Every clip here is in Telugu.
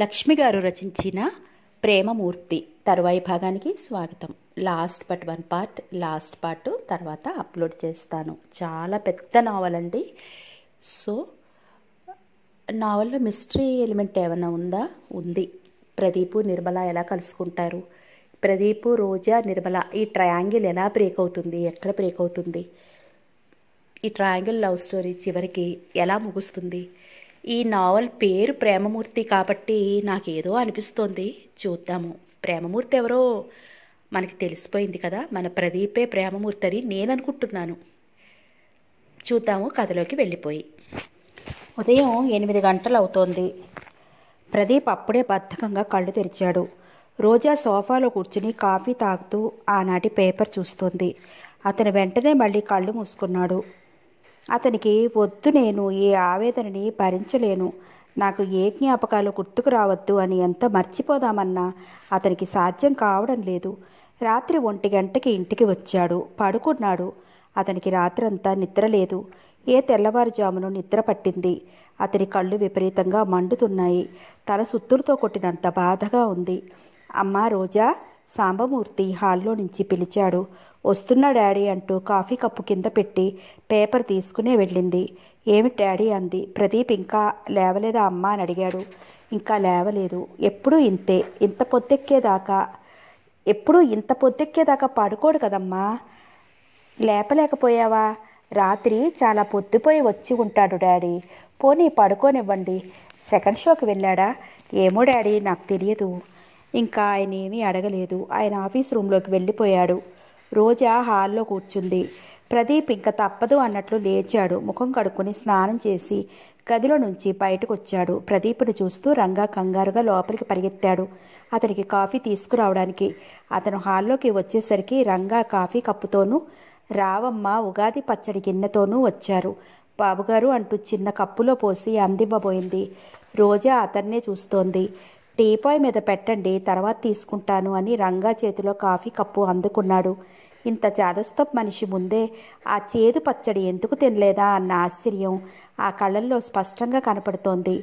లక్ష్మి గారు రచించిన ప్రేమమూర్తి తరువాయి భాగానికి స్వాగతం last but one part last part తర్వాత అప్లోడ్ చేస్తాను చాలా పెద్ద నావల్ అండి సో నావల్లో మిస్టరీ ఎలిమెంట్ ఏమైనా ఉందా ఉంది ప్రదీపు నిర్మల ఎలా కలుసుకుంటారు ప్రదీపు రోజా నిర్మల ఈ ట్రయాంగిల్ ఎలా బ్రేక్ అవుతుంది ఎక్కడ బ్రేక్ అవుతుంది ఈ ట్రయాంగిల్ లవ్ స్టోరీ చివరికి ఎలా ముగుస్తుంది ఈ నావల్ పేరు ప్రేమమూర్తి కాబట్టి నాకేదో అనిపిస్తోంది చూద్దాము ప్రేమమూర్తి ఎవరో మనకి తెలిసిపోయింది కదా మన ప్రదీపే ప్రేమమూర్తి అని నేను అనుకుంటున్నాను చూద్దాము కథలోకి వెళ్ళిపోయి ఉదయం ఎనిమిది గంటలు అవుతోంది ప్రదీప్ అప్పుడే బద్ధకంగా కళ్ళు తెరిచాడు రోజా సోఫాలో కూర్చుని కాఫీ తాగుతూ ఆనాటి పేపర్ చూస్తోంది అతను వెంటనే మళ్ళీ కళ్ళు మూసుకున్నాడు అతనికి వద్దు నేను ఈ ఆవేదనని భరించలేను నాకు ఏ జ్ఞాపకాలు గుర్తుకు రావద్దు అని ఎంత మర్చిపోదామన్నా అతనికి సాధ్యం కావడం లేదు రాత్రి ఒంటి గంటకి ఇంటికి వచ్చాడు పడుకున్నాడు అతనికి రాత్రంతా నిద్ర లేదు ఏ తెల్లవారుజామును నిద్ర పట్టింది అతని కళ్ళు విపరీతంగా మండుతున్నాయి తల సుత్తులతో కొట్టినంత బాధగా ఉంది అమ్మ రోజా సాంబమూర్తి హాల్లో నుంచి పిలిచాడు వస్తున్నా డాడీ అంటూ కాఫీ కప్పు కింద పెట్టి పేపర్ తీసుకునే వెళ్ళింది ఏమి డాడీ అంది ప్రదీప్ ఇంకా లేవలేదా అమ్మ అని అడిగాడు ఇంకా లేవలేదు ఎప్పుడూ ఇంతే ఇంత పొద్దెక్కేదాకా ఎప్పుడూ ఇంత పొద్దెక్కేదాకా పడుకోడు కదమ్మా లేపలేకపోయావా రాత్రి చాలా పొద్దుపోయి వచ్చి ఉంటాడు డాడీ పోనీ పడుకోనివ్వండి సెకండ్ షోకి వెళ్ళాడా ఏమో డాడీ నాకు తెలియదు ఇంకా ఆయన ఏమీ అడగలేదు ఆయన ఆఫీస్ రూమ్లోకి వెళ్ళిపోయాడు రోజా హాల్లో కూర్చుంది ప్రదీప్ ఇంకా తప్పదు అన్నట్లు లేచాడు ముఖం కడుక్కుని స్నానం చేసి గదిలో నుంచి బయటకు వచ్చాడు ప్రదీప్ను చూస్తూ రంగా కంగారుగా లోపలికి పరిగెత్తాడు అతనికి కాఫీ తీసుకురావడానికి అతను హాల్లోకి వచ్చేసరికి రంగా కాఫీ కప్పుతోనూ రావమ్మ ఉగాది పచ్చడి గిన్నెతోనూ వచ్చారు బాబుగారు అంటూ చిన్న కప్పులో పోసి అందివ్వబోయింది రోజా అతన్నే చూస్తోంది టీపాయ్ మీద పెట్టండి తర్వాత తీసుకుంటాను అని రంగా చేతిలో కాఫీ కప్పు అందుకున్నాడు ఇంత చాదస్తపు మనిషి ముందే ఆ చేదు పచ్చడి ఎందుకు తినలేదా అన్న ఆశ్చర్యం ఆ కళ్ళల్లో స్పష్టంగా కనపడుతోంది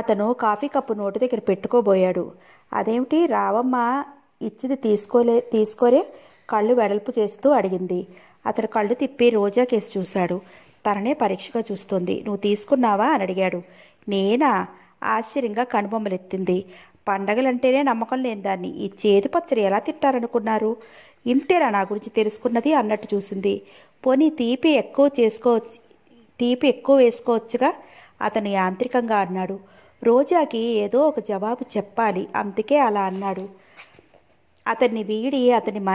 అతను కాఫీ కప్పు నోటి దగ్గర పెట్టుకోబోయాడు అదేమిటి రావమ్మ ఇచ్చిది తీసుకోలే తీసుకోరే కళ్ళు వెడల్పు చేస్తూ అడిగింది అతను కళ్ళు తిప్పి రోజా కేసు చూశాడు తననే పరీక్షగా చూస్తుంది నువ్వు తీసుకున్నావా అని అడిగాడు నేనా ఆశ్చర్యంగా కనుబొమ్మలెత్తింది పండగలంటేనే నమ్మకం లేని దాన్ని ఈ చేదు పచ్చడి ఎలా తింటారనుకున్నారు ఇంతేనా నా గురించి తెలుసుకున్నది అన్నట్టు చూసింది పోనీ తీపి ఎక్కువ చేసుకోవచ్చు తీపి ఎక్కువ వేసుకోవచ్చుగా అతను యాంత్రికంగా అన్నాడు రోజాకి ఏదో ఒక జవాబు చెప్పాలి అందుకే అలా అన్నాడు అతన్ని వీడి అతని మ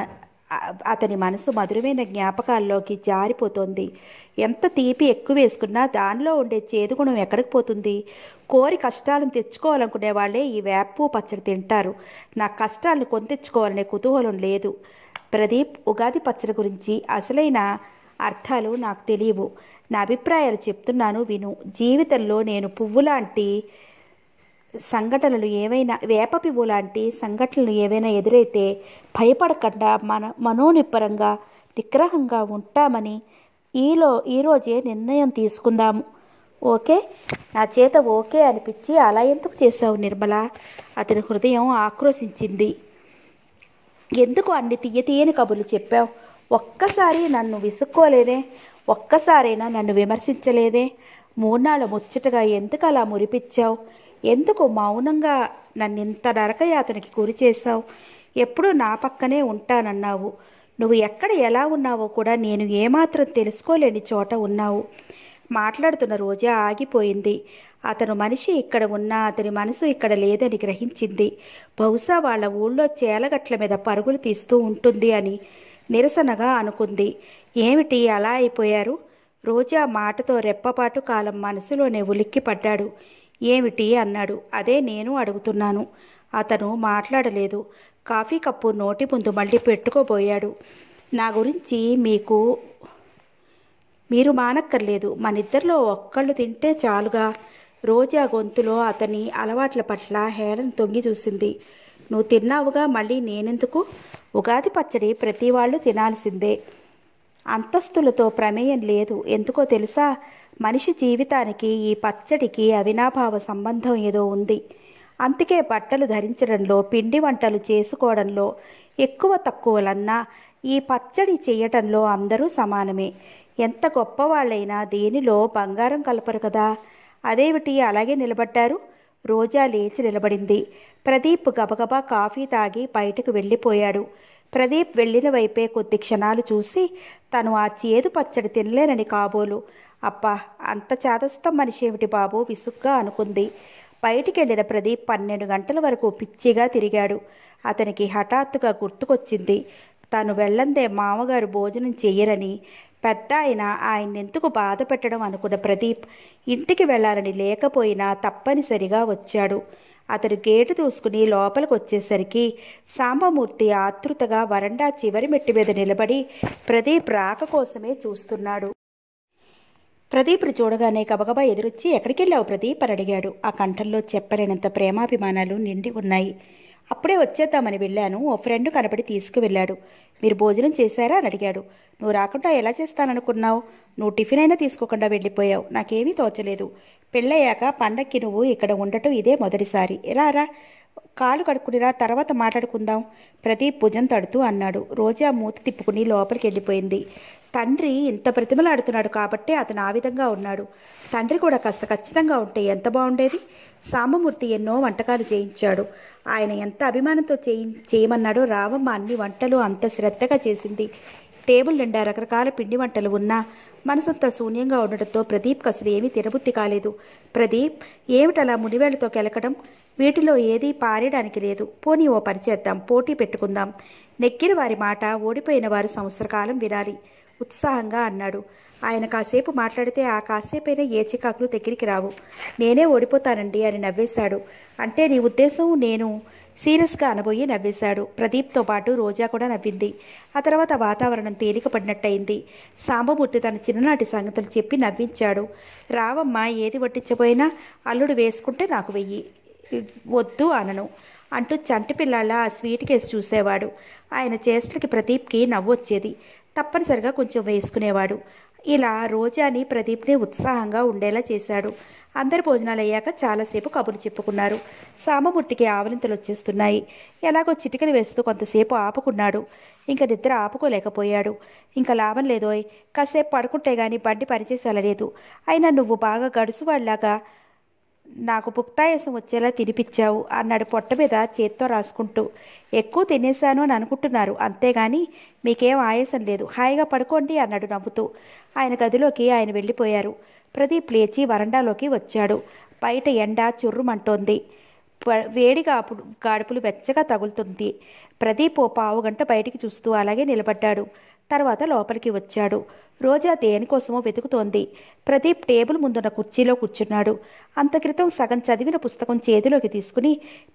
అతని మనసు మధురమైన జ్ఞాపకాల్లోకి జారిపోతుంది ఎంత తీపి ఎక్కువ వేసుకున్నా దానిలో ఉండే చేదు గుణం ఎక్కడికి పోతుంది కోరి కష్టాలను తెచ్చుకోవాలనుకునే వాళ్ళే ఈ వేపు పచ్చడి తింటారు నా కష్టాలను కొని తెచ్చుకోవాలనే కుతూహలం లేదు ప్రదీప్ ఉగాది పచ్చడి గురించి అసలైన అర్థాలు నాకు తెలియవు నా అభిప్రాయాలు చెప్తున్నాను విను జీవితంలో నేను పువ్వులాంటి సంఘటనలు ఏవైనా వేపపివు లాంటి సంఘటనలు ఏవైనా ఎదురైతే భయపడకుండా మన మనోనిప్పరంగా నిగ్రహంగా ఉంటామని ఈలో ఈరోజే నిర్ణయం తీసుకుందాము ఓకే నా చేత ఓకే అనిపించి అలా ఎందుకు చేశావు నిర్మల అతని హృదయం ఆక్రోశించింది ఎందుకు అన్ని తీయ తీయని కబుర్లు చెప్పావు ఒక్కసారి నన్ను విసుక్కోలేదే ఒక్కసారైనా నన్ను విమర్శించలేదే మూనాళ్ళ ముచ్చటగా ఎందుకు అలా మురిపించావు ఎందుకు మౌనంగా నన్నింత నరకయాతనికి గురి చేశావు ఎప్పుడూ నా పక్కనే ఉంటానన్నావు నువ్వు ఎక్కడ ఎలా ఉన్నావో కూడా నేను ఏమాత్రం తెలుసుకోలేని చోట ఉన్నావు మాట్లాడుతున్న రోజా ఆగిపోయింది అతను మనిషి ఇక్కడ ఉన్నా అతని మనసు ఇక్కడ లేదని గ్రహించింది బహుశా వాళ్ళ ఊళ్ళో చేలగట్ల మీద పరుగులు తీస్తూ ఉంటుంది అని నిరసనగా అనుకుంది ఏమిటి అలా అయిపోయారు రోజా మాటతో రెప్పపాటు కాలం మనసులోనే ఉలిక్కి పడ్డాడు ఏమిటి అన్నాడు అదే నేను అడుగుతున్నాను అతను మాట్లాడలేదు కాఫీ కప్పు నోటి ముందు మళ్ళీ పెట్టుకోబోయాడు నా గురించి మీకు మీరు మానక్కర్లేదు మనిద్దరిలో ఒక్కళ్ళు తింటే చాలుగా రోజా గొంతులో అతని అలవాట్ల పట్ల హేళన తొంగి చూసింది నువ్వు తిన్నావుగా మళ్ళీ నేనెందుకు ఉగాది పచ్చడి ప్రతి వాళ్ళు తినాల్సిందే అంతస్తులతో ప్రమేయం లేదు ఎందుకో తెలుసా మనిషి జీవితానికి ఈ పచ్చడికి అవినాభావ సంబంధం ఏదో ఉంది అందుకే బట్టలు ధరించడంలో పిండి వంటలు చేసుకోవడంలో ఎక్కువ తక్కువలన్నా ఈ పచ్చడి చేయటంలో అందరూ సమానమే ఎంత గొప్పవాళ్ళైనా దేనిలో బంగారం కలపరు కదా అదేమిటి అలాగే నిలబడ్డారు రోజా లేచి నిలబడింది ప్రదీప్ గబగబా కాఫీ తాగి బయటకు వెళ్ళిపోయాడు ప్రదీప్ వెళ్ళిన వైపే కొద్ది క్షణాలు చూసి తను ఆ చేదు పచ్చడి తినలేనని కాబోలు అబ్బా అంత చేతస్త మనిషి ఏమిటి బాబు విసుగ్గా అనుకుంది బయటికి వెళ్ళిన ప్రదీప్ పన్నెండు గంటల వరకు పిచ్చిగా తిరిగాడు అతనికి హఠాత్తుగా గుర్తుకొచ్చింది తను వెళ్ళందే మామగారు భోజనం చెయ్యరని పెద్ద ఆయన ఎందుకు బాధ పెట్టడం అనుకున్న ప్రదీప్ ఇంటికి వెళ్ళాలని లేకపోయినా తప్పనిసరిగా వచ్చాడు అతడు గేటు దూసుకుని లోపలికి వచ్చేసరికి సాంబమూర్తి ఆతృతగా వరండా చివరి మెట్టు మీద నిలబడి ప్రదీప్ రాక కోసమే చూస్తున్నాడు ప్రదీప్ చూడగానే గబగబా ఎదురొచ్చి ఎక్కడికెళ్ళావు ప్రదీప్ అని అడిగాడు ఆ కంఠంలో చెప్పలేనంత ప్రేమాభిమానాలు నిండి ఉన్నాయి అప్పుడే వచ్చేద్దామని వెళ్ళాను ఓ ఫ్రెండ్ కనపడి తీసుకువెళ్ళాడు మీరు భోజనం చేశారా అని అడిగాడు నువ్వు రాకుండా ఎలా చేస్తాననుకున్నావు నువ్వు టిఫిన్ అయినా తీసుకోకుండా వెళ్ళిపోయావు నాకేమీ తోచలేదు పెళ్ళయ్యాక పండక్కి నువ్వు ఇక్కడ ఉండటం ఇదే మొదటిసారి ఎలా రా కాలు కడుక్కునిరా తర్వాత మాట్లాడుకుందాం ప్రదీప్ భుజం తడుతూ అన్నాడు రోజా మూత తిప్పుకుని లోపలికి వెళ్ళిపోయింది తండ్రి ఇంత ప్రతిమలాడుతున్నాడు కాబట్టి అతను ఆ విధంగా ఉన్నాడు తండ్రి కూడా కాస్త ఖచ్చితంగా ఉంటే ఎంత బాగుండేది సామమూర్తి ఎన్నో వంటకాలు చేయించాడు ఆయన ఎంత అభిమానంతో చేయి చేయమన్నాడో రామమ్మ అన్ని వంటలు అంత శ్రద్ధగా చేసింది టేబుల్ నిండా రకరకాల పిండి వంటలు ఉన్నా మనసంతా శూన్యంగా ఉండడంతో ప్రదీప్కి అసలు ఏమీ తినబుద్ధి కాలేదు ప్రదీప్ ఏమిటలా మునివేళ్లతో కెలకడం వీటిలో ఏదీ పారేయడానికి లేదు పోనీ ఓ పని చేద్దాం పోటీ పెట్టుకుందాం నెక్కిన వారి మాట ఓడిపోయిన వారు సంవత్సరకాలం వినాలి ఉత్సాహంగా అన్నాడు ఆయన కాసేపు మాట్లాడితే ఆ కాసేపైన ఏ చికాకులు దగ్గరికి రావు నేనే ఓడిపోతానండి అని నవ్వేశాడు అంటే నీ ఉద్దేశం నేను సీరియస్గా అనబోయి నవ్వేశాడు ప్రదీప్తో పాటు రోజా కూడా నవ్వింది ఆ తర్వాత వాతావరణం తేలిక పడినట్టయింది సాంబమూర్తి తన చిన్ననాటి సంగతులు చెప్పి నవ్వించాడు రావమ్మ ఏది వట్టించబోయినా అల్లుడు వేసుకుంటే నాకు వెయ్యి వద్దు అనను అంటూ చంటి పిల్లాళ్ళ ఆ స్వీట్ కేసు చూసేవాడు ఆయన చేష్టలకి ప్రదీప్కి నవ్వొచ్చేది తప్పనిసరిగా కొంచెం వేసుకునేవాడు ఇలా రోజాని ప్రదీప్ని ఉత్సాహంగా ఉండేలా చేశాడు అందరి భోజనాలు అయ్యాక చాలాసేపు కబురు చెప్పుకున్నారు సామమూర్తికి ఆవలింతలు వచ్చేస్తున్నాయి ఎలాగో చిటికలు వేస్తూ కొంతసేపు ఆపుకున్నాడు ఇంకా నిద్ర ఆపుకోలేకపోయాడు ఇంకా లాభం లేదోయ్ కాసేపు పడుకుంటే కానీ బండి పనిచేసేలా లేదు అయినా నువ్వు బాగా గడుసువాళ్ళలాగా నాకు పుక్తాయసం వచ్చేలా తినిపించావు అన్నాడు పొట్ట మీద చేత్తో రాసుకుంటూ ఎక్కువ తినేశాను అని అనుకుంటున్నారు అంతేగాని మీకేం ఆయాసం లేదు హాయిగా పడుకోండి అన్నాడు నవ్వుతూ ఆయన గదిలోకి ఆయన వెళ్ళిపోయారు ప్రదీప్ లేచి వరండాలోకి వచ్చాడు బయట ఎండ చుర్రుమంటోంది వేడిగా గాడుపులు వెచ్చగా తగులుతుంది ప్రదీప్ ఓ పావు గంట బయటికి చూస్తూ అలాగే నిలబడ్డాడు తర్వాత లోపలికి వచ్చాడు రోజా దేనికోసమో వెతుకుతోంది ప్రదీప్ టేబుల్ ముందున్న కుర్చీలో కూర్చున్నాడు అంతక్రితం సగం చదివిన పుస్తకం చేతిలోకి తీసుకుని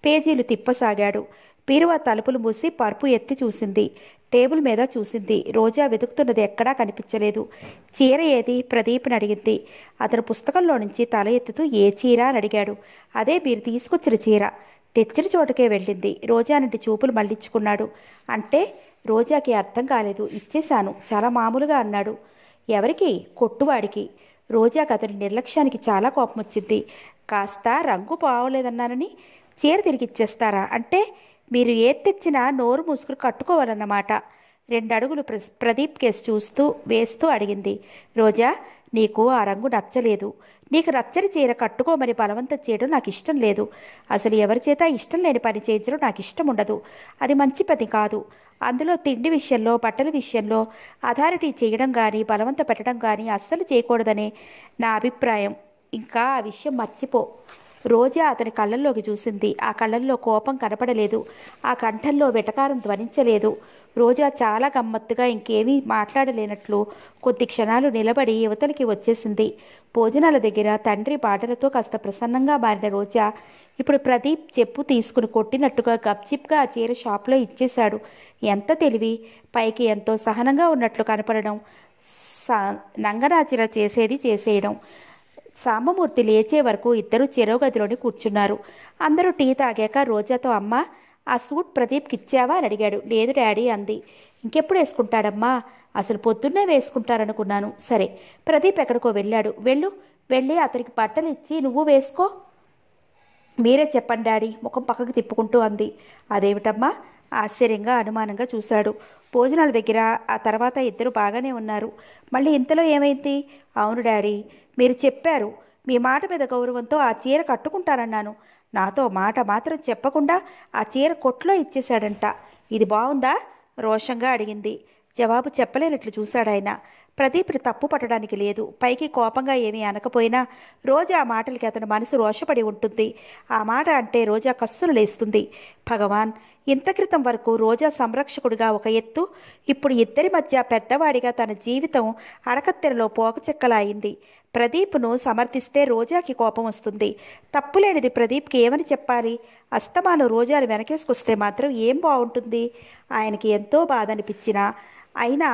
పేజీలు తిప్పసాగాడు బీరువా తలుపులు మూసి పరుపు ఎత్తి చూసింది టేబుల్ మీద చూసింది రోజా వెతుకుతున్నది ఎక్కడా కనిపించలేదు చీర ఏది ప్రదీప్ని అడిగింది అతను పుస్తకంలో నుంచి తల ఎత్తుతూ ఏ చీర అని అడిగాడు అదే మీరు తీసుకొచ్చిన చీర తెచ్చిన చోటుకే వెళ్ళింది రోజా నుండి చూపులు మళ్లించుకున్నాడు అంటే రోజాకి అర్థం కాలేదు ఇచ్చేశాను చాలా మామూలుగా అన్నాడు ఎవరికి కొట్టువాడికి రోజాకి అతని నిర్లక్ష్యానికి చాలా కోపం వచ్చింది కాస్త రంగు బాగోలేదన్నానని చీర తిరిగి ఇచ్చేస్తారా అంటే మీరు ఏది తెచ్చినా నోరు మూసుకుని కట్టుకోవాలన్నమాట రెండు అడుగులు ప్ర ప్రదీప్ కేసు చూస్తూ వేస్తూ అడిగింది రోజా నీకు ఆ రంగు నచ్చలేదు నీకు నచ్చని చీర కట్టుకోమని బలవంతం చేయడం నాకు ఇష్టం లేదు అసలు ఎవరి చేత ఇష్టం లేని పని చేయించడం నాకు ఇష్టం ఉండదు అది మంచి పని కాదు అందులో తిండి విషయంలో బట్టల విషయంలో అథారిటీ చేయడం కానీ బలవంత పెట్టడం కానీ అస్సలు చేయకూడదనే నా అభిప్రాయం ఇంకా ఆ విషయం మర్చిపో రోజా అతని కళ్ళల్లోకి చూసింది ఆ కళ్ళల్లో కోపం కనపడలేదు ఆ కంఠంలో వెటకారం ధ్వనించలేదు రోజా చాలా గమ్మత్తుగా ఇంకేమీ మాట్లాడలేనట్లు కొద్ది క్షణాలు నిలబడి యువతలకి వచ్చేసింది భోజనాల దగ్గర తండ్రి పాటలతో కాస్త ప్రసన్నంగా మారిన రోజా ఇప్పుడు ప్రదీప్ చెప్పు తీసుకుని కొట్టినట్టుగా గప్చిప్గా ఆ చీర షాప్లో ఇచ్చేశాడు ఎంత తెలివి పైకి ఎంతో సహనంగా ఉన్నట్లు కనపడడం నంగరాచిర చేసేది చేసేయడం సాంబమూర్తి లేచే వరకు ఇద్దరు చెరోగదిలోని కూర్చున్నారు అందరూ టీ తాగాక రోజాతో అమ్మ ఆ సూట్ ప్రదీప్కి ఇచ్చావా అని అడిగాడు లేదు డాడీ అంది ఇంకెప్పుడు వేసుకుంటాడమ్మా అసలు పొద్దున్నే వేసుకుంటారనుకున్నాను సరే ప్రదీప్ ఎక్కడికో వెళ్ళాడు వెళ్ళు వెళ్ళి అతనికి బట్టలు ఇచ్చి నువ్వు వేసుకో మీరే చెప్పండి డాడీ ముఖం పక్కకు తిప్పుకుంటూ అంది అదేమిటమ్మా ఆశ్చర్యంగా అనుమానంగా చూశాడు భోజనాల దగ్గర ఆ తర్వాత ఇద్దరు బాగానే ఉన్నారు మళ్ళీ ఇంతలో ఏమైంది అవును డాడీ మీరు చెప్పారు మీ మాట మీద గౌరవంతో ఆ చీర కట్టుకుంటానన్నాను నాతో మాట మాత్రం చెప్పకుండా ఆ చీర కొట్లో ఇచ్చేశాడంట ఇది బాగుందా రోషంగా అడిగింది జవాబు చెప్పలేనట్లు చూశాడాయన ప్రదీప్ తప్పు పట్టడానికి లేదు పైకి కోపంగా ఏమీ అనకపోయినా రోజా ఆ మాటలకి అతని మనసు రోషపడి ఉంటుంది ఆ మాట అంటే రోజా కస్సును లేస్తుంది భగవాన్ ఇంత క్రితం వరకు రోజా సంరక్షకుడిగా ఒక ఎత్తు ఇప్పుడు ఇద్దరి మధ్య పెద్దవాడిగా తన జీవితం అడకత్తెరలో పోకచెక్కలా అయింది ప్రదీప్ను సమర్థిస్తే రోజాకి కోపం వస్తుంది తప్పులేనిది ప్రదీప్కి ఏమని చెప్పాలి అస్తమాను రోజాలు వెనకేసుకొస్తే మాత్రం ఏం బాగుంటుంది ఆయనకి ఎంతో బాధ అనిపించినా అయినా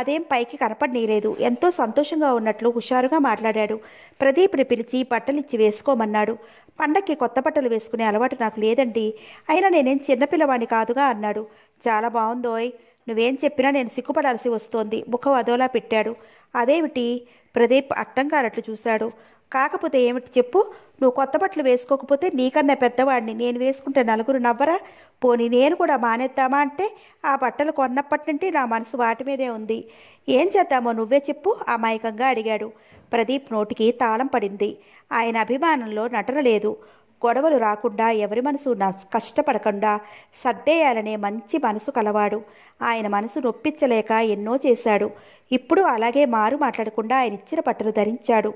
అదేం పైకి కనపడనీయలేదు ఎంతో సంతోషంగా ఉన్నట్లు హుషారుగా మాట్లాడాడు ప్రదీప్ని పిలిచి బట్టలిచ్చి వేసుకోమన్నాడు పండక్కి కొత్త బట్టలు వేసుకునే అలవాటు నాకు లేదండి అయినా నేనేం చిన్నపిల్లవాణ్ణి కాదుగా అన్నాడు చాలా బాగుందోయ్ నువ్వేం చెప్పినా నేను సిగ్గుపడాల్సి వస్తోంది ముఖం అదోలా పెట్టాడు అదేమిటి ప్రదీప్ అర్థం కానట్లు చూశాడు కాకపోతే ఏమిటి చెప్పు నువ్వు కొత్త బట్టలు వేసుకోకపోతే నీకన్నా పెద్దవాడిని నేను వేసుకుంటే నలుగురు నవ్వరా పోనీ నేను కూడా మానేద్దామా అంటే ఆ బట్టలు కొన్నప్పటి నుండి నా మనసు వాటి మీదే ఉంది ఏం చేద్దామో నువ్వే చెప్పు అమాయకంగా అడిగాడు ప్రదీప్ నోటికి తాళం పడింది ఆయన అభిమానంలో నటన లేదు గొడవలు రాకుండా ఎవరి మనసు కష్టపడకుండా సర్దేయాలనే మంచి మనసు కలవాడు ఆయన మనసు నొప్పించలేక ఎన్నో చేశాడు ఇప్పుడు అలాగే మారు మాట్లాడకుండా ఆయన ఇచ్చిన పట్టును ధరించాడు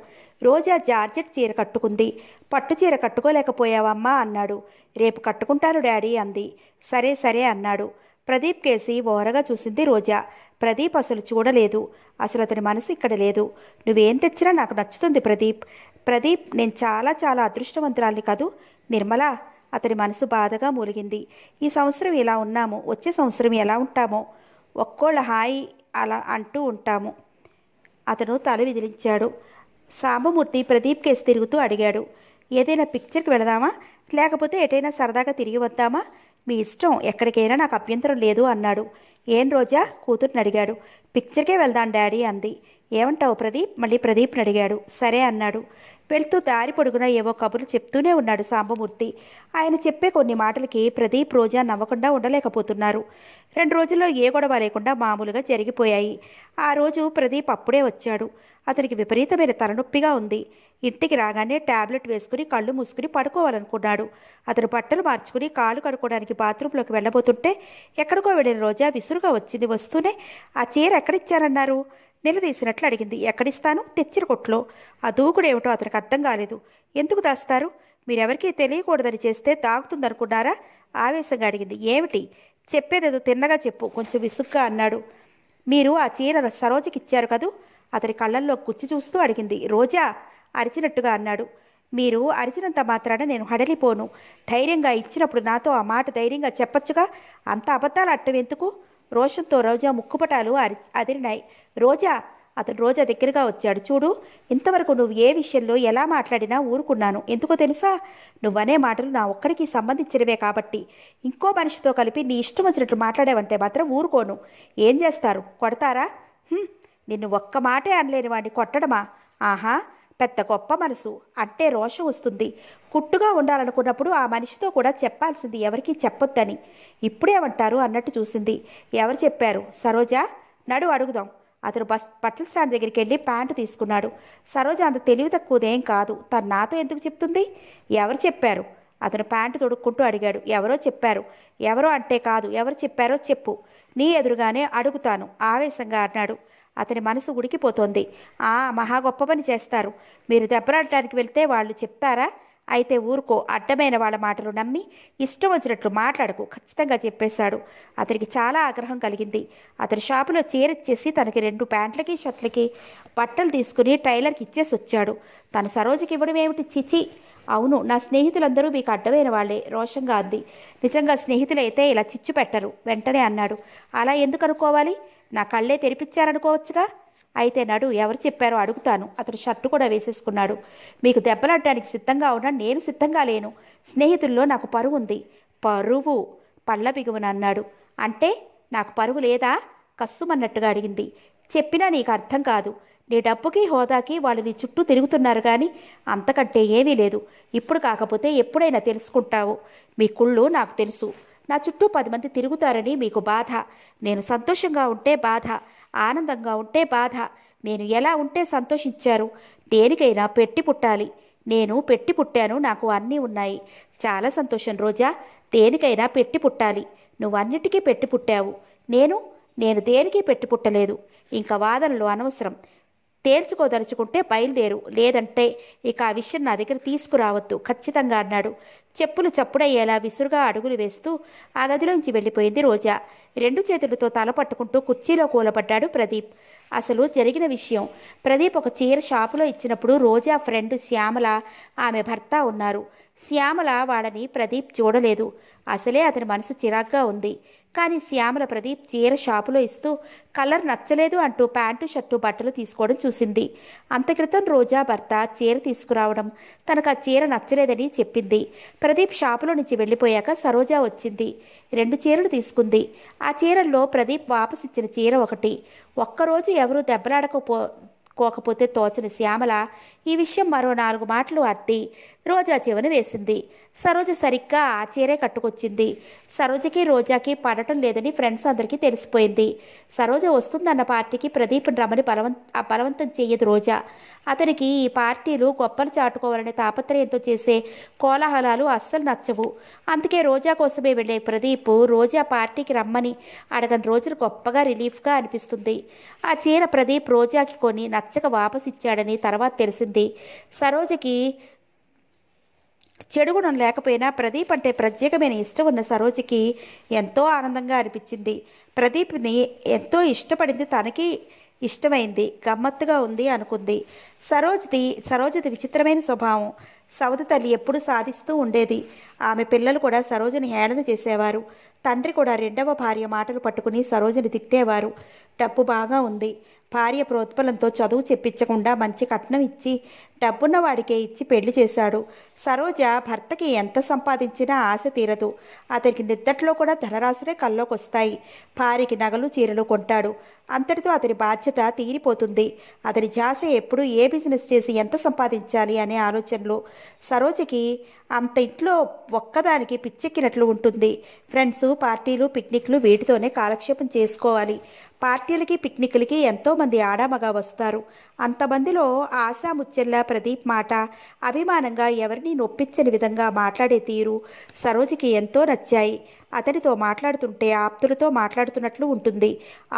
రోజా జార్జెట్ చీర కట్టుకుంది పట్టు చీర కట్టుకోలేకపోయావమ్మా అన్నాడు రేపు కట్టుకుంటాను డాడీ అంది సరే సరే అన్నాడు ప్రదీప్ కేసి ఓరగా చూసింది రోజా ప్రదీప్ అసలు చూడలేదు అసలు అతని మనసు ఇక్కడ లేదు నువ్వేం తెచ్చినా నాకు నచ్చుతుంది ప్రదీప్ ప్రదీప్ నేను చాలా చాలా అదృష్టవంతురాలిని కాదు నిర్మల అతని మనసు బాధగా మూలిగింది ఈ సంవత్సరం ఇలా ఉన్నాము వచ్చే సంవత్సరం ఎలా ఉంటామో ఒక్కోళ్ళ హాయి అలా అంటూ ఉంటాము అతను తల విదిలించాడు సాంబమూర్తి ప్రదీప్ కేసు తిరుగుతూ అడిగాడు ఏదైనా పిక్చర్కి వెళదామా లేకపోతే ఎటైనా సరదాగా తిరిగి వద్దామా మీ ఇష్టం ఎక్కడికైనా నాకు అభ్యంతరం లేదు అన్నాడు ఏం రోజా కూతుర్ని అడిగాడు పిక్చర్కే వెళ్దాం డాడీ అంది ఏమంటావు ప్రదీప్ మళ్ళీ ప్రదీప్ని అడిగాడు సరే అన్నాడు వెళ్తూ దారి పొడుగున ఏవో కబుర్లు చెప్తూనే ఉన్నాడు సాంబమూర్తి ఆయన చెప్పే కొన్ని మాటలకి ప్రదీప్ రోజా నవ్వకుండా ఉండలేకపోతున్నారు రెండు రోజుల్లో ఏ గొడవ లేకుండా మామూలుగా జరిగిపోయాయి ఆ రోజు ప్రదీప్ అప్పుడే వచ్చాడు అతనికి విపరీతమైన తలనొప్పిగా ఉంది ఇంటికి రాగానే ట్యాబ్లెట్ వేసుకుని కళ్ళు మూసుకుని పడుకోవాలనుకున్నాడు అతను బట్టలు మార్చుకుని కాలు కడుక్కోవడానికి బాత్రూంలోకి వెళ్ళబోతుంటే ఎక్కడికో వెళ్ళిన రోజా విసురుగా వచ్చింది వస్తూనే ఆ చీర ఎక్కడిచ్చారన్నారు నిలదీసినట్లు అడిగింది ఎక్కడిస్తాను తెచ్చిన కొట్లో ఆ దూకుడేమిటో అతనికి అర్థం కాలేదు ఎందుకు దాస్తారు మీరెవరికీ తెలియకూడదని చేస్తే తాగుతుందనుకున్నారా ఆవేశంగా అడిగింది ఏమిటి చెప్పేదేదో తిన్నగా చెప్పు కొంచెం విసుగ్గా అన్నాడు మీరు ఆ చీర సరోజకి ఇచ్చారు కదూ అతని కళ్ళల్లో కుచ్చి చూస్తూ అడిగింది రోజా అరిచినట్టుగా అన్నాడు మీరు అరిచినంత మాత్రాన నేను హడలిపోను ధైర్యంగా ఇచ్చినప్పుడు నాతో ఆ మాట ధైర్యంగా చెప్పొచ్చుగా అంత అబద్ధాలు అట్టం ఎందుకు రోషంతో రోజా ముక్కుపటాలు అరి అదిరినాయి రోజా అతను రోజా దగ్గరగా వచ్చాడు చూడు ఇంతవరకు నువ్వు ఏ విషయంలో ఎలా మాట్లాడినా ఊరుకున్నాను ఎందుకో తెలుసా నువ్వనే మాటలు నా ఒక్కడికి సంబంధించినవే కాబట్టి ఇంకో మనిషితో కలిపి నీ ఇష్టం వచ్చినట్లు మాట్లాడావంటే మాత్రం ఊరుకోను ఏం చేస్తారు కొడతారా నిన్ను ఒక్క మాటే అనలేని వాడిని కొట్టడమా ఆహా పెద్ద గొప్ప మనసు అంటే రోషం వస్తుంది కుట్టుగా ఉండాలనుకున్నప్పుడు ఆ మనిషితో కూడా చెప్పాల్సింది ఎవరికీ చెప్పొద్దని ఇప్పుడేమంటారు అన్నట్టు చూసింది ఎవరు చెప్పారు సరోజా నడు అడుగుదాం అతను బస్ బట్టల స్టాండ్ దగ్గరికి వెళ్ళి ప్యాంటు తీసుకున్నాడు సరోజ అంత తెలివి తక్కువదేం కాదు తను నాతో ఎందుకు చెప్తుంది ఎవరు చెప్పారు అతను ప్యాంటు తొడుక్కుంటూ అడిగాడు ఎవరో చెప్పారు ఎవరో అంటే కాదు ఎవరు చెప్పారో చెప్పు నీ ఎదురుగానే అడుగుతాను ఆవేశంగా అన్నాడు అతని మనసు ఉడికిపోతోంది ఆ మహా గొప్ప పని చేస్తారు మీరు దెబ్బలాడటానికి వెళ్తే వాళ్ళు చెప్తారా అయితే ఊరుకో అడ్డమైన వాళ్ళ మాటలు నమ్మి ఇష్టం వచ్చినట్లు మాట్లాడకు ఖచ్చితంగా చెప్పేశాడు అతనికి చాలా ఆగ్రహం కలిగింది అతని షాపులో చేరిచ్చేసి తనకి రెండు ప్యాంట్లకి షర్ట్లకి బట్టలు తీసుకుని టైలర్కి ఇచ్చేసి వచ్చాడు తన సరోజకి ఇవ్వడం ఏమిటి చిచి అవును నా స్నేహితులందరూ మీకు అడ్డమైన వాళ్ళే రోషంగా అంది నిజంగా స్నేహితులైతే ఇలా చిచ్చు పెట్టరు వెంటనే అన్నాడు అలా ఎందుకు అనుకోవాలి నా కళ్ళే తెరిపించారనుకోవచ్చుగా అయితే నడు ఎవరు చెప్పారో అడుగుతాను అతడు షర్టు కూడా వేసేసుకున్నాడు మీకు దెబ్బలాడడానికి సిద్ధంగా ఉన్నా నేను సిద్ధంగా లేను స్నేహితుల్లో నాకు పరువు ఉంది పరువు పళ్ళ బిగువన అన్నాడు అంటే నాకు పరువు లేదా కస్సుమన్నట్టుగా అడిగింది చెప్పినా నీకు అర్థం కాదు నీ డబ్బుకి హోదాకి వాళ్ళు నీ చుట్టూ తిరుగుతున్నారు కానీ అంతకంటే ఏమీ లేదు ఇప్పుడు కాకపోతే ఎప్పుడైనా తెలుసుకుంటావు మీ కుళ్ళు నాకు తెలుసు నా చుట్టూ పది మంది తిరుగుతారని మీకు బాధ నేను సంతోషంగా ఉంటే బాధ ఆనందంగా ఉంటే బాధ నేను ఎలా ఉంటే సంతోషించారు దేనికైనా పెట్టి పుట్టాలి నేను పెట్టి పుట్టాను నాకు అన్నీ ఉన్నాయి చాలా సంతోషం రోజా దేనికైనా పెట్టి పుట్టాలి నువ్వన్నిటికీ పెట్టి పుట్టావు నేను నేను దేనికి పెట్టి పుట్టలేదు ఇంకా వాదనలు అనవసరం తేల్చుకోదలుచుకుంటే బయలుదేరు లేదంటే ఇక ఆ విషయం నా దగ్గర తీసుకురావద్దు ఖచ్చితంగా అన్నాడు చెప్పులు చప్పుడయ్యేలా విసురుగా అడుగులు వేస్తూ ఆ గదిలోంచి వెళ్ళిపోయింది రోజా రెండు చేతులతో తల పట్టుకుంటూ కుర్చీలో కూలబడ్డాడు ప్రదీప్ అసలు జరిగిన విషయం ప్రదీప్ ఒక చీర షాపులో ఇచ్చినప్పుడు రోజా ఫ్రెండ్ శ్యామల ఆమె భర్త ఉన్నారు శ్యామల వాళ్ళని ప్రదీప్ చూడలేదు అసలే అతని మనసు చిరాగ్గా ఉంది కానీ శ్యామల ప్రదీప్ చీర షాపులో ఇస్తూ కలర్ నచ్చలేదు అంటూ ప్యాంటు షర్టు బట్టలు తీసుకోవడం చూసింది అంత క్రితం రోజా భర్త చీర తీసుకురావడం తనకు ఆ చీర నచ్చలేదని చెప్పింది ప్రదీప్ షాపులో నుంచి వెళ్ళిపోయాక సరోజా వచ్చింది రెండు చీరలు తీసుకుంది ఆ చీరల్లో ప్రదీప్ వాపస్ ఇచ్చిన చీర ఒకటి ఒక్కరోజు ఎవరూ దెబ్బలాడకపో కోకపోతే తోచని శ్యామల ఈ విషయం మరో నాలుగు మాటలు అద్ది రోజా చెవిన వేసింది సరోజ సరిగ్గా ఆ చీరే కట్టుకొచ్చింది సరోజకి రోజాకి పడటం లేదని ఫ్రెండ్స్ అందరికీ తెలిసిపోయింది సరోజ వస్తుందన్న పార్టీకి ప్రదీప్ రమని బలవంత బలవంతం చేయదు రోజా అతనికి ఈ పార్టీలు గొప్పలు చాటుకోవాలనే తాపత్రయంతో చేసే కోలాహలాలు అస్సలు నచ్చవు అందుకే రోజా కోసమే వెళ్ళే ప్రదీప్ రోజా పార్టీకి రమ్మని అడగని రోజులు గొప్పగా రిలీఫ్గా అనిపిస్తుంది ఆ చీర ప్రదీప్ రోజాకి కొని నచ్చక వాపసిచ్చాడని తర్వాత తెలిసింది సరోజకి చెడు గుణం లేకపోయినా ప్రదీప్ అంటే ప్రత్యేకమైన ఇష్టం ఉన్న సరోజకి ఎంతో ఆనందంగా అనిపించింది ప్రదీప్ని ఎంతో ఇష్టపడింది తనకి ఇష్టమైంది గమ్మత్తుగా ఉంది అనుకుంది సరోజది సరోజది విచిత్రమైన స్వభావం సౌద తల్లి ఎప్పుడు సాధిస్తూ ఉండేది ఆమె పిల్లలు కూడా సరోజని హేళన చేసేవారు తండ్రి కూడా రెండవ భార్య మాటలు పట్టుకుని సరోజని తిట్టేవారు డబ్బు బాగా ఉంది భార్య ప్రోత్పలంతో చదువు చెప్పించకుండా మంచి కట్నం ఇచ్చి డబ్బున్న వాడికే ఇచ్చి పెళ్లి చేశాడు సరోజ భర్తకి ఎంత సంపాదించినా ఆశ తీరదు అతనికి నిద్దట్లో కూడా ధనరాశులే కల్లోకొస్తాయి భార్యకి నగలు చీరలు కొంటాడు అంతటితో అతని బాధ్యత తీరిపోతుంది అతని జాస ఎప్పుడు ఏ బిజినెస్ చేసి ఎంత సంపాదించాలి అనే ఆలోచనలు సరోజకి అంత ఇంట్లో ఒక్కదానికి పిచ్చెక్కినట్లు ఉంటుంది ఫ్రెండ్స్ పార్టీలు పిక్నిక్లు వీటితోనే కాలక్షేపం చేసుకోవాలి పార్టీలకి పిక్నిక్లకి ఎంతోమంది ఆడామగా వస్తారు అంతమందిలో ఆశా ముచ్చెల్ల ప్రదీప్ మాట అభిమానంగా ఎవరిని నొప్పించని విధంగా మాట్లాడే తీరు సరోజకి ఎంతో నచ్చాయి అతనితో మాట్లాడుతుంటే ఆప్తులతో మాట్లాడుతున్నట్లు ఉంటుంది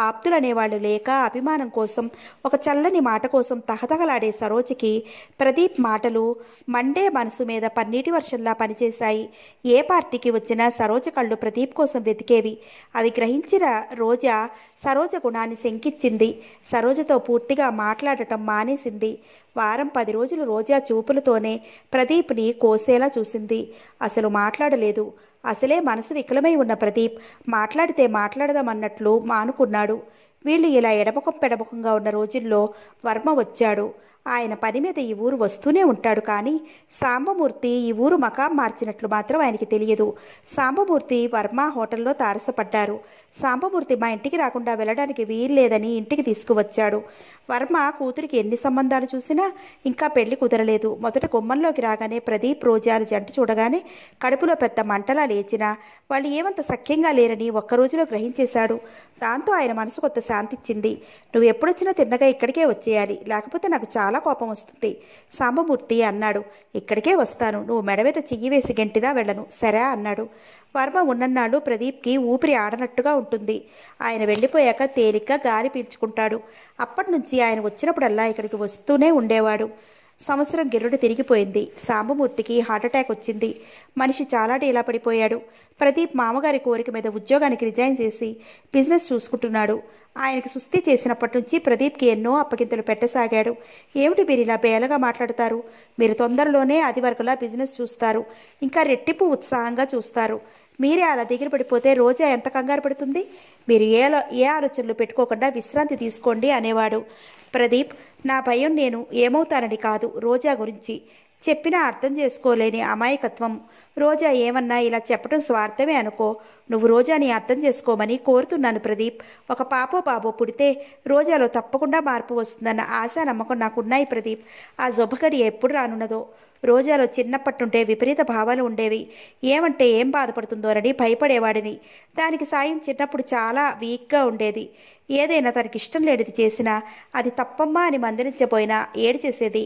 ఆప్తులు అనేవాళ్ళు లేక అభిమానం కోసం ఒక చల్లని మాట కోసం తహతహలాడే సరోజికి ప్రదీప్ మాటలు మండే మనసు మీద పన్నీటి వర్షంలా పనిచేశాయి ఏ పార్టీకి వచ్చినా సరోజ కళ్ళు ప్రదీప్ కోసం వెతికేవి అవి గ్రహించిన రోజా సరోజ గుణాన్ని శంకిచ్చింది సరోజతో పూర్తిగా మాట్లాడటం మానేసింది వారం పది రోజులు రోజా చూపులతోనే ప్రదీప్ని కోసేలా చూసింది అసలు మాట్లాడలేదు అసలే మనసు వికలమై ఉన్న ప్రదీప్ మాట్లాడితే మాట్లాడదామన్నట్లు మానుకున్నాడు వీళ్ళు ఇలా ఎడమకం పెడబకంగా ఉన్న రోజుల్లో వర్మ వచ్చాడు ఆయన పని మీద ఈ ఊరు వస్తూనే ఉంటాడు కానీ సాంబమూర్తి ఈ ఊరు మకాం మార్చినట్లు మాత్రం ఆయనకి తెలియదు సాంబమూర్తి వర్మ హోటల్లో తారసపడ్డారు సాంబమూర్తి మా ఇంటికి రాకుండా వెళ్ళడానికి వీల్లేదని ఇంటికి తీసుకువచ్చాడు వర్మ కూతురికి ఎన్ని సంబంధాలు చూసినా ఇంకా పెళ్లి కుదరలేదు మొదట గుమ్మంలోకి రాగానే ప్రదీప్ రోజాల జంట చూడగానే కడుపులో పెద్ద మంటలా లేచినా వాళ్ళు ఏమంత సఖ్యంగా లేరని ఒక్కరోజులో గ్రహించేశాడు దాంతో ఆయన మనసు కొత్త శాంతిచ్చింది నువ్వు ఎప్పుడొచ్చినా తిన్నగా ఇక్కడికే వచ్చేయాలి లేకపోతే నాకు చాలా కోపం వస్తుంది సాంబమూర్తి అన్నాడు ఇక్కడికే వస్తాను నువ్వు మెడ మీద చెయ్యి వేసి గంటినా వెళ్ళను సరే అన్నాడు వర్మ ఉన్నన్నాళ్ళు ప్రదీప్కి ఊపిరి ఆడనట్టుగా ఉంటుంది ఆయన వెళ్ళిపోయాక తేలిగ్గా గాలి పీల్చుకుంటాడు అప్పటి నుంచి ఆయన వచ్చినప్పుడల్లా ఇక్కడికి వస్తూనే ఉండేవాడు సంవత్సరం గిర్రుడు తిరిగిపోయింది సాంబమూర్తికి హార్ట్అటాక్ వచ్చింది మనిషి చాలా డీలా పడిపోయాడు ప్రదీప్ మామగారి కోరిక మీద ఉద్యోగానికి రిజైన్ చేసి బిజినెస్ చూసుకుంటున్నాడు ఆయనకి సుస్థి చేసినప్పటి నుంచి ప్రదీప్కి ఎన్నో అప్పగింతలు పెట్టసాగాడు ఏమిటి మీరు ఇలా బేలగా మాట్లాడతారు మీరు తొందరలోనే అది వరకులా బిజినెస్ చూస్తారు ఇంకా రెట్టింపు ఉత్సాహంగా చూస్తారు మీరే అలా దిగిరి పడిపోతే రోజా ఎంత కంగారు పడుతుంది మీరు ఏ ఏ ఆలోచనలు పెట్టుకోకుండా విశ్రాంతి తీసుకోండి అనేవాడు ప్రదీప్ నా భయం నేను ఏమవుతానని కాదు రోజా గురించి చెప్పినా అర్థం చేసుకోలేని అమాయకత్వం రోజా ఏమన్నా ఇలా చెప్పడం స్వార్థమే అనుకో నువ్వు రోజాని అర్థం చేసుకోమని కోరుతున్నాను ప్రదీప్ ఒక పాపో బాబో పుడితే రోజాలో తప్పకుండా మార్పు వస్తుందన్న ఆశ నమ్మకం నాకున్నాయి ప్రదీప్ ఆ శుభగడి ఎప్పుడు రానున్నదో రోజాలో చిన్నప్పట్టుంటే విపరీత భావాలు ఉండేవి ఏమంటే ఏం బాధపడుతుందోనని భయపడేవాడిని దానికి సాయం చిన్నప్పుడు చాలా వీక్గా ఉండేది ఏదైనా తనకిష్టం లేనిది చేసినా అది తప్పమ్మా అని మందరించబోయినా చేసేది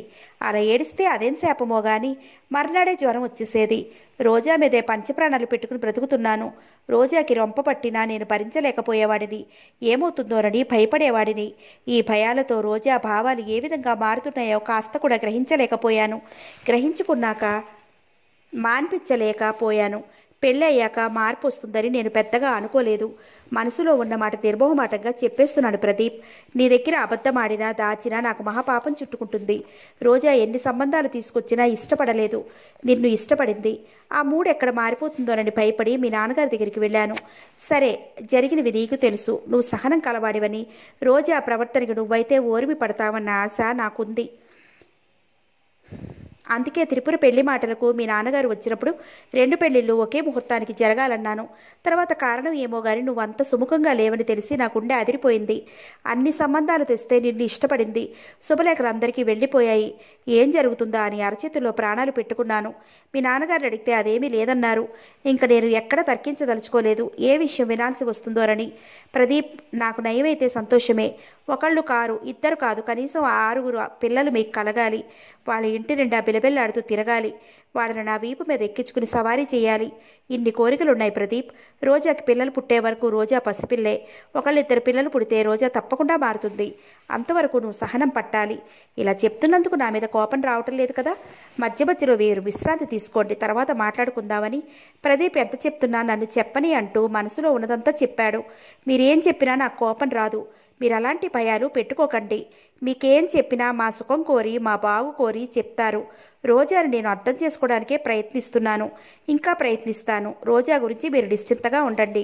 అలా ఏడిస్తే అదేం శాపమో గాని మర్నాడే జ్వరం వచ్చేసేది రోజా మీదే పంచప్రాణాలు పెట్టుకుని బ్రతుకుతున్నాను రోజాకి రొంప పట్టినా నేను భరించలేకపోయేవాడిని ఏమవుతుందోనని భయపడేవాడిని ఈ భయాలతో రోజా భావాలు ఏ విధంగా మారుతున్నాయో కాస్త కూడా గ్రహించలేకపోయాను గ్రహించుకున్నాక మాన్పించలేకపోయాను పెళ్ళయ్యాక మార్పు వస్తుందని నేను పెద్దగా అనుకోలేదు మనసులో ఉన్న మాట నిర్మోహమాటంగా చెప్పేస్తున్నాడు ప్రదీప్ నీ దగ్గర అబద్ధం ఆడినా దాచినా నాకు మహాపాపం చుట్టుకుంటుంది రోజా ఎన్ని సంబంధాలు తీసుకొచ్చినా ఇష్టపడలేదు నిన్ను ఇష్టపడింది ఆ మూడు ఎక్కడ మారిపోతుందోనని భయపడి మీ నాన్నగారి దగ్గరికి వెళ్ళాను సరే జరిగినవి నీకు తెలుసు నువ్వు సహనం కలవాడివని రోజా ప్రవర్తనకి నువ్వైతే ఓరిమి పడతావన్న ఆశ నాకుంది అందుకే త్రిపుర పెళ్లి మాటలకు మీ నాన్నగారు వచ్చినప్పుడు రెండు పెళ్లిళ్ళు ఒకే ముహూర్తానికి జరగాలన్నాను తర్వాత కారణం ఏమో గాని నువ్వు అంత సుముఖంగా లేవని తెలిసి నాకుండె అదిరిపోయింది అన్ని సంబంధాలు తెస్తే నిన్ను ఇష్టపడింది శుభలేఖలు అందరికీ వెళ్ళిపోయాయి ఏం జరుగుతుందా అని అరచేతుల్లో ప్రాణాలు పెట్టుకున్నాను మీ నాన్నగారు అడిగితే అదేమీ లేదన్నారు ఇంక నేను ఎక్కడ తర్కించదలుచుకోలేదు ఏ విషయం వినాల్సి వస్తుందోరని ప్రదీప్ నాకు నయమైతే సంతోషమే ఒకళ్ళు కారు ఇద్దరు కాదు కనీసం ఆరుగురు పిల్లలు మీకు కలగాలి వాళ్ళ ఇంటి నిండా బిలబిల్లాడుతూ తిరగాలి వాళ్ళని నా వీపు మీద ఎక్కించుకుని సవారీ చేయాలి ఇన్ని కోరికలున్నాయి ప్రదీప్ రోజాకి పిల్లలు పుట్టే వరకు రోజా పసిపిల్లే ఒకళ్ళిద్దరు పిల్లలు పుడితే రోజా తప్పకుండా మారుతుంది అంతవరకు నువ్వు సహనం పట్టాలి ఇలా చెప్తున్నందుకు నా మీద కోపం రావటం లేదు కదా మధ్య మధ్యలో వీరు విశ్రాంతి తీసుకోండి తర్వాత మాట్లాడుకుందామని ప్రదీప్ ఎంత చెప్తున్నా నన్ను చెప్పని అంటూ మనసులో ఉన్నదంతా చెప్పాడు మీరేం చెప్పినా నాకు కోపం రాదు మీరు అలాంటి భయాలు పెట్టుకోకండి మీకేం చెప్పినా మా సుఖం కోరి మా బాగు కోరి చెప్తారు రోజాని నేను అర్థం చేసుకోవడానికే ప్రయత్నిస్తున్నాను ఇంకా ప్రయత్నిస్తాను రోజా గురించి మీరు నిశ్చింతగా ఉండండి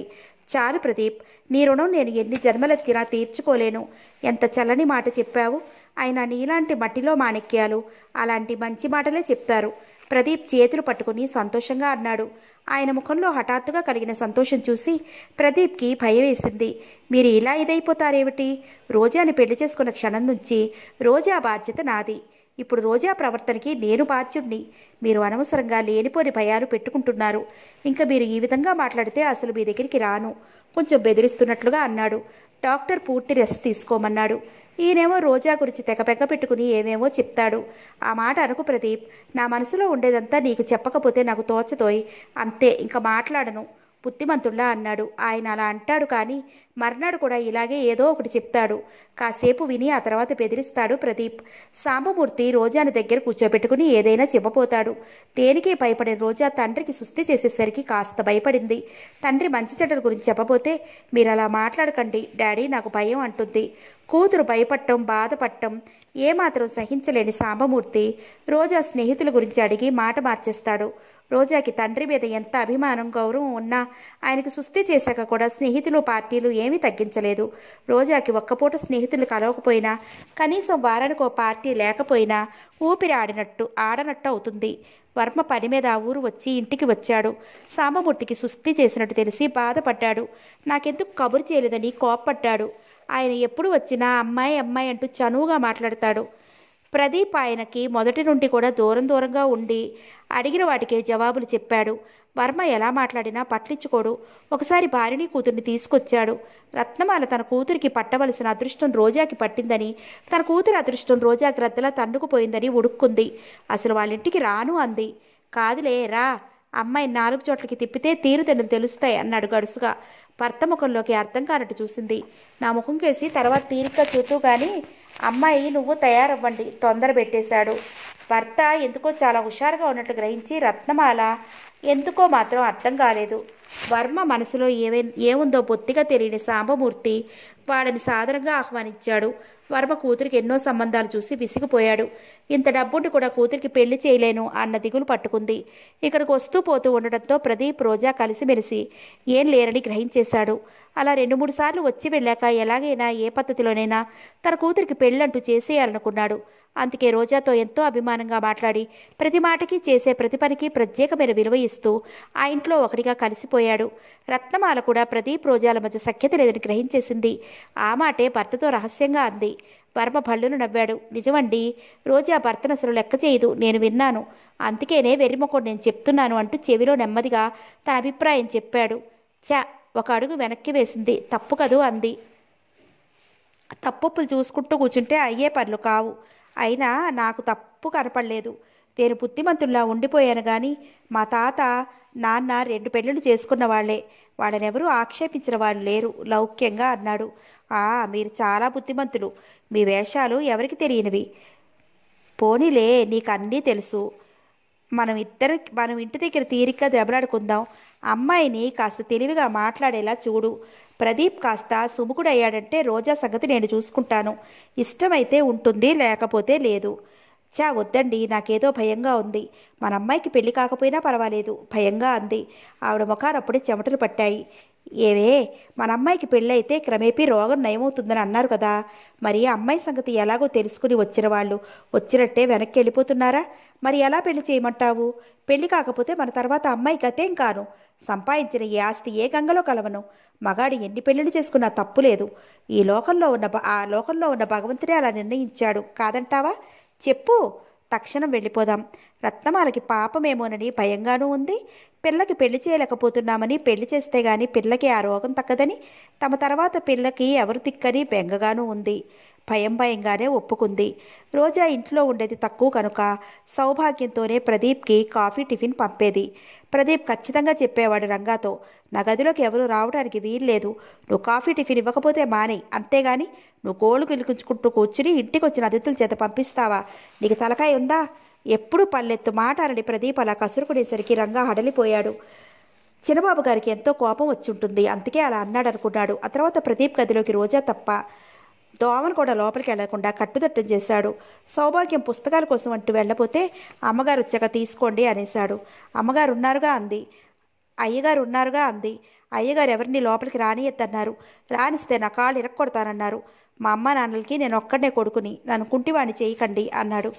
చాలు ప్రదీప్ నీ రుణం నేను ఎన్ని జన్మలెత్తినా తీర్చుకోలేను ఎంత చల్లని మాట చెప్పావు ఆయన నీలాంటి మట్టిలో మాణిక్యాలు అలాంటి మంచి మాటలే చెప్తారు ప్రదీప్ చేతులు పట్టుకుని సంతోషంగా అన్నాడు ఆయన ముఖంలో హఠాత్తుగా కలిగిన సంతోషం చూసి ప్రదీప్కి భయం వేసింది మీరు ఇలా ఇదైపోతారేమిటి రోజాని పెళ్లి చేసుకున్న క్షణం నుంచి రోజా బాధ్యత నాది ఇప్పుడు రోజా ప్రవర్తనకి నేను బాధ్యుణ్ణి మీరు అనవసరంగా లేనిపోని భయాలు పెట్టుకుంటున్నారు ఇంకా మీరు ఈ విధంగా మాట్లాడితే అసలు మీ దగ్గరికి రాను కొంచెం బెదిరిస్తున్నట్లుగా అన్నాడు డాక్టర్ పూర్తి రెస్ట్ తీసుకోమన్నాడు ఈయనేమో రోజా గురించి తెగపెక్క పెట్టుకుని ఏమేమో చెప్తాడు ఆ మాట అనుకు ప్రదీప్ నా మనసులో ఉండేదంతా నీకు చెప్పకపోతే నాకు తోచతోయ్ అంతే ఇంకా మాట్లాడను బుద్ధిమంతుల్లా అన్నాడు ఆయన అలా అంటాడు కానీ మర్నాడు కూడా ఇలాగే ఏదో ఒకటి చెప్తాడు కాసేపు విని ఆ తర్వాత బెదిరిస్తాడు ప్రదీప్ సాంబమూర్తి రోజాని దగ్గర కూర్చోబెట్టుకుని ఏదైనా చెప్పబోతాడు దేనికే భయపడిన రోజా తండ్రికి సుస్థి చేసేసరికి కాస్త భయపడింది తండ్రి మంచి చెడ్డల గురించి చెప్పబోతే మీరు అలా మాట్లాడకండి డాడీ నాకు భయం అంటుంది కూతురు భయపడటం బాధపడటం ఏమాత్రం సహించలేని సాంబమూర్తి రోజా స్నేహితుల గురించి అడిగి మాట మార్చేస్తాడు రోజాకి తండ్రి మీద ఎంత అభిమానం గౌరవం ఉన్నా ఆయనకి సుస్థి చేశాక కూడా స్నేహితులు పార్టీలు ఏమీ తగ్గించలేదు రోజాకి ఒక్కపూట స్నేహితులు కలవకపోయినా కనీసం వారానికి పార్టీ లేకపోయినా ఊపిరి ఆడినట్టు ఆడనట్టు అవుతుంది వర్మ పని మీద ఆ ఊరు వచ్చి ఇంటికి వచ్చాడు సామమూర్తికి సుస్థి చేసినట్టు తెలిసి బాధపడ్డాడు నాకెందుకు కబురు చేయలేదని కోప్పడ్డాడు ఆయన ఎప్పుడు వచ్చినా అమ్మాయి అమ్మాయి అంటూ చనువుగా మాట్లాడతాడు ప్రదీప్ ఆయనకి మొదటి నుండి కూడా దూరం దూరంగా ఉండి అడిగిన వాటికే జవాబులు చెప్పాడు వర్మ ఎలా మాట్లాడినా పట్టించుకోడు ఒకసారి భార్యని కూతుర్ని తీసుకొచ్చాడు రత్నమాల తన కూతురికి పట్టవలసిన అదృష్టం రోజాకి పట్టిందని తన కూతురి అదృష్టం రోజాకి రద్దలా తండుకుపోయిందని ఉడుక్కుంది అసలు వాళ్ళింటికి రాను అంది కాదులే రా అమ్మాయి నాలుగు చోట్లకి తిప్పితే తీరుదెన్నులు తెలుస్తాయి అన్నాడు గడుసుగా భర్త ముఖంలోకి అర్థం కానట్టు చూసింది నా ముఖం కేసి తర్వాత తీరిక చూతూ కానీ అమ్మాయి నువ్వు తయారవ్వండి తొందర పెట్టేశాడు భర్త ఎందుకో చాలా హుషారుగా ఉన్నట్లు గ్రహించి రత్నమాల ఎందుకో మాత్రం అర్థం కాలేదు వర్మ మనసులో ఏవే ఏముందో బొత్తిగా తెలియని సాంబమూర్తి వాడిని సాధారణంగా ఆహ్వానించాడు వర్మ కూతురికి ఎన్నో సంబంధాలు చూసి విసిగిపోయాడు ఇంత డబ్బుని కూడా కూతురికి పెళ్లి చేయలేను అన్న దిగులు పట్టుకుంది ఇక్కడికి వస్తూ పోతూ ఉండడంతో ప్రదీప్ రోజా కలిసిమెలిసి ఏం లేరని గ్రహించేశాడు అలా రెండు మూడు సార్లు వచ్చి వెళ్ళాక ఎలాగైనా ఏ పద్ధతిలోనైనా తన కూతురికి పెళ్ళంటూ చేసేయాలనుకున్నాడు అందుకే రోజాతో ఎంతో అభిమానంగా మాట్లాడి ప్రతి మాటకి చేసే ప్రతి పనికి ప్రత్యేకమైన విలువ ఇస్తూ ఆ ఇంట్లో ఒకటిగా కలిసిపోయాడు రత్నమాల కూడా ప్రదీప్ రోజాల మధ్య సఖ్యత లేదని గ్రహించేసింది ఆ మాటే భర్తతో రహస్యంగా అంది వర్మ భళ్ళును నవ్వాడు నిజమండి రోజా భర్తను అసలు లెక్క చేయదు నేను విన్నాను అందుకేనే వెర్రిమకోడు నేను చెప్తున్నాను అంటూ చెవిలో నెమ్మదిగా తన అభిప్రాయం చెప్పాడు చ ఒక అడుగు వెనక్కి వేసింది తప్పు కదూ అంది తప్పులు చూసుకుంటూ కూర్చుంటే అయ్యే పనులు కావు అయినా నాకు తప్పు కనపడలేదు నేను బుద్ధిమంతుల్లా ఉండిపోయాను కానీ మా తాత నాన్న రెండు పెళ్ళిళ్ళు చేసుకున్న వాళ్ళే వాళ్ళనెవరూ ఆక్షేపించిన వాళ్ళు లేరు లౌక్యంగా అన్నాడు ఆ మీరు చాలా బుద్ధిమంతులు మీ వేషాలు ఎవరికి తెలియనివి పోనీలే నీకు అన్నీ తెలుసు మనం ఇద్దరు మనం ఇంటి దగ్గర తీరిక దెబ్బలాడుకుందాం అమ్మాయిని కాస్త తెలివిగా మాట్లాడేలా చూడు ప్రదీప్ కాస్త సుముకుడయ్యాడంటే రోజా సంగతి నేను చూసుకుంటాను ఇష్టమైతే ఉంటుంది లేకపోతే లేదు చా వద్దండి నాకేదో భయంగా ఉంది మన అమ్మాయికి పెళ్లి కాకపోయినా పర్వాలేదు భయంగా అంది ఆవిడ ముఖారప్పుడే చెమటలు పట్టాయి ఏవే మన అమ్మాయికి పెళ్ళైతే క్రమేపీ రోగం నయమవుతుందని అన్నారు కదా మరి అమ్మాయి సంగతి ఎలాగో తెలుసుకుని వచ్చిన వాళ్ళు వచ్చినట్టే వెనక్కి వెళ్ళిపోతున్నారా మరి ఎలా పెళ్లి చేయమంటావు పెళ్లి కాకపోతే మన తర్వాత అమ్మాయి గతేం కాను సంపాదించిన ఏ ఆస్తి ఏ గంగలో కలవను మగాడు ఎన్ని పెళ్లిళ్ళు చేసుకున్నా తప్పు లేదు ఈ లోకంలో ఉన్న ఆ లోకంలో ఉన్న భగవంతుడే అలా నిర్ణయించాడు కాదంటావా చెప్పు తక్షణం వెళ్ళిపోదాం రత్నమాలకి పాపమేమోనని భయంగానూ ఉంది పిల్లకి పెళ్లి చేయలేకపోతున్నామని పెళ్లి చేస్తే గాని పిల్లకి ఆ రోగం తక్కదని తమ తర్వాత పిల్లకి ఎవరు తిక్కని బెంగగానూ ఉంది భయం భయంగానే ఒప్పుకుంది రోజా ఇంట్లో ఉండేది తక్కువ కనుక సౌభాగ్యంతోనే ప్రదీప్కి కాఫీ టిఫిన్ పంపేది ప్రదీప్ ఖచ్చితంగా చెప్పేవాడు రంగాతో నా గదిలోకి ఎవరు రావడానికి వీల్లేదు నువ్వు కాఫీ టిఫిన్ ఇవ్వకపోతే మానే అంతేగాని నువ్వు గోళ్ళు కిలుకుంచుకుంటూ కూర్చుని ఇంటికి వచ్చిన అతిథుల చేత పంపిస్తావా నీకు తలకాయ ఉందా ఎప్పుడు పల్లెత్తు మాట అనని ప్రదీప్ అలా కసురుకునేసరికి రంగా హడలిపోయాడు చిన్నబాబు గారికి ఎంతో కోపం వచ్చి ఉంటుంది అందుకే అలా అన్నాడు అనుకున్నాడు ఆ తర్వాత ప్రదీప్ గదిలోకి రోజా తప్ప దోమను కూడా లోపలికి వెళ్లకుండా కట్టుదట్టం చేశాడు సౌభాగ్యం పుస్తకాల కోసం అంటూ వెళ్ళపోతే అమ్మగారు వచ్చాక తీసుకోండి అనేశాడు అమ్మగారు ఉన్నారుగా అంది అయ్యగారు ఉన్నారుగా అంది అయ్యగారు ఎవరిని లోపలికి రానియద్దన్నారు రానిస్తే నా కాళ్ళు ఇరక్కొడతానన్నారు మా అమ్మ నాన్నలకి నేను ఒక్కడనే కొడుకుని నన్ను కుంటివాణ్ణి చేయకండి అన్నాడు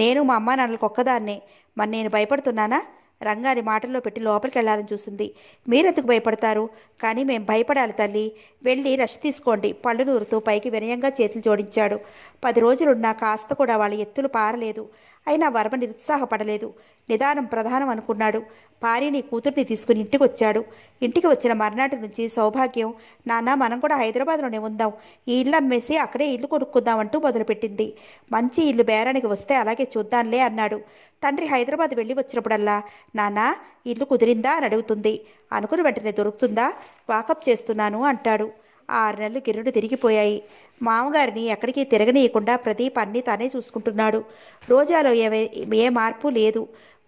నేను మా అమ్మ నాన్నలకి ఒక్కదాన్నే మరి నేను భయపడుతున్నానా రంగాని మాటల్లో పెట్టి లోపలికి వెళ్లాలని చూసింది మీరెందుకు భయపడతారు కానీ మేము భయపడాలి తల్లి వెళ్ళి రష్ తీసుకోండి పళ్ళు నూరుతూ పైకి వినయంగా చేతులు జోడించాడు పది రోజులున్నా కాస్త కూడా వాళ్ళ ఎత్తులు పారలేదు అయినా వర్మ నిరుత్సాహపడలేదు నిదానం ప్రధానం అనుకున్నాడు భార్యని కూతుర్ని తీసుకుని ఇంటికి వచ్చాడు ఇంటికి వచ్చిన మర్నాటి నుంచి సౌభాగ్యం నాన్న మనం కూడా హైదరాబాద్లోనే ఉందాం ఈ ఇల్లు అమ్మేసి అక్కడే ఇల్లు కొనుక్కుందామంటూ మొదలుపెట్టింది మంచి ఇల్లు బేరానికి వస్తే అలాగే చూద్దాంలే అన్నాడు తండ్రి హైదరాబాద్ వెళ్ళి వచ్చినప్పుడల్లా నానా ఇల్లు కుదిరిందా అని అడుగుతుంది అనుకుని వెంటనే దొరుకుతుందా వాకప్ చేస్తున్నాను అంటాడు ఆరు నెలలు గిర్రుడు తిరిగిపోయాయి మామగారిని ఎక్కడికి తిరగనీయకుండా ప్రదీప్ అన్ని తానే చూసుకుంటున్నాడు రోజాలో ఏవే ఏ మార్పు లేదు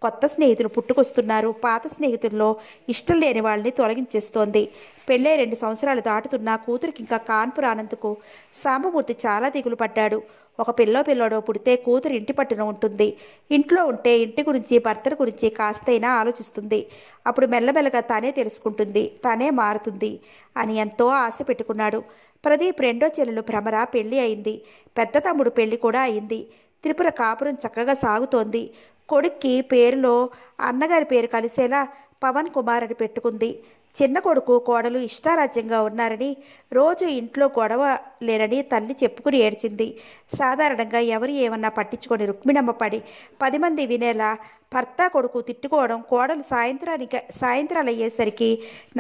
కొత్త స్నేహితులు పుట్టుకొస్తున్నారు పాత స్నేహితుల్లో ఇష్టం లేని వాళ్ళని తొలగించేస్తోంది పెళ్ళే రెండు సంవత్సరాలు దాటుతున్నా కూతురికి ఇంకా కాన్పు రానందుకు సాంబమూర్తి చాలా దిగులు పడ్డాడు ఒక పిల్లో పిల్లోడో పుడితే కూతురు ఇంటి పట్టున ఉంటుంది ఇంట్లో ఉంటే ఇంటి గురించి భర్తల గురించి కాస్తైనా ఆలోచిస్తుంది అప్పుడు మెల్లమెల్లగా తానే తెలుసుకుంటుంది తానే మారుతుంది అని ఎంతో ఆశ పెట్టుకున్నాడు ప్రదీప్ రెండో చెల్లెలు భ్రమర పెళ్లి అయింది పెద్ద తమ్ముడు పెళ్లి కూడా అయింది త్రిపుర కాపురం చక్కగా సాగుతోంది కొడుక్కి పేరులో అన్నగారి పేరు కలిసేలా పవన్ కుమార్ అని పెట్టుకుంది చిన్న కొడుకు కోడలు ఇష్టారాజ్యంగా ఉన్నారని రోజు ఇంట్లో గొడవ లేరని తల్లి చెప్పుకుని ఏడ్చింది సాధారణంగా ఎవరు ఏమన్నా పట్టించుకొని రుక్మిణమ్మ పడి పది మంది వినేలా భర్త కొడుకు తిట్టుకోవడం కోడలు సాయంత్రానికి సాయంత్రాలు అయ్యేసరికి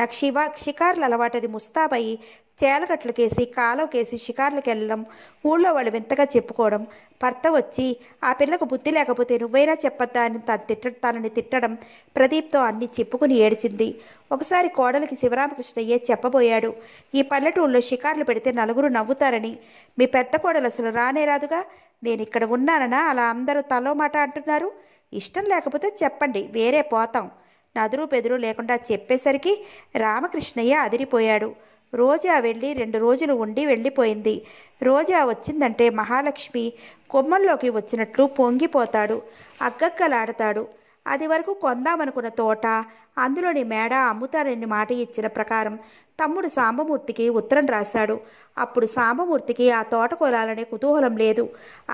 నక్షివ శివ షికార్లు అలవాటని ముస్తాబయ్యి చేలగట్లకేసి కాలవకేసి షికార్లకు వెళ్ళడం ఊళ్ళో వాళ్ళు వింతగా చెప్పుకోవడం భర్త వచ్చి ఆ పిల్లకు బుద్ధి లేకపోతే నువ్వైనా చెప్పద్దా అని తను తిట్ట తనని తిట్టడం ప్రదీప్తో అన్ని చెప్పుకుని ఏడిచింది ఒకసారి కోడలికి శివరామకృష్ణయ్య చెప్పబోయాడు ఈ పల్లెటూళ్ళలో షికార్లు పెడితే నలుగురు నవ్వుతారని మీ పెద్ద కోడలు అసలు రానే రాదుగా నేను ఇక్కడ ఉన్నానన్నా అలా అందరూ తలో మాట అంటున్నారు ఇష్టం లేకపోతే చెప్పండి వేరే పోతాం నదురు బెదురు లేకుండా చెప్పేసరికి రామకృష్ణయ్య అదిరిపోయాడు రోజా వెళ్ళి రెండు రోజులు ఉండి వెళ్ళిపోయింది రోజా వచ్చిందంటే మహాలక్ష్మి కొమ్మల్లోకి వచ్చినట్లు పొంగిపోతాడు అగ్గక్కలాడతాడు అది వరకు కొందామనుకున్న తోట అందులోని మేడ అమ్ముతారని మాట ఇచ్చిన ప్రకారం తమ్ముడు సాంబమూర్తికి ఉత్తరం రాశాడు అప్పుడు సాంబమూర్తికి ఆ తోట కొలాలనే కుతూహలం లేదు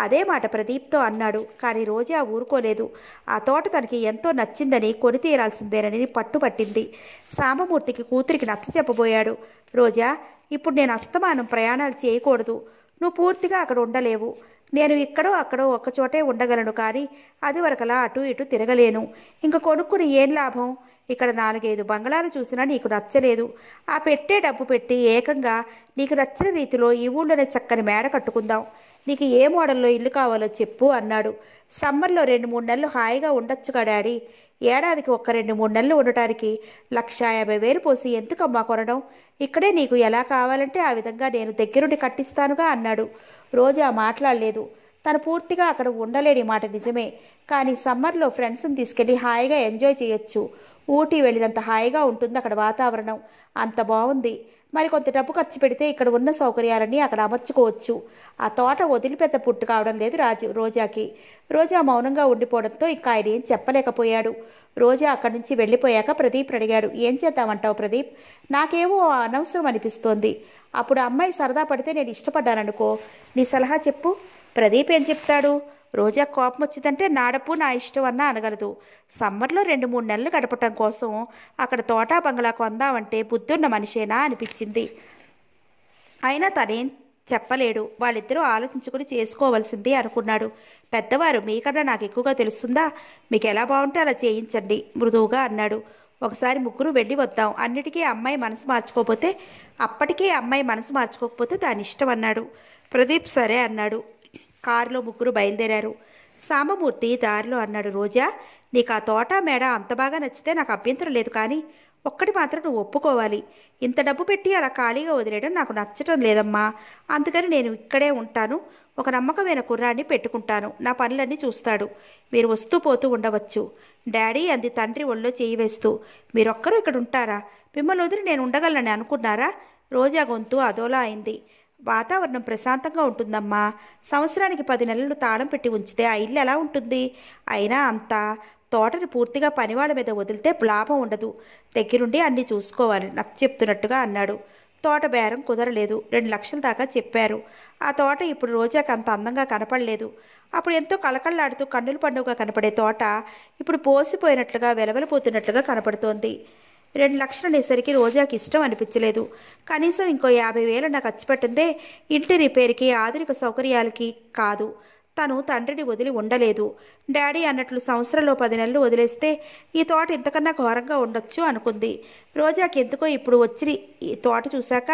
అదే మాట ప్రదీప్తో అన్నాడు కానీ రోజా ఊరుకోలేదు ఆ తోట తనకి ఎంతో నచ్చిందని కొని తీరాల్సిందేనని పట్టుపట్టింది సాంబమూర్తికి కూతురికి నచ్చ చెప్పబోయాడు రోజా ఇప్పుడు నేను అస్తమానం ప్రయాణాలు చేయకూడదు నువ్వు పూర్తిగా అక్కడ ఉండలేవు నేను ఇక్కడో అక్కడో ఒక్కచోటే ఉండగలను కానీ అది వరకలా అటు ఇటు తిరగలేను ఇంక కొనుక్కుని ఏం లాభం ఇక్కడ నాలుగైదు బంగళాలు చూసినా నీకు నచ్చలేదు ఆ పెట్టే డబ్బు పెట్టి ఏకంగా నీకు నచ్చిన రీతిలో ఈ ఊళ్ళోనే చక్కని మేడ కట్టుకుందాం నీకు ఏ మోడల్లో ఇల్లు కావాలో చెప్పు అన్నాడు సమ్మర్లో రెండు మూడు నెలలు హాయిగా ఉండొచ్చుగా డాడీ ఏడాదికి ఒక్క రెండు మూడు నెలలు ఉండటానికి లక్ష యాభై వేలు పోసి ఎందుకమ్మా కొనడం ఇక్కడే నీకు ఎలా కావాలంటే ఆ విధంగా నేను దగ్గరుండి కట్టిస్తానుగా అన్నాడు రోజా మాట్లాడలేదు తను పూర్తిగా అక్కడ ఉండలేని మాట నిజమే కానీ సమ్మర్లో ఫ్రెండ్స్ని తీసుకెళ్ళి హాయిగా ఎంజాయ్ చేయొచ్చు ఊటీ వెళ్ళినంత హాయిగా ఉంటుంది అక్కడ వాతావరణం అంత బాగుంది మరి కొంత డబ్బు ఖర్చు పెడితే ఇక్కడ ఉన్న సౌకర్యాలన్నీ అక్కడ అమర్చుకోవచ్చు ఆ తోట వదిలిపెద్ద పుట్టు కావడం లేదు రాజు రోజాకి రోజా మౌనంగా ఉండిపోవడంతో ఇంకా ఆయన ఏం చెప్పలేకపోయాడు రోజా అక్కడి నుంచి వెళ్ళిపోయాక ప్రదీప్ అడిగాడు ఏం చేద్దామంటావు ప్రదీప్ నాకేమో అనవసరం అనిపిస్తోంది అప్పుడు అమ్మాయి సరదా పడితే నేను ఇష్టపడ్డాననుకో నీ సలహా చెప్పు ప్రదీప్ ఏం చెప్తాడు రోజా కోపం వచ్చిందంటే నాడపు నా ఇష్టం అన్నా అనగలదు సమ్మర్లో రెండు మూడు నెలలు గడపటం కోసం అక్కడ తోటా బంగ్లా కొందామంటే బుద్ధున్న మనిషేనా అనిపించింది అయినా తనేం చెప్పలేడు వాళ్ళిద్దరూ ఆలోచించుకుని చేసుకోవలసింది అనుకున్నాడు పెద్దవారు మీకన్నా నాకు ఎక్కువగా తెలుస్తుందా మీకు ఎలా బాగుంటే అలా చేయించండి మృదువుగా అన్నాడు ఒకసారి ముగ్గురు వెళ్ళి వద్దాం అన్నిటికీ అమ్మాయి మనసు మార్చుకోకపోతే అప్పటికే అమ్మాయి మనసు మార్చుకోకపోతే దాని ఇష్టం అన్నాడు ప్రదీప్ సరే అన్నాడు కారులో ముగ్గురు బయలుదేరారు సామమూర్తి దారిలో అన్నాడు రోజా నీకు ఆ తోట మేడ అంత బాగా నచ్చితే నాకు అభ్యంతరం లేదు కానీ ఒక్కటి మాత్రం నువ్వు ఒప్పుకోవాలి ఇంత డబ్బు పెట్టి అలా ఖాళీగా వదిలేయడం నాకు నచ్చటం లేదమ్మా అందుకని నేను ఇక్కడే ఉంటాను ఒక నమ్మకమైన కుర్రాన్ని పెట్టుకుంటాను నా పనులన్నీ చూస్తాడు మీరు వస్తూ పోతూ ఉండవచ్చు డాడీ అంది తండ్రి ఒళ్ళో చేయి వేస్తూ మీరొక్కరూ ఇక్కడ ఉంటారా మిమ్మల్ని వదిలి నేను ఉండగలనని అనుకున్నారా రోజా గొంతు అదోలా అయింది వాతావరణం ప్రశాంతంగా ఉంటుందమ్మా సంవత్సరానికి పది నెలలు తాళం పెట్టి ఉంచితే ఆ ఇల్లు ఎలా ఉంటుంది అయినా అంతా తోటని పూర్తిగా పనివాళ్ళ మీద వదిలితే లాభం ఉండదు దగ్గరుండి అన్నీ చూసుకోవాలి నాకు చెప్తున్నట్టుగా అన్నాడు తోట బేరం కుదరలేదు రెండు లక్షల దాకా చెప్పారు ఆ తోట ఇప్పుడు రోజాకి అంత అందంగా కనపడలేదు అప్పుడు ఎంతో కలకళ్ళాడుతూ కన్నుల పండుగగా కనపడే తోట ఇప్పుడు పోసిపోయినట్లుగా వెలవెలపోతున్నట్లుగా కనపడుతోంది రెండు లక్షలు అనేసరికి రోజాకి ఇష్టం అనిపించలేదు కనీసం ఇంకో యాభై వేలు నాకు ఖర్చు పెట్టిందే ఇంటి రిపేర్కి ఆధునిక సౌకర్యాలకి కాదు తను తండ్రిని వదిలి ఉండలేదు డాడీ అన్నట్లు సంవత్సరంలో పది నెలలు వదిలేస్తే ఈ తోట ఇంతకన్నా ఘోరంగా ఉండొచ్చు అనుకుంది రోజాకి ఎందుకో ఇప్పుడు వచ్చి ఈ తోట చూశాక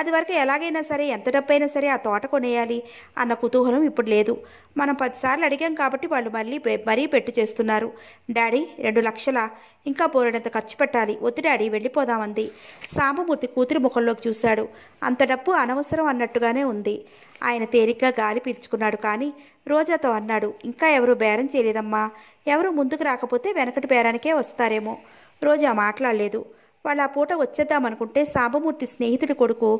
అది వరకు ఎలాగైనా సరే ఎంత డబ్బైనా సరే ఆ తోట కొనేయాలి అన్న కుతూహలం ఇప్పుడు లేదు మనం పదిసార్లు అడిగాం కాబట్టి వాళ్ళు మళ్ళీ మరీ పెట్టు చేస్తున్నారు డాడీ రెండు లక్షల ఇంకా బోరెడంత ఖర్చు పెట్టాలి వద్దు డాడీ వెళ్ళిపోదామంది సాంబమూర్తి కూతురి ముఖంలోకి చూశాడు అంత డబ్బు అనవసరం అన్నట్టుగానే ఉంది ఆయన తేలిగ్గా గాలి పీల్చుకున్నాడు కానీ రోజాతో అన్నాడు ఇంకా ఎవరు బేరం చేయలేదమ్మా ఎవరు ముందుకు రాకపోతే వెనకటి బేరానికే వస్తారేమో రోజా మాట్లాడలేదు వాళ్ళు ఆ పూట వచ్చేద్దామనుకుంటే సాంబమూర్తి స్నేహితుడి కొడుకు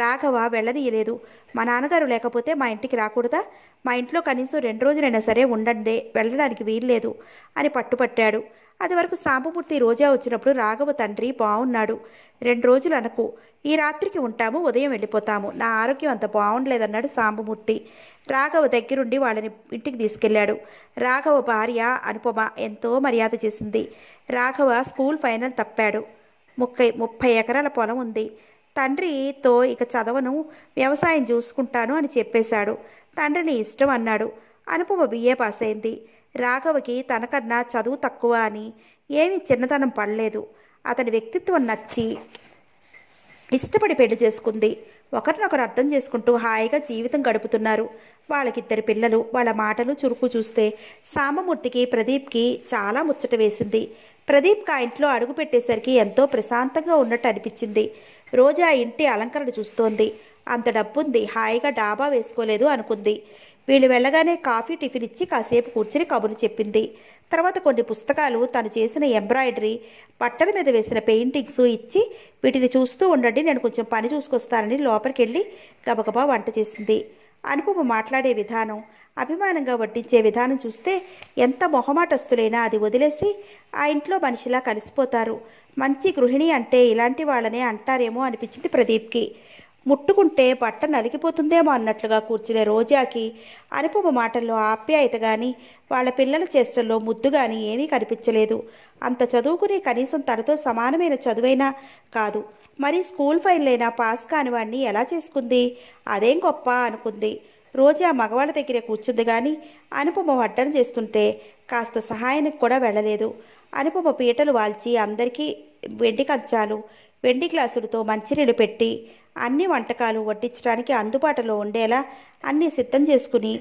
రాఘవ వెళ్ళనీయలేదు మా నాన్నగారు లేకపోతే మా ఇంటికి రాకూడదా మా ఇంట్లో కనీసం రెండు రోజులైనా సరే ఉండండి వెళ్ళడానికి వీల్లేదు అని పట్టుపట్టాడు అది వరకు సాంబమూర్తి రోజా వచ్చినప్పుడు రాఘవ తండ్రి బాగున్నాడు రెండు రోజులు అనకు ఈ రాత్రికి ఉంటాము ఉదయం వెళ్ళిపోతాము నా ఆరోగ్యం అంత బాగుండలేదన్నాడు సాంబమూర్తి రాఘవ దగ్గరుండి వాళ్ళని ఇంటికి తీసుకెళ్లాడు రాఘవ భార్య అనుపమ ఎంతో మర్యాద చేసింది రాఘవ స్కూల్ ఫైనల్ తప్పాడు ముప్పై ముప్పై ఎకరాల పొలం ఉంది తండ్రితో ఇక చదవను వ్యవసాయం చూసుకుంటాను అని చెప్పేశాడు తండ్రిని ఇష్టం అన్నాడు అనుపమ బిఏ పాస్ అయింది రాఘవకి తనకన్నా చదువు తక్కువ అని ఏమీ చిన్నతనం పడలేదు అతని వ్యక్తిత్వం నచ్చి ఇష్టపడి పెళ్లి చేసుకుంది ఒకరినొకరు అర్థం చేసుకుంటూ హాయిగా జీవితం గడుపుతున్నారు వాళ్ళకిద్దరు పిల్లలు వాళ్ళ మాటలు చురుకు చూస్తే సామమూర్తికి ప్రదీప్కి చాలా ముచ్చట వేసింది ప్రదీప్ ఆ ఇంట్లో అడుగు పెట్టేసరికి ఎంతో ప్రశాంతంగా ఉన్నట్టు అనిపించింది రోజు ఆ ఇంటి అలంకరణ చూస్తోంది అంత డబ్బుంది హాయిగా డాబా వేసుకోలేదు అనుకుంది వీళ్ళు వెళ్ళగానే కాఫీ టిఫిన్ ఇచ్చి కాసేపు కూర్చుని కబుర్లు చెప్పింది తర్వాత కొన్ని పుస్తకాలు తను చేసిన ఎంబ్రాయిడరీ బట్టల మీద వేసిన పెయింటింగ్స్ ఇచ్చి వీటిని చూస్తూ ఉండండి నేను కొంచెం పని చూసుకొస్తానని లోపలికి వెళ్ళి గబగబా వంట చేసింది అనుపమ మాట్లాడే విధానం అభిమానంగా వడ్డించే విధానం చూస్తే ఎంత మొహమాటస్తులైనా అది వదిలేసి ఆ ఇంట్లో మనిషిలా కలిసిపోతారు మంచి గృహిణి అంటే ఇలాంటి వాళ్ళనే అంటారేమో అనిపించింది ప్రదీప్కి ముట్టుకుంటే బట్ట నలిగిపోతుందేమో అన్నట్లుగా కూర్చునే రోజాకి అనుపమ మాటల్లో ఆప్యాయత కానీ వాళ్ళ పిల్లల చేష్టల్లో ముద్దు కానీ ఏమీ కనిపించలేదు అంత చదువుకునే కనీసం తనతో సమానమైన చదువైనా కాదు మరి స్కూల్ ఫైల్లైనా పాస్ కానివాడిని ఎలా చేసుకుంది అదేం గొప్ప అనుకుంది రోజా మగవాళ్ళ దగ్గరే కూర్చుంది కానీ అనుపమ వడ్డన చేస్తుంటే కాస్త సహాయానికి కూడా వెళ్ళలేదు అనుపమ పీటలు వాల్చి అందరికీ వెండి కంచాలు వెండి గ్లాసులతో మంచినీళ్ళు పెట్టి అన్ని వంటకాలు వడ్డించడానికి అందుబాటులో ఉండేలా అన్ని సిద్ధం చేసుకుని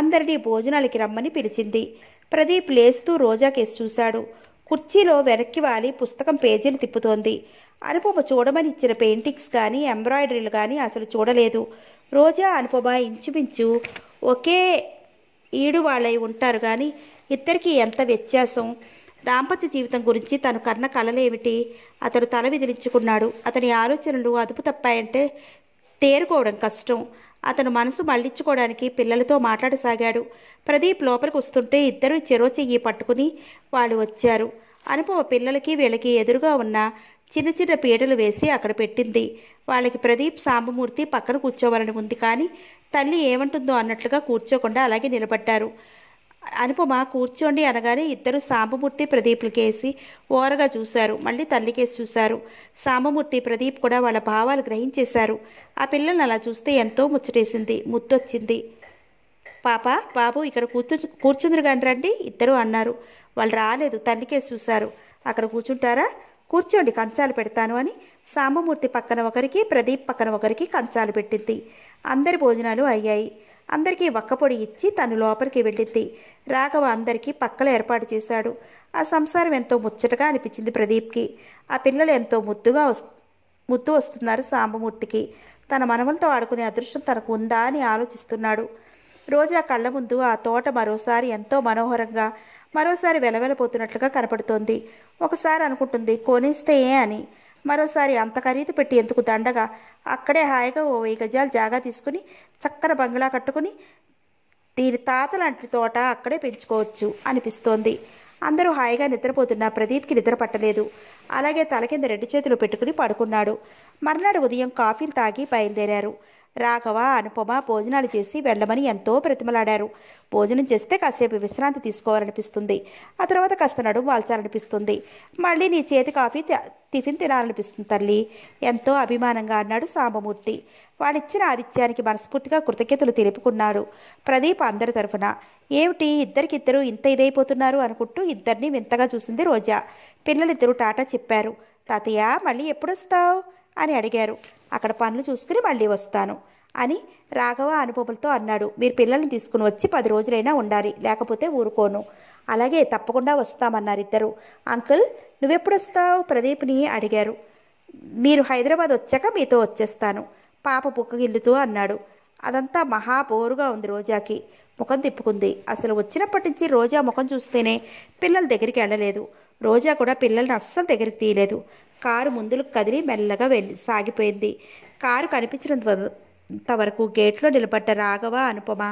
అందరినీ భోజనాలకి రమ్మని పిలిచింది ప్రదీప్ లేస్తూ రోజా కేసు చూశాడు కుర్చీలో వెనక్కి వాలి పుస్తకం పేజీని తిప్పుతోంది అనుపమ చూడమని ఇచ్చిన పెయింటింగ్స్ కానీ ఎంబ్రాయిడరీలు కానీ అసలు చూడలేదు రోజా అనుపమ ఇంచుమించు ఒకే ఈడు వాళ్ళై ఉంటారు కానీ ఇద్దరికీ ఎంత వ్యత్యాసం దాంపత్య జీవితం గురించి తను కన్న కలలేమిటి అతను తల విదిలించుకున్నాడు అతని ఆలోచనలు అదుపు తప్పాయంటే తేరుకోవడం కష్టం అతను మనసు మళ్లించుకోవడానికి పిల్లలతో మాట్లాడసాగాడు ప్రదీప్ లోపలికి వస్తుంటే ఇద్దరు చెరో చెయ్యి పట్టుకుని వాళ్ళు వచ్చారు అనుపమ పిల్లలకి వీళ్ళకి ఎదురుగా ఉన్న చిన్న చిన్న పీటలు వేసి అక్కడ పెట్టింది వాళ్ళకి ప్రదీప్ సాంబమూర్తి పక్కన కూర్చోవాలని ఉంది కానీ తల్లి ఏమంటుందో అన్నట్లుగా కూర్చోకుండా అలాగే నిలబడ్డారు అనుపమ కూర్చోండి అనగానే ఇద్దరు సాంబమూర్తి ప్రదీప్లకేసి ఓరగా చూశారు మళ్ళీ తల్లికేసి చూశారు సాంబమూర్తి ప్రదీప్ కూడా వాళ్ళ భావాలు గ్రహించేశారు ఆ పిల్లల్ని అలా చూస్తే ఎంతో ముచ్చటేసింది ముద్దొచ్చింది పాప బాబు ఇక్కడ కూర్చు కూర్చుందరు కానీ రండి ఇద్దరు అన్నారు వాళ్ళు రాలేదు తల్లికేసి చూశారు అక్కడ కూర్చుంటారా కూర్చోండి కంచాలు పెడతాను అని సాంబమూర్తి పక్కన ఒకరికి ప్రదీప్ పక్కన ఒకరికి కంచాలు పెట్టింది అందరి భోజనాలు అయ్యాయి అందరికీ ఒక్కపొడి ఇచ్చి తను లోపలికి వెళ్ళింది రాఘవ అందరికీ పక్కలు ఏర్పాటు చేశాడు ఆ సంసారం ఎంతో ముచ్చటగా అనిపించింది ప్రదీప్కి ఆ పిల్లలు ఎంతో ముద్దుగా ముద్దు వస్తున్నారు సాంబమూర్తికి తన మనవలతో ఆడుకునే అదృష్టం తనకు ఉందా అని ఆలోచిస్తున్నాడు రోజా కళ్ళ ముందు ఆ తోట మరోసారి ఎంతో మనోహరంగా మరోసారి వెలవెలపోతున్నట్లుగా కనపడుతోంది ఒకసారి అనుకుంటుంది కొనిస్తే అని మరోసారి అంత ఖరీదు పెట్టి ఎందుకు దండగా అక్కడే హాయిగా ఓ వెయ్యి గజాలు జాగా తీసుకుని చక్కెర బంగ్లా కట్టుకుని దీని తాత లాంటి తోట అక్కడే పెంచుకోవచ్చు అనిపిస్తోంది అందరూ హాయిగా నిద్రపోతున్న ప్రదీప్కి నిద్ర పట్టలేదు అలాగే తల కింద రెండు చేతులు పెట్టుకుని పడుకున్నాడు మర్నాడు ఉదయం కాఫీలు తాగి బయలుదేరారు రాఘవ అనుపమ భోజనాలు చేసి వెళ్ళమని ఎంతో ప్రతిమలాడారు భోజనం చేస్తే కాసేపు విశ్రాంతి తీసుకోవాలనిపిస్తుంది ఆ తర్వాత కాస్త నడుము వాల్చాలనిపిస్తుంది మళ్ళీ నీ చేతి కాఫీ టిఫిన్ తినాలనిపిస్తుంది తల్లి ఎంతో అభిమానంగా అన్నాడు సాంబమూర్తి వాడిచ్చిన ఆతిథ్యానికి మనస్ఫూర్తిగా కృతజ్ఞతలు తెలుపుకున్నాడు ప్రదీప్ అందరి తరఫున ఏమిటి ఇద్దరికిద్దరూ ఇంత ఇదైపోతున్నారు అనుకుంటూ ఇద్దరిని వింతగా చూసింది రోజా పిల్లలిద్దరూ టాటా చెప్పారు తాతయ్య మళ్ళీ ఎప్పుడొస్తావు అని అడిగారు అక్కడ పనులు చూసుకుని మళ్ళీ వస్తాను అని రాఘవ అనుపములతో అన్నాడు మీరు పిల్లల్ని తీసుకుని వచ్చి పది రోజులైనా ఉండాలి లేకపోతే ఊరుకోను అలాగే తప్పకుండా వస్తామన్నారు ఇద్దరు అంకుల్ నువ్వెప్పుడు వస్తావు ప్రదీప్ని అడిగారు మీరు హైదరాబాద్ వచ్చాక మీతో వచ్చేస్తాను పాప పుక్కగిల్లుతూ అన్నాడు అదంతా మహా బోరుగా ఉంది రోజాకి ముఖం తిప్పుకుంది అసలు వచ్చినప్పటి నుంచి రోజా ముఖం చూస్తేనే పిల్లల దగ్గరికి వెళ్ళలేదు రోజా కూడా పిల్లల్ని అస్సలు దగ్గరికి తీయలేదు కారు ముందులకు కదిలి మెల్లగా వెళ్ళి సాగిపోయింది కారు కనిపించినంత వరకు గేట్లో నిలబడ్డ రాఘవ అనుపమ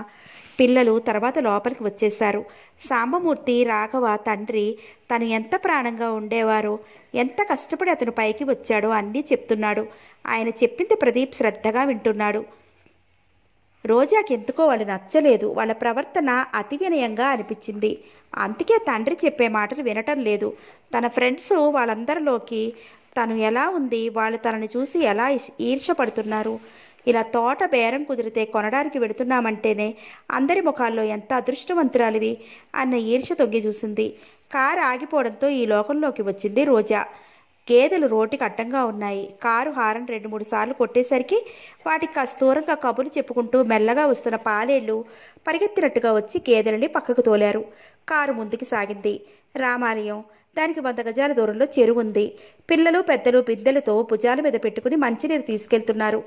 పిల్లలు తర్వాత లోపలికి వచ్చేశారు సాంబమూర్తి రాఘవ తండ్రి తను ఎంత ప్రాణంగా ఉండేవారో ఎంత కష్టపడి అతను పైకి వచ్చాడో అన్నీ చెప్తున్నాడు ఆయన చెప్పింది ప్రదీప్ శ్రద్ధగా వింటున్నాడు రోజాకి ఎందుకో వాళ్ళు నచ్చలేదు వాళ్ళ ప్రవర్తన అతి వినయంగా అనిపించింది అందుకే తండ్రి చెప్పే మాటలు వినటం లేదు తన ఫ్రెండ్స్ వాళ్ళందరిలోకి తను ఎలా ఉంది వాళ్ళు తనని చూసి ఎలా ఈర్షపడుతున్నారు ఇలా తోట బేరం కుదిరితే కొనడానికి వెడుతున్నామంటేనే అందరి ముఖాల్లో ఎంత అదృష్టవంతురాలివి అన్న ఈర్ష తొంగి చూసింది కారు ఆగిపోవడంతో ఈ లోకంలోకి వచ్చింది రోజా గేదెలు రోటికి అడ్డంగా ఉన్నాయి కారు హారం రెండు మూడు సార్లు కొట్టేసరికి వాటికి కస్తూరంగా కబుర్లు చెప్పుకుంటూ మెల్లగా వస్తున్న పాలేళ్ళు పరిగెత్తినట్టుగా వచ్చి గేదెలని పక్కకు తోలారు కారు ముందుకు సాగింది రామాలయం దానికి వంద గజాల దూరంలో చెరువు ఉంది పిల్లలు పెద్దలు బిందెలతో భుజాల మీద పెట్టుకుని మంచినీరు తీసుకెళ్తున్నారు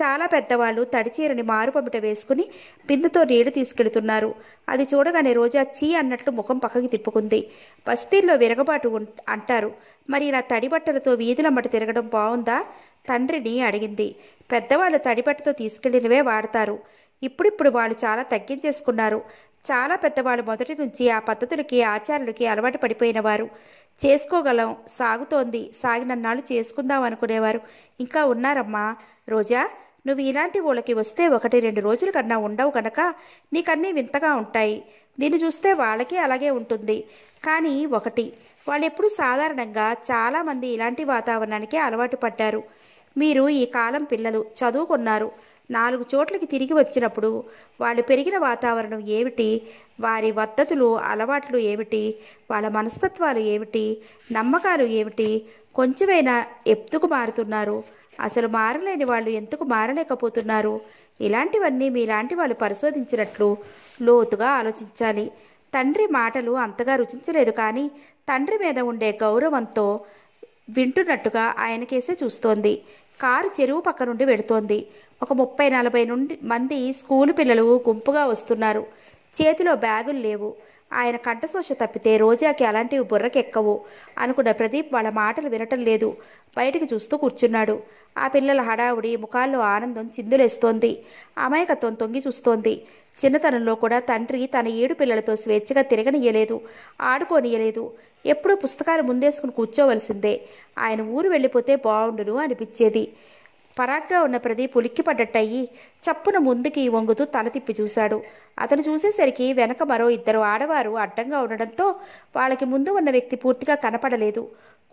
చాలా పెద్దవాళ్ళు తడిచీరని మారుపమిట వేసుకుని బిందెతో నీళ్లు తీసుకెళ్తున్నారు అది చూడగానే రోజా చీ అన్నట్లు ముఖం పక్కకి తిప్పుకుంది బస్తీల్లో విరగబాటు అంటారు మరి ఇలా తడి బట్టలతో వీధులమ్మట తిరగడం బాగుందా తండ్రిని అడిగింది పెద్దవాళ్ళు తడిబట్టతో తీసుకెళ్లినవే వాడతారు ఇప్పుడిప్పుడు వాళ్ళు చాలా తగ్గించేసుకున్నారు చాలా పెద్దవాళ్ళు మొదటి నుంచి ఆ పద్ధతులకి ఆచారాలకి అలవాటు పడిపోయినవారు చేసుకోగలం సాగుతోంది సాగినన్నాళ్ళు చేసుకుందాం అనుకునేవారు ఇంకా ఉన్నారమ్మా రోజా నువ్వు ఇలాంటి వాళ్ళకి వస్తే ఒకటి రెండు రోజుల కన్నా ఉండవు కనుక నీకన్నీ వింతగా ఉంటాయి దీన్ని చూస్తే వాళ్ళకి అలాగే ఉంటుంది కానీ ఒకటి వాళ్ళు ఎప్పుడు సాధారణంగా చాలామంది ఇలాంటి వాతావరణానికి అలవాటు పడ్డారు మీరు ఈ కాలం పిల్లలు చదువుకున్నారు నాలుగు చోట్లకి తిరిగి వచ్చినప్పుడు వాళ్ళు పెరిగిన వాతావరణం ఏమిటి వారి వద్దతులు అలవాట్లు ఏమిటి వాళ్ళ మనస్తత్వాలు ఏమిటి నమ్మకాలు ఏమిటి కొంచెమైనా ఎత్తుకు మారుతున్నారు అసలు మారలేని వాళ్ళు ఎందుకు మారలేకపోతున్నారు ఇలాంటివన్నీ మీలాంటి వాళ్ళు పరిశోధించినట్లు లోతుగా ఆలోచించాలి తండ్రి మాటలు అంతగా రుచించలేదు కానీ తండ్రి మీద ఉండే గౌరవంతో వింటున్నట్టుగా ఆయనకేసే చూస్తోంది కారు చెరువు పక్క నుండి వెడుతోంది ఒక ముప్పై నలభై నుండి మంది స్కూలు పిల్లలు గుంపుగా వస్తున్నారు చేతిలో బ్యాగులు లేవు ఆయన కంఠశోష తప్పితే రోజాకి అలాంటివి బుర్రకెక్కవు అనుకున్న ప్రదీప్ వాళ్ళ మాటలు వినటం లేదు బయటికి చూస్తూ కూర్చున్నాడు ఆ పిల్లల హడావుడి ముఖాల్లో ఆనందం చిందులేస్తోంది అమాయకత్వం తొంగి చూస్తోంది చిన్నతనంలో కూడా తండ్రి తన ఏడు పిల్లలతో స్వేచ్ఛగా తిరగనియలేదు ఆడుకోనియలేదు ఎప్పుడూ పుస్తకాలు ముందేసుకుని కూర్చోవలసిందే ఆయన ఊరు వెళ్ళిపోతే బాగుండును అనిపించేది పరాగ్గా ఉన్న ప్రదీప్ ఉలిక్కిపడ్డట్టయి చప్పున ముందుకి వంగుతూ తల తిప్పి చూశాడు అతను చూసేసరికి వెనక మరో ఇద్దరు ఆడవారు అడ్డంగా ఉండడంతో వాళ్ళకి ముందు ఉన్న వ్యక్తి పూర్తిగా కనపడలేదు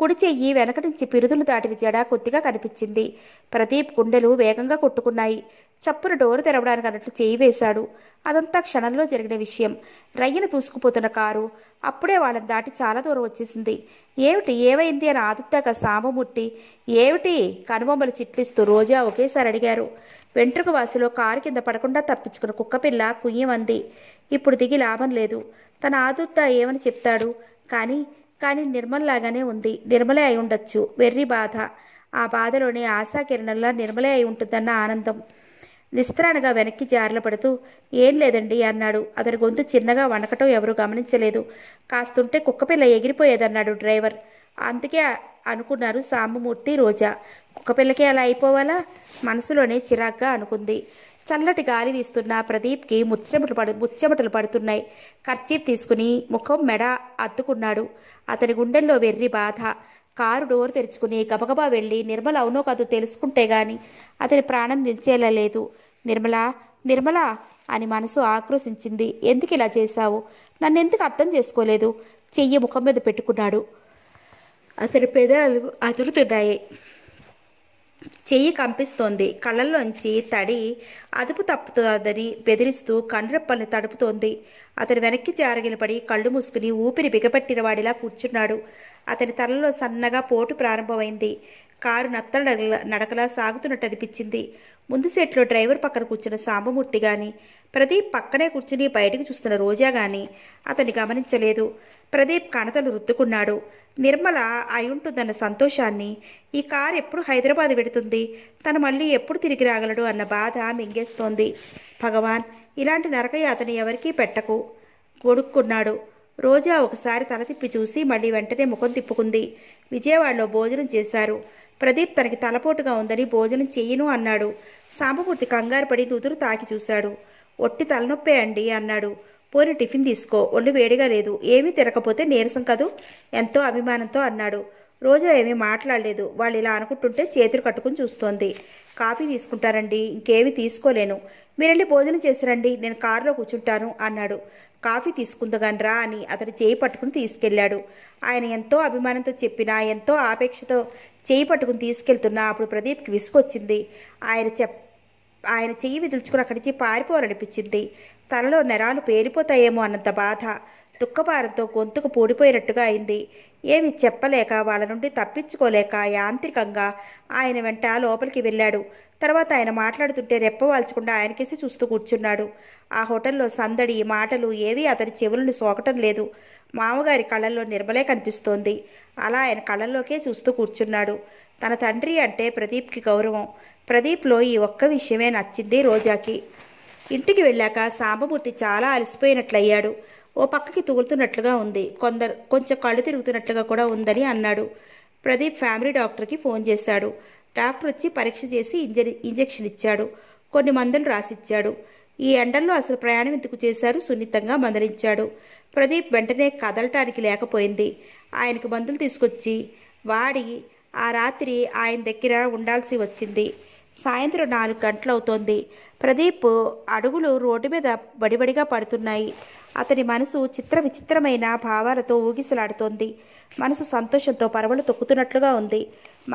కుడి చెయ్యి వెనక నుంచి పిరుదులు దాటిన జడ కొద్దిగా కనిపించింది ప్రదీప్ గుండెలు వేగంగా కొట్టుకున్నాయి చప్పున డోరు తెరవడానికి అన్నట్లు చేయి వేశాడు అదంతా క్షణంలో జరిగిన విషయం రయ్యను దూసుకుపోతున్న కారు అప్పుడే వాళ్ళని దాటి చాలా దూరం వచ్చేసింది ఏమిటి ఏమైంది అని ఆదుతాక సాంబమూర్తి ఏమిటి కనుబొమ్మలు చిట్లిస్తూ రోజా ఒకేసారి అడిగారు వెంట్రుక వాసులో కారు కింద పడకుండా తప్పించుకున్న కుక్కపిల్ల కుయ్యమంది ఇప్పుడు దిగి లాభం లేదు తన ఆదుత ఏమని చెప్తాడు కానీ కానీ నిర్మల్లాగానే ఉంది నిర్మలే అయి ఉండొచ్చు వెర్రి బాధ ఆ బాధలోనే ఆశాకిరణంలా నిర్మలే అయి ఉంటుందన్న ఆనందం నిస్త్రాణగా వెనక్కి జారలపడుతూ ఏం లేదండి అన్నాడు అతని గొంతు చిన్నగా వణకటం ఎవరూ గమనించలేదు కాస్తుంటే కుక్కపిల్ల ఎగిరిపోయేదన్నాడు డ్రైవర్ అందుకే అనుకున్నారు సాంబమూర్తి రోజా కుక్కపిల్లకి అలా అయిపోవాలా మనసులోనే చిరాగ్గా అనుకుంది చల్లటి గాలి వీస్తున్న ప్రదీప్కి ముచ్చమటలు పడు ముచ్చమటలు పడుతున్నాయి ఖర్చీఫ్ తీసుకుని ముఖం మెడ అద్దుకున్నాడు అతని గుండెల్లో వెర్రి బాధ కారు డోర్ తెరుచుకుని గబగబా వెళ్ళి నిర్మల అవునో కాదు తెలుసుకుంటే గాని అతని ప్రాణం నిలిచేలా లేదు నిర్మల నిర్మల అని మనసు ఆక్రోశించింది ఎందుకు ఇలా చేశావు నన్ను ఎందుకు అర్థం చేసుకోలేదు చెయ్యి ముఖం మీద పెట్టుకున్నాడు అతని పెదాలు అదురుతున్నాయి చెయ్యి కంపిస్తోంది కళ్ళల్లోంచి తడి అదుపు తప్పుతుందని బెదిరిస్తూ కండ్రప్పల్ని తడుపుతోంది అతను వెనక్కి జారగిలబడి కళ్ళు మూసుకుని ఊపిరి బిగపెట్టిన వాడిలా కూర్చున్నాడు అతని తలలో సన్నగా పోటు ప్రారంభమైంది కారు నత్తల నడకలా సాగుతున్నట్టు అనిపించింది ముందు సెట్లో డ్రైవర్ పక్కన కూర్చున్న సాంబమూర్తి గాని ప్రదీప్ పక్కనే కూర్చుని బయటకు చూస్తున్న రోజా గాని అతన్ని గమనించలేదు ప్రదీప్ కణతలు రుద్దుకున్నాడు నిర్మల అయుంటుందన్న సంతోషాన్ని ఈ కారు ఎప్పుడు హైదరాబాద్ పెడుతుంది తను మళ్ళీ ఎప్పుడు తిరిగి రాగలడు అన్న బాధ మింగేస్తోంది భగవాన్ ఇలాంటి అతని ఎవరికీ పెట్టకు కొడుక్కున్నాడు రోజా ఒకసారి తల తిప్పి చూసి మళ్ళీ వెంటనే ముఖం తిప్పుకుంది విజయవాడలో భోజనం చేశారు ప్రదీప్ తనకి తలపోటుగా ఉందని భోజనం చెయ్యను అన్నాడు సాంబమూర్తి కంగారు పడి నుదురు తాకి చూశాడు ఒట్టి తలనొప్పే అండి అన్నాడు పోని టిఫిన్ తీసుకో ఒళ్ళు వేడిగా లేదు ఏమీ తిరగకపోతే నీరసం కదూ ఎంతో అభిమానంతో అన్నాడు రోజా ఏమీ మాట్లాడలేదు వాళ్ళు ఇలా అనుకుంటుంటే చేతులు కట్టుకుని చూస్తోంది కాఫీ తీసుకుంటారండి ఇంకేమీ తీసుకోలేను మీరెళ్ళి భోజనం చేసిరండి నేను కారులో కూర్చుంటాను అన్నాడు కాఫీ తీసుకుందగానరా అని అతడు చేయి పట్టుకుని తీసుకెళ్లాడు ఆయన ఎంతో అభిమానంతో చెప్పినా ఎంతో ఆపేక్షతో చేయి పట్టుకుని తీసుకెళ్తున్నా అప్పుడు ప్రదీప్కి విసుకొచ్చింది ఆయన చెప్ ఆయన చెయ్యి విదుల్చుకుని అక్కడి నుంచి పారిపోవాలనిపించింది తనలో నెరాలు పేలిపోతాయేమో అన్నంత బాధ దుఃఖభారంతో గొంతుకు పూడిపోయినట్టుగా అయింది ఏమి చెప్పలేక వాళ్ళ నుండి తప్పించుకోలేక యాంత్రికంగా ఆయన వెంట లోపలికి వెళ్ళాడు తర్వాత ఆయన మాట్లాడుతుంటే రెప్పవాల్చకుండా ఆయనకేసి చూస్తూ కూర్చున్నాడు ఆ హోటల్లో సందడి మాటలు ఏవీ అతని చెవులను సోకటం లేదు మామగారి కళ్ళల్లో నిర్మలే కనిపిస్తోంది అలా ఆయన కళ్ళల్లోకే చూస్తూ కూర్చున్నాడు తన తండ్రి అంటే ప్రదీప్కి గౌరవం ప్రదీప్లో ఈ ఒక్క విషయమే నచ్చింది రోజాకి ఇంటికి వెళ్ళాక సాంబమూర్తి చాలా అలసిపోయినట్లయ్యాడు ఓ పక్కకి తూగులుతున్నట్లుగా ఉంది కొందరు కొంచెం కళ్ళు తిరుగుతున్నట్లుగా కూడా ఉందని అన్నాడు ప్రదీప్ ఫ్యామిలీ డాక్టర్కి ఫోన్ చేశాడు డాక్టర్ వచ్చి పరీక్ష చేసి ఇంజ ఇంజెక్షన్ ఇచ్చాడు కొన్ని మందులు రాసిచ్చాడు ఈ ఎండల్లో అసలు ప్రయాణం ఎందుకు చేశారు సున్నితంగా మందలించాడు ప్రదీప్ వెంటనే కదలటానికి లేకపోయింది ఆయనకు మందులు తీసుకొచ్చి వాడి ఆ రాత్రి ఆయన దగ్గర ఉండాల్సి వచ్చింది సాయంత్రం నాలుగు గంటలవుతోంది ప్రదీప్ అడుగులు రోడ్డు మీద బడిబడిగా పడుతున్నాయి అతని మనసు చిత్ర విచిత్రమైన భావాలతో ఊగిసలాడుతోంది మనసు సంతోషంతో పరవలు తొక్కుతున్నట్లుగా ఉంది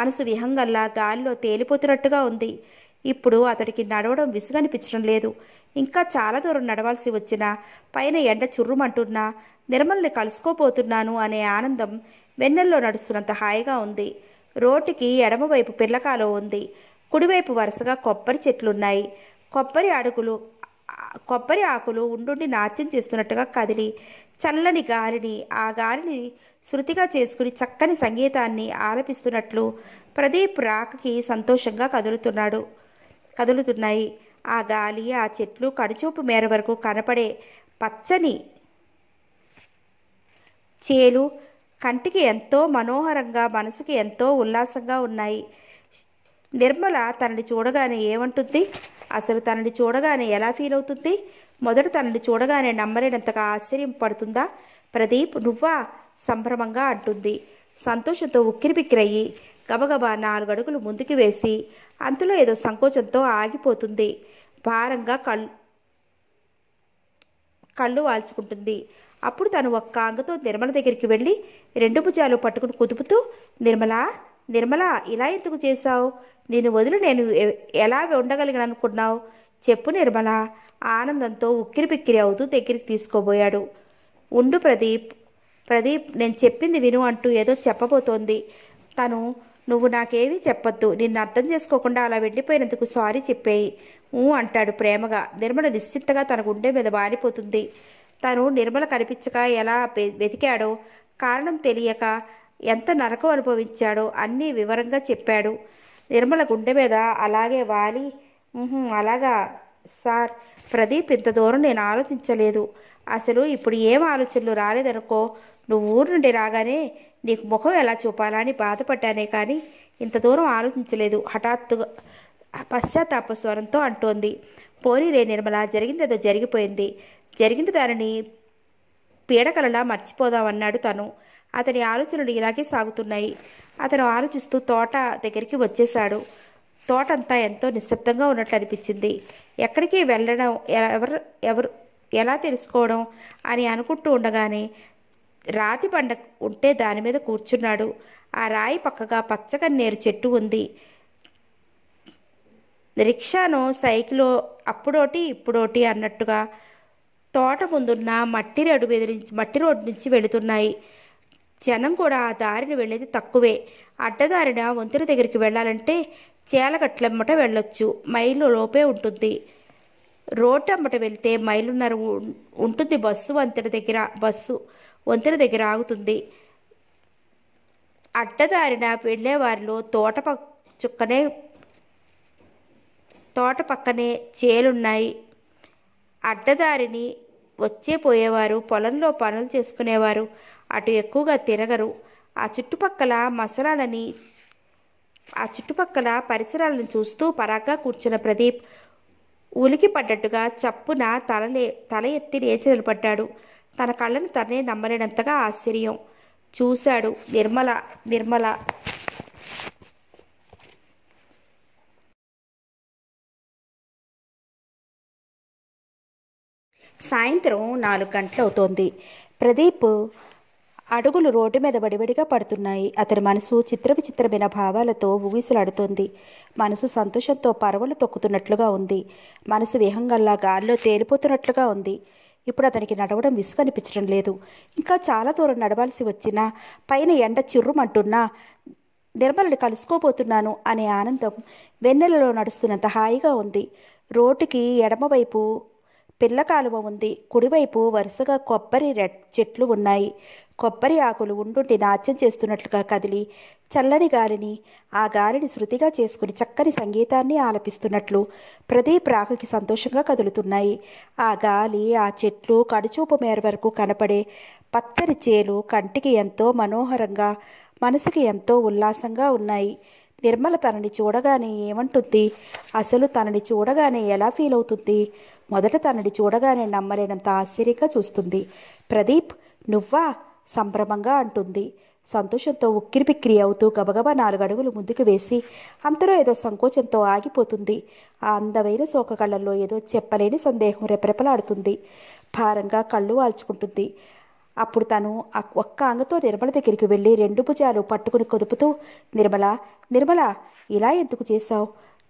మనసు విహంగల్లా గాలిలో తేలిపోతున్నట్టుగా ఉంది ఇప్పుడు అతడికి నడవడం విసుగనిపించడం లేదు ఇంకా చాలా దూరం నడవాల్సి వచ్చిన పైన ఎండ చుర్రుమంటున్నా నిర్మల్ని కలుసుకోబోతున్నాను అనే ఆనందం వెన్నెల్లో నడుస్తున్నంత హాయిగా ఉంది రోడ్డుకి ఎడమవైపు పిల్లకాలో ఉంది కుడివైపు వరుసగా కొబ్బరి చెట్లున్నాయి కొబ్బరి అడుగులు కొబ్బరి ఆకులు ఉండుండి నాట్యం చేస్తున్నట్టుగా కదిలి చల్లని గాలిని ఆ గాలిని శృతిగా చేసుకుని చక్కని సంగీతాన్ని ఆలపిస్తున్నట్లు ప్రదీప్ రాకకి సంతోషంగా కదులుతున్నాడు కదులుతున్నాయి ఆ గాలి ఆ చెట్లు కడుచూపు మేర వరకు కనపడే పచ్చని చేలు కంటికి ఎంతో మనోహరంగా మనసుకి ఎంతో ఉల్లాసంగా ఉన్నాయి నిర్మల తనని చూడగానే ఏమంటుంది అసలు తనని చూడగానే ఎలా ఫీల్ అవుతుంది మొదట తనని చూడగానే నమ్మలేనంతగా ఆశ్చర్యం పడుతుందా ప్రదీప్ నువ్వా సంభ్రమంగా అంటుంది సంతోషంతో ఉక్కిరిబిక్కిరయ్యి గబగబా నాలుగు అడుగులు ముందుకు వేసి అంతలో ఏదో సంకోచంతో ఆగిపోతుంది భారంగా కళ్ళు కళ్ళు వాల్చుకుంటుంది అప్పుడు తను ఒక్క అంగతో నిర్మల దగ్గరికి వెళ్ళి రెండు భుజాలు పట్టుకుని కుదుపుతూ నిర్మల నిర్మల ఇలా ఎందుకు చేశావు నేను వదిలి నేను ఎలా అనుకున్నావు చెప్పు నిర్మల ఆనందంతో ఉక్కిరి బిక్కిరి అవుతూ దగ్గరికి తీసుకోబోయాడు ఉండు ప్రదీప్ ప్రదీప్ నేను చెప్పింది విను అంటూ ఏదో చెప్పబోతోంది తను నువ్వు నాకేమీ చెప్పొద్దు నిన్ను అర్థం చేసుకోకుండా అలా వెళ్ళిపోయినందుకు సారీ చెప్పేయి ఊ అంటాడు ప్రేమగా నిర్మల నిశ్చింతగా తన గుండె మీద బారిపోతుంది తను నిర్మల కనిపించక ఎలా వెతికాడో కారణం తెలియక ఎంత నరకం అనుభవించాడో అన్నీ వివరంగా చెప్పాడు నిర్మల గుండె మీద అలాగే వాలి అలాగా సార్ ప్రదీప్ ఇంత దూరం నేను ఆలోచించలేదు అసలు ఇప్పుడు ఏం ఆలోచనలు రాలేదనుకో నువ్వు ఊరు నుండి రాగానే నీకు ముఖం ఎలా చూపాలా అని బాధపడ్డానే కానీ ఇంత దూరం ఆలోచించలేదు హఠాత్తుగా పశ్చాత్తాప స్వరంతో అంటోంది పోనీరే నిర్మల జరిగింది ఏదో జరిగిపోయింది జరిగిన దానిని పీడకలలా మర్చిపోదామన్నాడు తను అతని ఆలోచనలు ఇలాగే సాగుతున్నాయి అతను ఆలోచిస్తూ తోట దగ్గరికి వచ్చేశాడు తోట అంతా ఎంతో నిశ్శబ్దంగా ఉన్నట్లు అనిపించింది ఎక్కడికి వెళ్ళడం ఎవరు ఎవరు ఎలా తెలుసుకోవడం అని అనుకుంటూ ఉండగానే రాతి బండ ఉంటే దాని మీద కూర్చున్నాడు ఆ రాయి పక్కగా పచ్చగన్నేరు చెట్టు ఉంది రిక్షాను సైకిలో అప్పుడోటి ఇప్పుడోటి అన్నట్టుగా తోట ముందున్న మట్టి రోడ్డు మీద నుంచి మట్టి రోడ్డు నుంచి వెళుతున్నాయి జనం కూడా ఆ దారిని వెళ్ళేది తక్కువే అడ్డదారిన వంతెన దగ్గరికి వెళ్ళాలంటే చేలగట్లమ్మట వెళ్ళొచ్చు మైలు లోపే ఉంటుంది రోడ్డు అమ్మట వెళ్తే మైలున్నర ఉంటుంది బస్సు వంతెన దగ్గర బస్సు వంతెన దగ్గర ఆగుతుంది అడ్డదారిన వెళ్ళేవారిలో తోట చుక్కనే తోట పక్కనే చేలున్నాయి అడ్డదారిని వచ్చే పోయేవారు పొలంలో పనులు చేసుకునేవారు అటు ఎక్కువగా తిరగరు ఆ చుట్టుపక్కల మసలాలని ఆ చుట్టుపక్కల పరిసరాలను చూస్తూ పరాగ్గా కూర్చున్న ప్రదీప్ ఉలికి పడ్డట్టుగా చప్పున తలలే తల ఎత్తి లేచి నిలబడ్డాడు తన కళ్ళను తనే నమ్మలేనంతగా ఆశ్చర్యం చూశాడు నిర్మల నిర్మల సాయంత్రం నాలుగు గంటలు అవుతోంది ప్రదీప్ అడుగులు రోడ్డు మీద వడివడిగా పడుతున్నాయి అతని మనసు చిత్ర విచిత్రమైన భావాలతో ఊగిసలాడుతోంది మనసు సంతోషంతో పరవలు తొక్కుతున్నట్లుగా ఉంది మనసు విహంగల్లా గాల్లో తేలిపోతున్నట్లుగా ఉంది ఇప్పుడు అతనికి నడవడం విసుగనిపించడం లేదు ఇంకా చాలా దూరం నడవాల్సి వచ్చినా పైన ఎండ చిర్రుమంటున్నా నిర్మలని కలుసుకోబోతున్నాను అనే ఆనందం వెన్నెలలో నడుస్తున్నంత హాయిగా ఉంది రోడ్డుకి ఎడమవైపు పిల్ల కాలువ ఉంది కుడివైపు వరుసగా కొబ్బరి రెడ్ చెట్లు ఉన్నాయి కొబ్బరి ఆకులు ఉండుండి నాట్యం చేస్తున్నట్లుగా కదిలి చల్లని గాలిని ఆ గాలిని శృతిగా చేసుకుని చక్కని సంగీతాన్ని ఆలపిస్తున్నట్లు ప్రదీప్ రాకుకి సంతోషంగా కదులుతున్నాయి ఆ గాలి ఆ చెట్లు కడుచూపు మేర వరకు కనపడే పచ్చని చేలు కంటికి ఎంతో మనోహరంగా మనసుకి ఎంతో ఉల్లాసంగా ఉన్నాయి నిర్మల తనని చూడగానే ఏమంటుంది అసలు తనని చూడగానే ఎలా ఫీల్ అవుతుంది మొదట తనని చూడగానే నమ్మలేనంత ఆశ్చర్యంగా చూస్తుంది ప్రదీప్ నువ్వా సంభ్రమంగా అంటుంది సంతోషంతో ఉక్కిరిబిక్కిరి అవుతూ గబగబా నాలుగడుగులు ముందుకు వేసి అంతలో ఏదో సంకోచంతో ఆగిపోతుంది ఆ అందమైన శోక కళ్ళల్లో ఏదో చెప్పలేని సందేహం రెపరెపలాడుతుంది భారంగా కళ్ళు వాల్చుకుంటుంది అప్పుడు తను ఒక్క అంగతో నిర్మల దగ్గరికి వెళ్ళి రెండు భుజాలు పట్టుకుని కొదుపుతూ నిర్మల నిర్మల ఇలా ఎందుకు చేశావు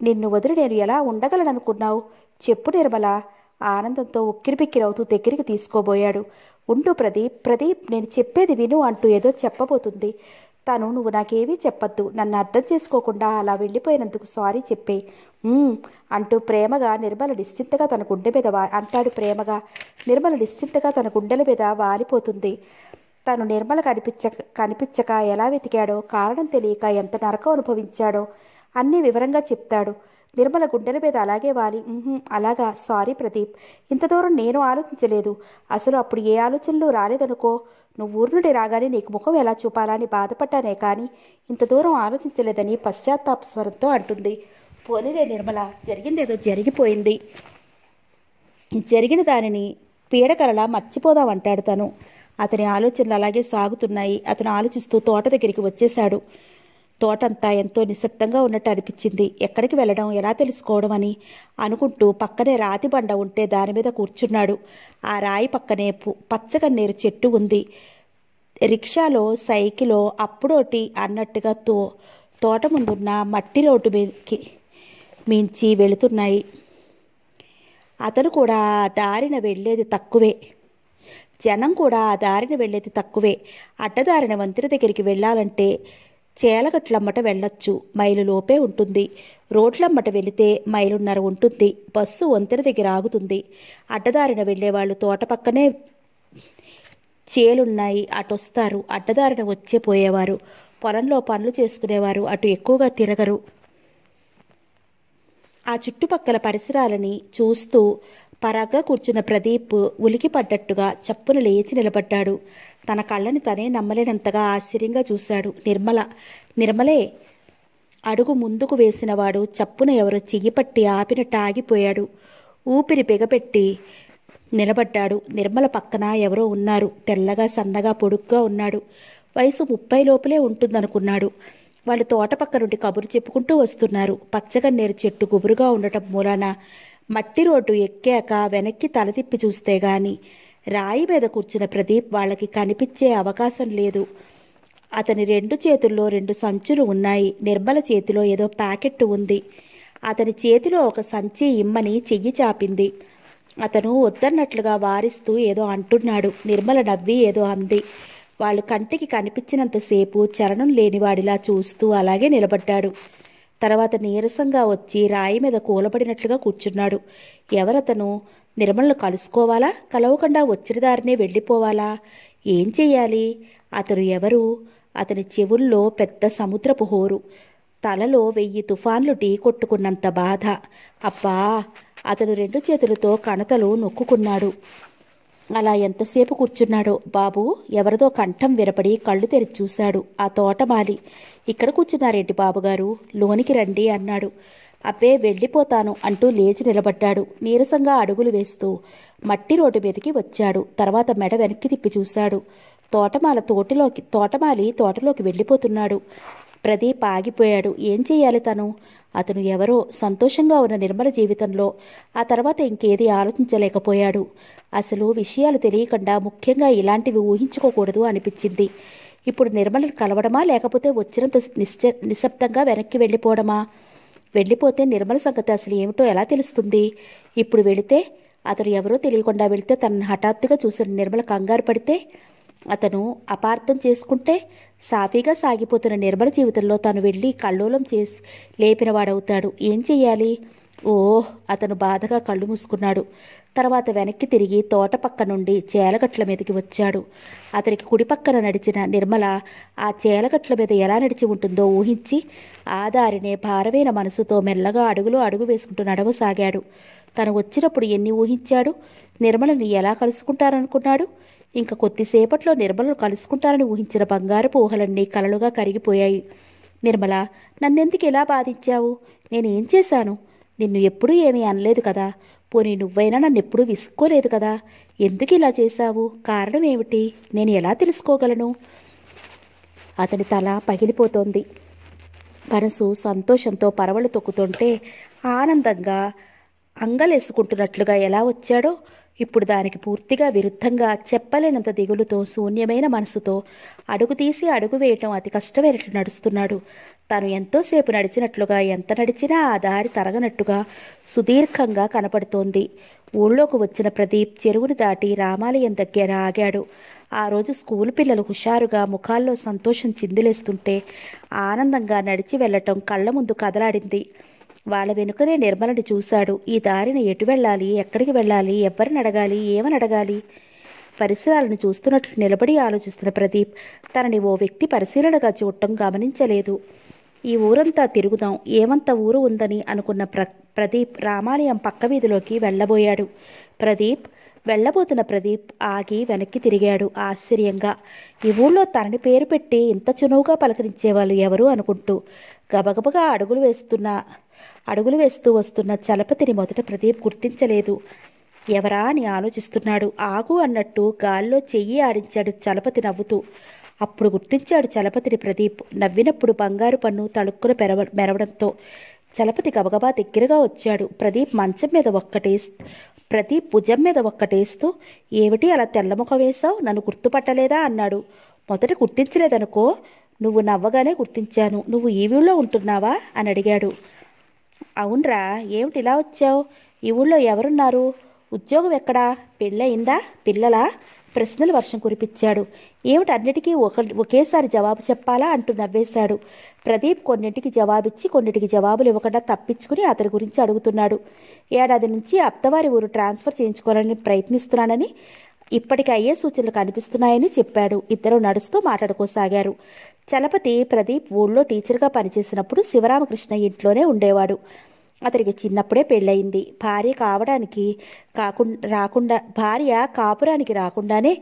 నిన్ను వదిలి నేను ఎలా ఉండగలననుకున్నావు చెప్పు నిర్మల ఆనందంతో ఉక్కిరిబిక్కిరవుతూ దగ్గరికి తీసుకోబోయాడు ఉండు ప్రదీప్ ప్రదీప్ నేను చెప్పేది విను అంటూ ఏదో చెప్పబోతుంది తను నువ్వు నాకేమీ చెప్పొద్దు నన్ను అర్థం చేసుకోకుండా అలా వెళ్ళిపోయినందుకు సారీ చెప్పే అంటూ ప్రేమగా నిర్మల నిశ్చింతగా తన గుండె మీద వా అంటాడు ప్రేమగా నిర్మల నిశ్చింతగా తన గుండెల మీద వారిపోతుంది తను నిర్మల కనిపించ కనిపించక ఎలా వెతికాడో కారణం తెలియక ఎంత నరకం అనుభవించాడో అన్నీ వివరంగా చెప్తాడు నిర్మల గుండెల మీద అలాగే వాలి అలాగా సారీ ప్రదీప్ ఇంత దూరం నేను ఆలోచించలేదు అసలు అప్పుడు ఏ ఆలోచనలు రాలేదనుకో నువ్వు ఊరు నుండి రాగానే నీకు ముఖం ఎలా చూపాలని బాధపడ్డానే కానీ ఇంత దూరం ఆలోచించలేదని పశ్చాత్తాప స్వరంతో అంటుంది పోనీలే నిర్మల జరిగిందేదో జరిగిపోయింది జరిగిన దానిని పీడకలలా మర్చిపోదాం అంటాడు తను అతని ఆలోచనలు అలాగే సాగుతున్నాయి అతను ఆలోచిస్తూ తోట దగ్గరికి వచ్చేశాడు తోటంతా ఎంతో నిశ్శబ్దంగా ఉన్నట్టు అనిపించింది ఎక్కడికి వెళ్ళడం ఎలా తెలుసుకోవడం అని అనుకుంటూ పక్కనే రాతి బండ ఉంటే దాని మీద కూర్చున్నాడు ఆ రాయి పక్కనే పచ్చగన్నేరు చెట్టు ఉంది రిక్షాలో సైకిలో అప్పుడోటి అన్నట్టుగా తో తోట ముందున్న మట్టి రోడ్డు మీదకి మించి వెళుతున్నాయి అతను కూడా దారిన వెళ్ళేది తక్కువే జనం కూడా ఆ దారిన వెళ్ళేది తక్కువే అడ్డదారిన వంతెన దగ్గరికి వెళ్ళాలంటే చేలగట్లమ్మట వెళ్ళొచ్చు లోపే ఉంటుంది రోడ్లమ్మట వెళితే మైలున్నర ఉంటుంది బస్సు వంతెన దగ్గర ఆగుతుంది అడ్డదారిన వెళ్ళేవాళ్ళు తోట పక్కనే చేలున్నాయి అటొస్తారు అడ్డదారిన వచ్చే పోయేవారు పొలంలో పనులు చేసుకునేవారు అటు ఎక్కువగా తిరగరు ఆ చుట్టుపక్కల పరిసరాలని చూస్తూ పరాగ్గా కూర్చున్న ప్రదీప్ పడ్డట్టుగా చప్పున లేచి నిలబడ్డాడు తన కళ్ళని తనే నమ్మలేనంతగా ఆశ్చర్యంగా చూశాడు నిర్మల నిర్మలే అడుగు ముందుకు వేసినవాడు చప్పున ఎవరో చెయ్యిపట్టి ఆపినట్టు ఆగిపోయాడు ఊపిరి పెగపెట్టి నిలబడ్డాడు నిర్మల పక్కన ఎవరో ఉన్నారు తెల్లగా సన్నగా పొడుగ్గా ఉన్నాడు వయసు ముప్పై లోపలే ఉంటుందనుకున్నాడు వాళ్ళు తోట పక్క నుండి కబురు చెప్పుకుంటూ వస్తున్నారు పచ్చగన్నేరు చెట్టు గుబురుగా ఉండటం మూలాన మట్టి రోడ్డు ఎక్కాక వెనక్కి తల తిప్పి చూస్తే గాని రాయి మీద కూర్చున్న ప్రదీప్ వాళ్ళకి కనిపించే అవకాశం లేదు అతని రెండు చేతుల్లో రెండు సంచులు ఉన్నాయి నిర్మల చేతిలో ఏదో ప్యాకెట్ ఉంది అతని చేతిలో ఒక సంచి ఇమ్మని చెయ్యి చాపింది అతను వద్దన్నట్లుగా వారిస్తూ ఏదో అంటున్నాడు నిర్మల నవ్వి ఏదో అంది వాళ్ళు కంటికి కనిపించినంతసేపు చరణం లేనివాడిలా చూస్తూ అలాగే నిలబడ్డాడు తర్వాత నీరసంగా వచ్చి రాయి మీద కూలబడినట్లుగా కూర్చున్నాడు ఎవరతను నిర్మలను కలుసుకోవాలా కలవకుండా వచ్చిన వెళ్ళిపోవాలా ఏం చెయ్యాలి అతను ఎవరు అతని చెవుల్లో పెద్ద సముద్రపు హోరు తలలో వెయ్యి తుఫాన్లు ఢీకొట్టుకున్నంత బాధ అబ్బా అతను రెండు చేతులతో కణతలు నొక్కుకున్నాడు అలా ఎంతసేపు కూర్చున్నాడో బాబు ఎవరిదో కంఠం వినపడి కళ్ళు తెరిచి చూశాడు ఆ తోటమాలి ఇక్కడ కూర్చున్నారేంటి బాబుగారు లోనికి రండి అన్నాడు అబ్బే వెళ్ళిపోతాను అంటూ లేచి నిలబడ్డాడు నీరసంగా అడుగులు వేస్తూ మట్టి రోడ్డు మీదకి వచ్చాడు తర్వాత మెడ వెనక్కి తిప్పి చూశాడు తోటమాల తోటలోకి తోటమాలి తోటలోకి వెళ్ళిపోతున్నాడు ప్రదీప్ ఆగిపోయాడు ఏం చేయాలి తను అతను ఎవరో సంతోషంగా ఉన్న నిర్మల జీవితంలో ఆ తర్వాత ఇంకేది ఆలోచించలేకపోయాడు అసలు విషయాలు తెలియకుండా ముఖ్యంగా ఇలాంటివి ఊహించుకోకూడదు అనిపించింది ఇప్పుడు నిర్మలను కలవడమా లేకపోతే వచ్చినంత నిశ్చ నిశ్శబ్దంగా వెనక్కి వెళ్ళిపోవడమా వెళ్ళిపోతే నిర్మల సంగతి అసలు ఏమిటో ఎలా తెలుస్తుంది ఇప్పుడు వెళితే అతను ఎవరో తెలియకుండా వెళితే తనను హఠాత్తుగా చూసిన నిర్మల కంగారు పడితే అతను అపార్థం చేసుకుంటే సాఫీగా సాగిపోతున్న నిర్మల జీవితంలో తను వెళ్ళి కల్లోలం చేసి లేపినవాడవుతాడు ఏం చెయ్యాలి ఓ అతను బాధగా కళ్ళు మూసుకున్నాడు తర్వాత వెనక్కి తిరిగి తోట పక్క నుండి చేలగట్ల మీదకి వచ్చాడు అతనికి కుడిపక్కన నడిచిన నిర్మల ఆ చేలగట్ల మీద ఎలా నడిచి ఉంటుందో ఊహించి ఆదారినే భారమైన మనసుతో మెల్లగా అడుగులో అడుగు వేసుకుంటూ నడవసాగాడు తను వచ్చినప్పుడు ఎన్ని ఊహించాడు నిర్మలని ఎలా కలుసుకుంటారనుకున్నాడు ఇంకా కొద్దిసేపట్లో నిర్మలను కలుసుకుంటారని ఊహించిన బంగారపు ఊహలన్నీ కలలుగా కరిగిపోయాయి నిర్మల నన్నెందుకు ఎలా బాధించావు నేనేం చేశాను నిన్ను ఎప్పుడూ ఏమీ అనలేదు కదా పోనీ నువ్వైనా నన్ను ఎప్పుడూ విసుక్కోలేదు కదా ఎందుకు ఇలా చేశావు కారణం ఏమిటి నేను ఎలా తెలుసుకోగలను అతని తల పగిలిపోతోంది మనసు సంతోషంతో పరవలు తొక్కుతుంటే ఆనందంగా అంగలేసుకుంటున్నట్లుగా ఎలా వచ్చాడో ఇప్పుడు దానికి పూర్తిగా విరుద్ధంగా చెప్పలేనంత దిగులుతో శూన్యమైన మనసుతో అడుగు తీసి అడుగు వేయటం అతి కష్టమైనట్లు నడుస్తున్నాడు తను ఎంతోసేపు నడిచినట్లుగా ఎంత నడిచినా ఆ దారి తరగనట్టుగా సుదీర్ఘంగా కనపడుతోంది ఊళ్ళోకి వచ్చిన ప్రదీప్ చెరువును దాటి రామాలయం దగ్గర ఆగాడు ఆ రోజు స్కూల్ పిల్లలు హుషారుగా ముఖాల్లో సంతోషం చిందులేస్తుంటే ఆనందంగా నడిచి వెళ్ళటం కళ్ళ ముందు కదలాడింది వాళ్ళ వెనుకనే నిర్మలని చూశాడు ఈ దారిని ఎటు వెళ్ళాలి ఎక్కడికి వెళ్ళాలి ఎవరిని అడగాలి ఏమని అడగాలి పరిసరాలను చూస్తున్నట్లు నిలబడి ఆలోచిస్తున్న ప్రదీప్ తనని ఓ వ్యక్తి పరిశీలనగా చూడటం గమనించలేదు ఈ ఊరంతా తిరుగుదాం ఏమంత ఊరు ఉందని అనుకున్న ప్ర ప్రదీప్ రామాలయం పక్క వీధిలోకి వెళ్ళబోయాడు ప్రదీప్ వెళ్ళబోతున్న ప్రదీప్ ఆగి వెనక్కి తిరిగాడు ఆశ్చర్యంగా ఈ ఊళ్ళో తనని పేరు పెట్టి ఇంత చునువుగా పలకరించేవాళ్ళు ఎవరు అనుకుంటూ గబగబగా అడుగులు వేస్తున్న అడుగులు వేస్తూ వస్తున్న చలపతిని మొదట ప్రదీప్ గుర్తించలేదు ఎవరా అని ఆలోచిస్తున్నాడు ఆగు అన్నట్టు గాల్లో చెయ్యి ఆడించాడు చలపతి నవ్వుతూ అప్పుడు గుర్తించాడు చలపతిని ప్రదీప్ నవ్వినప్పుడు బంగారు పన్ను తణుక్కున పెరవ మెరవడంతో చలపతి గబగబా దగ్గరగా వచ్చాడు ప్రదీప్ మంచం మీద ఒక్కటే ప్రదీప్ భుజం మీద ఒక్కటేస్తూ ఏమిటి అలా తెల్లముఖ వేశావు నన్ను గుర్తుపట్టలేదా అన్నాడు మొదట గుర్తించలేదనుకో నువ్వు నవ్వగానే గుర్తించాను నువ్వు ఈ ఊళ్ళో ఉంటున్నావా అని అడిగాడు అవునరా ఏమిటి ఇలా వచ్చావు ఈ ఊళ్ళో ఎవరున్నారు ఉద్యోగం ఎక్కడా పెళ్ళయిందా పిల్లలా ప్రశ్నల వర్షం కురిపించాడు ఏమిటన్నిటికీ ఒక ఒకేసారి జవాబు చెప్పాలా అంటూ నవ్వేశాడు ప్రదీప్ కొన్నింటికి జవాబిచ్చి కొన్నింటికి జవాబులు ఇవ్వకుండా తప్పించుకుని అతని గురించి అడుగుతున్నాడు ఏడాది నుంచి అత్తవారి ఊరు ట్రాన్స్ఫర్ చేయించుకోవాలని ప్రయత్నిస్తున్నానని ఇప్పటికి అయ్యే సూచనలు కనిపిస్తున్నాయని చెప్పాడు ఇద్దరు నడుస్తూ మాట్లాడుకోసాగారు చలపతి ప్రదీప్ ఊళ్ళో టీచర్గా పనిచేసినప్పుడు శివరామకృష్ణ ఇంట్లోనే ఉండేవాడు అతనికి చిన్నప్పుడే పెళ్ళయింది భార్య కావడానికి కాకుండా రాకుండా భార్య కాపురానికి రాకుండానే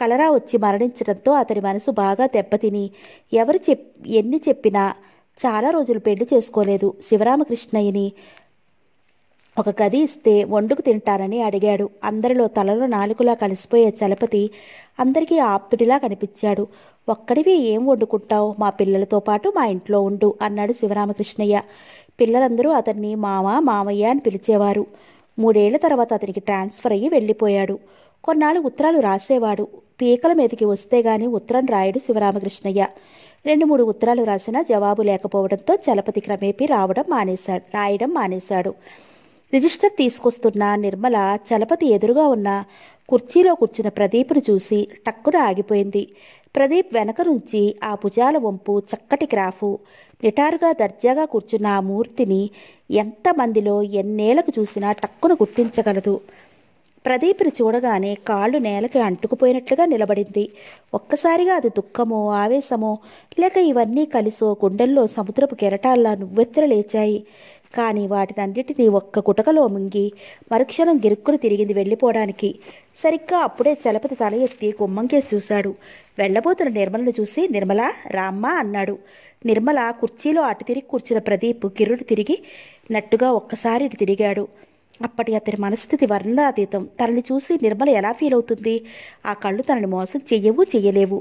కలరా వచ్చి మరణించడంతో అతని మనసు బాగా దెబ్బతిని ఎవరు చెప్ ఎన్ని చెప్పినా చాలా రోజులు పెళ్లి చేసుకోలేదు శివరామకృష్ణయ్యని ఒక గది ఇస్తే వండుకు తింటానని అడిగాడు అందరిలో తలలో నాలుగులా కలిసిపోయే చలపతి అందరికీ ఆప్తుడిలా కనిపించాడు ఒక్కడివి ఏం వండుకుంటావు మా పిల్లలతో పాటు మా ఇంట్లో ఉండు అన్నాడు శివరామకృష్ణయ్య పిల్లలందరూ అతన్ని మామ మామయ్య అని పిలిచేవారు మూడేళ్ల తర్వాత అతనికి ట్రాన్స్ఫర్ అయ్యి వెళ్ళిపోయాడు కొన్నాళ్ళు ఉత్తరాలు రాసేవాడు పీకల మీదకి వస్తే గాని ఉత్తరం రాయడు శివరామకృష్ణయ్య రెండు మూడు ఉత్తరాలు రాసినా జవాబు లేకపోవడంతో చలపతి క్రమేపీ రావడం మానేశాడు రాయడం మానేశాడు రిజిస్టర్ తీసుకొస్తున్న నిర్మల చలపతి ఎదురుగా ఉన్న కుర్చీలో కూర్చున్న ప్రదీప్ను చూసి టక్కున ఆగిపోయింది ప్రదీప్ వెనక నుంచి ఆ భుజాల వంపు చక్కటి గ్రాఫు రిటైర్గా దర్జాగా కూర్చున్న ఆ మూర్తిని ఎంతమందిలో ఎన్నేళ్లకు చూసినా టక్కును గుర్తించగలదు ప్రదీప్ని చూడగానే కాళ్ళు నేలకి అంటుకుపోయినట్లుగా నిలబడింది ఒక్కసారిగా అది దుఃఖమో ఆవేశమో లేక ఇవన్నీ కలిసో గుండెల్లో సముద్రపు కెరటాల్లా నువ్వెత్తులు లేచాయి కానీ వాటినన్నిటినీ ఒక్క కుటకలో ముంగి మరుక్షణం గిరుక్కులు తిరిగింది వెళ్ళిపోవడానికి సరిగ్గా అప్పుడే చలపతి తల ఎత్తి గుమ్మంకేసి చూశాడు వెళ్ళబోతున్న నిర్మలను చూసి నిర్మల రామ్మా అన్నాడు నిర్మల కుర్చీలో అటు తిరిగి కూర్చున్న ప్రదీప్ గిరుడు తిరిగి నట్టుగా ఒక్కసారి ఇటు తిరిగాడు అప్పటి అతని మనస్థితి వర్ణాతీతం తనని చూసి నిర్మల ఎలా ఫీల్ అవుతుంది ఆ కళ్ళు తనని మోసం చెయ్యవు చెయ్యలేవు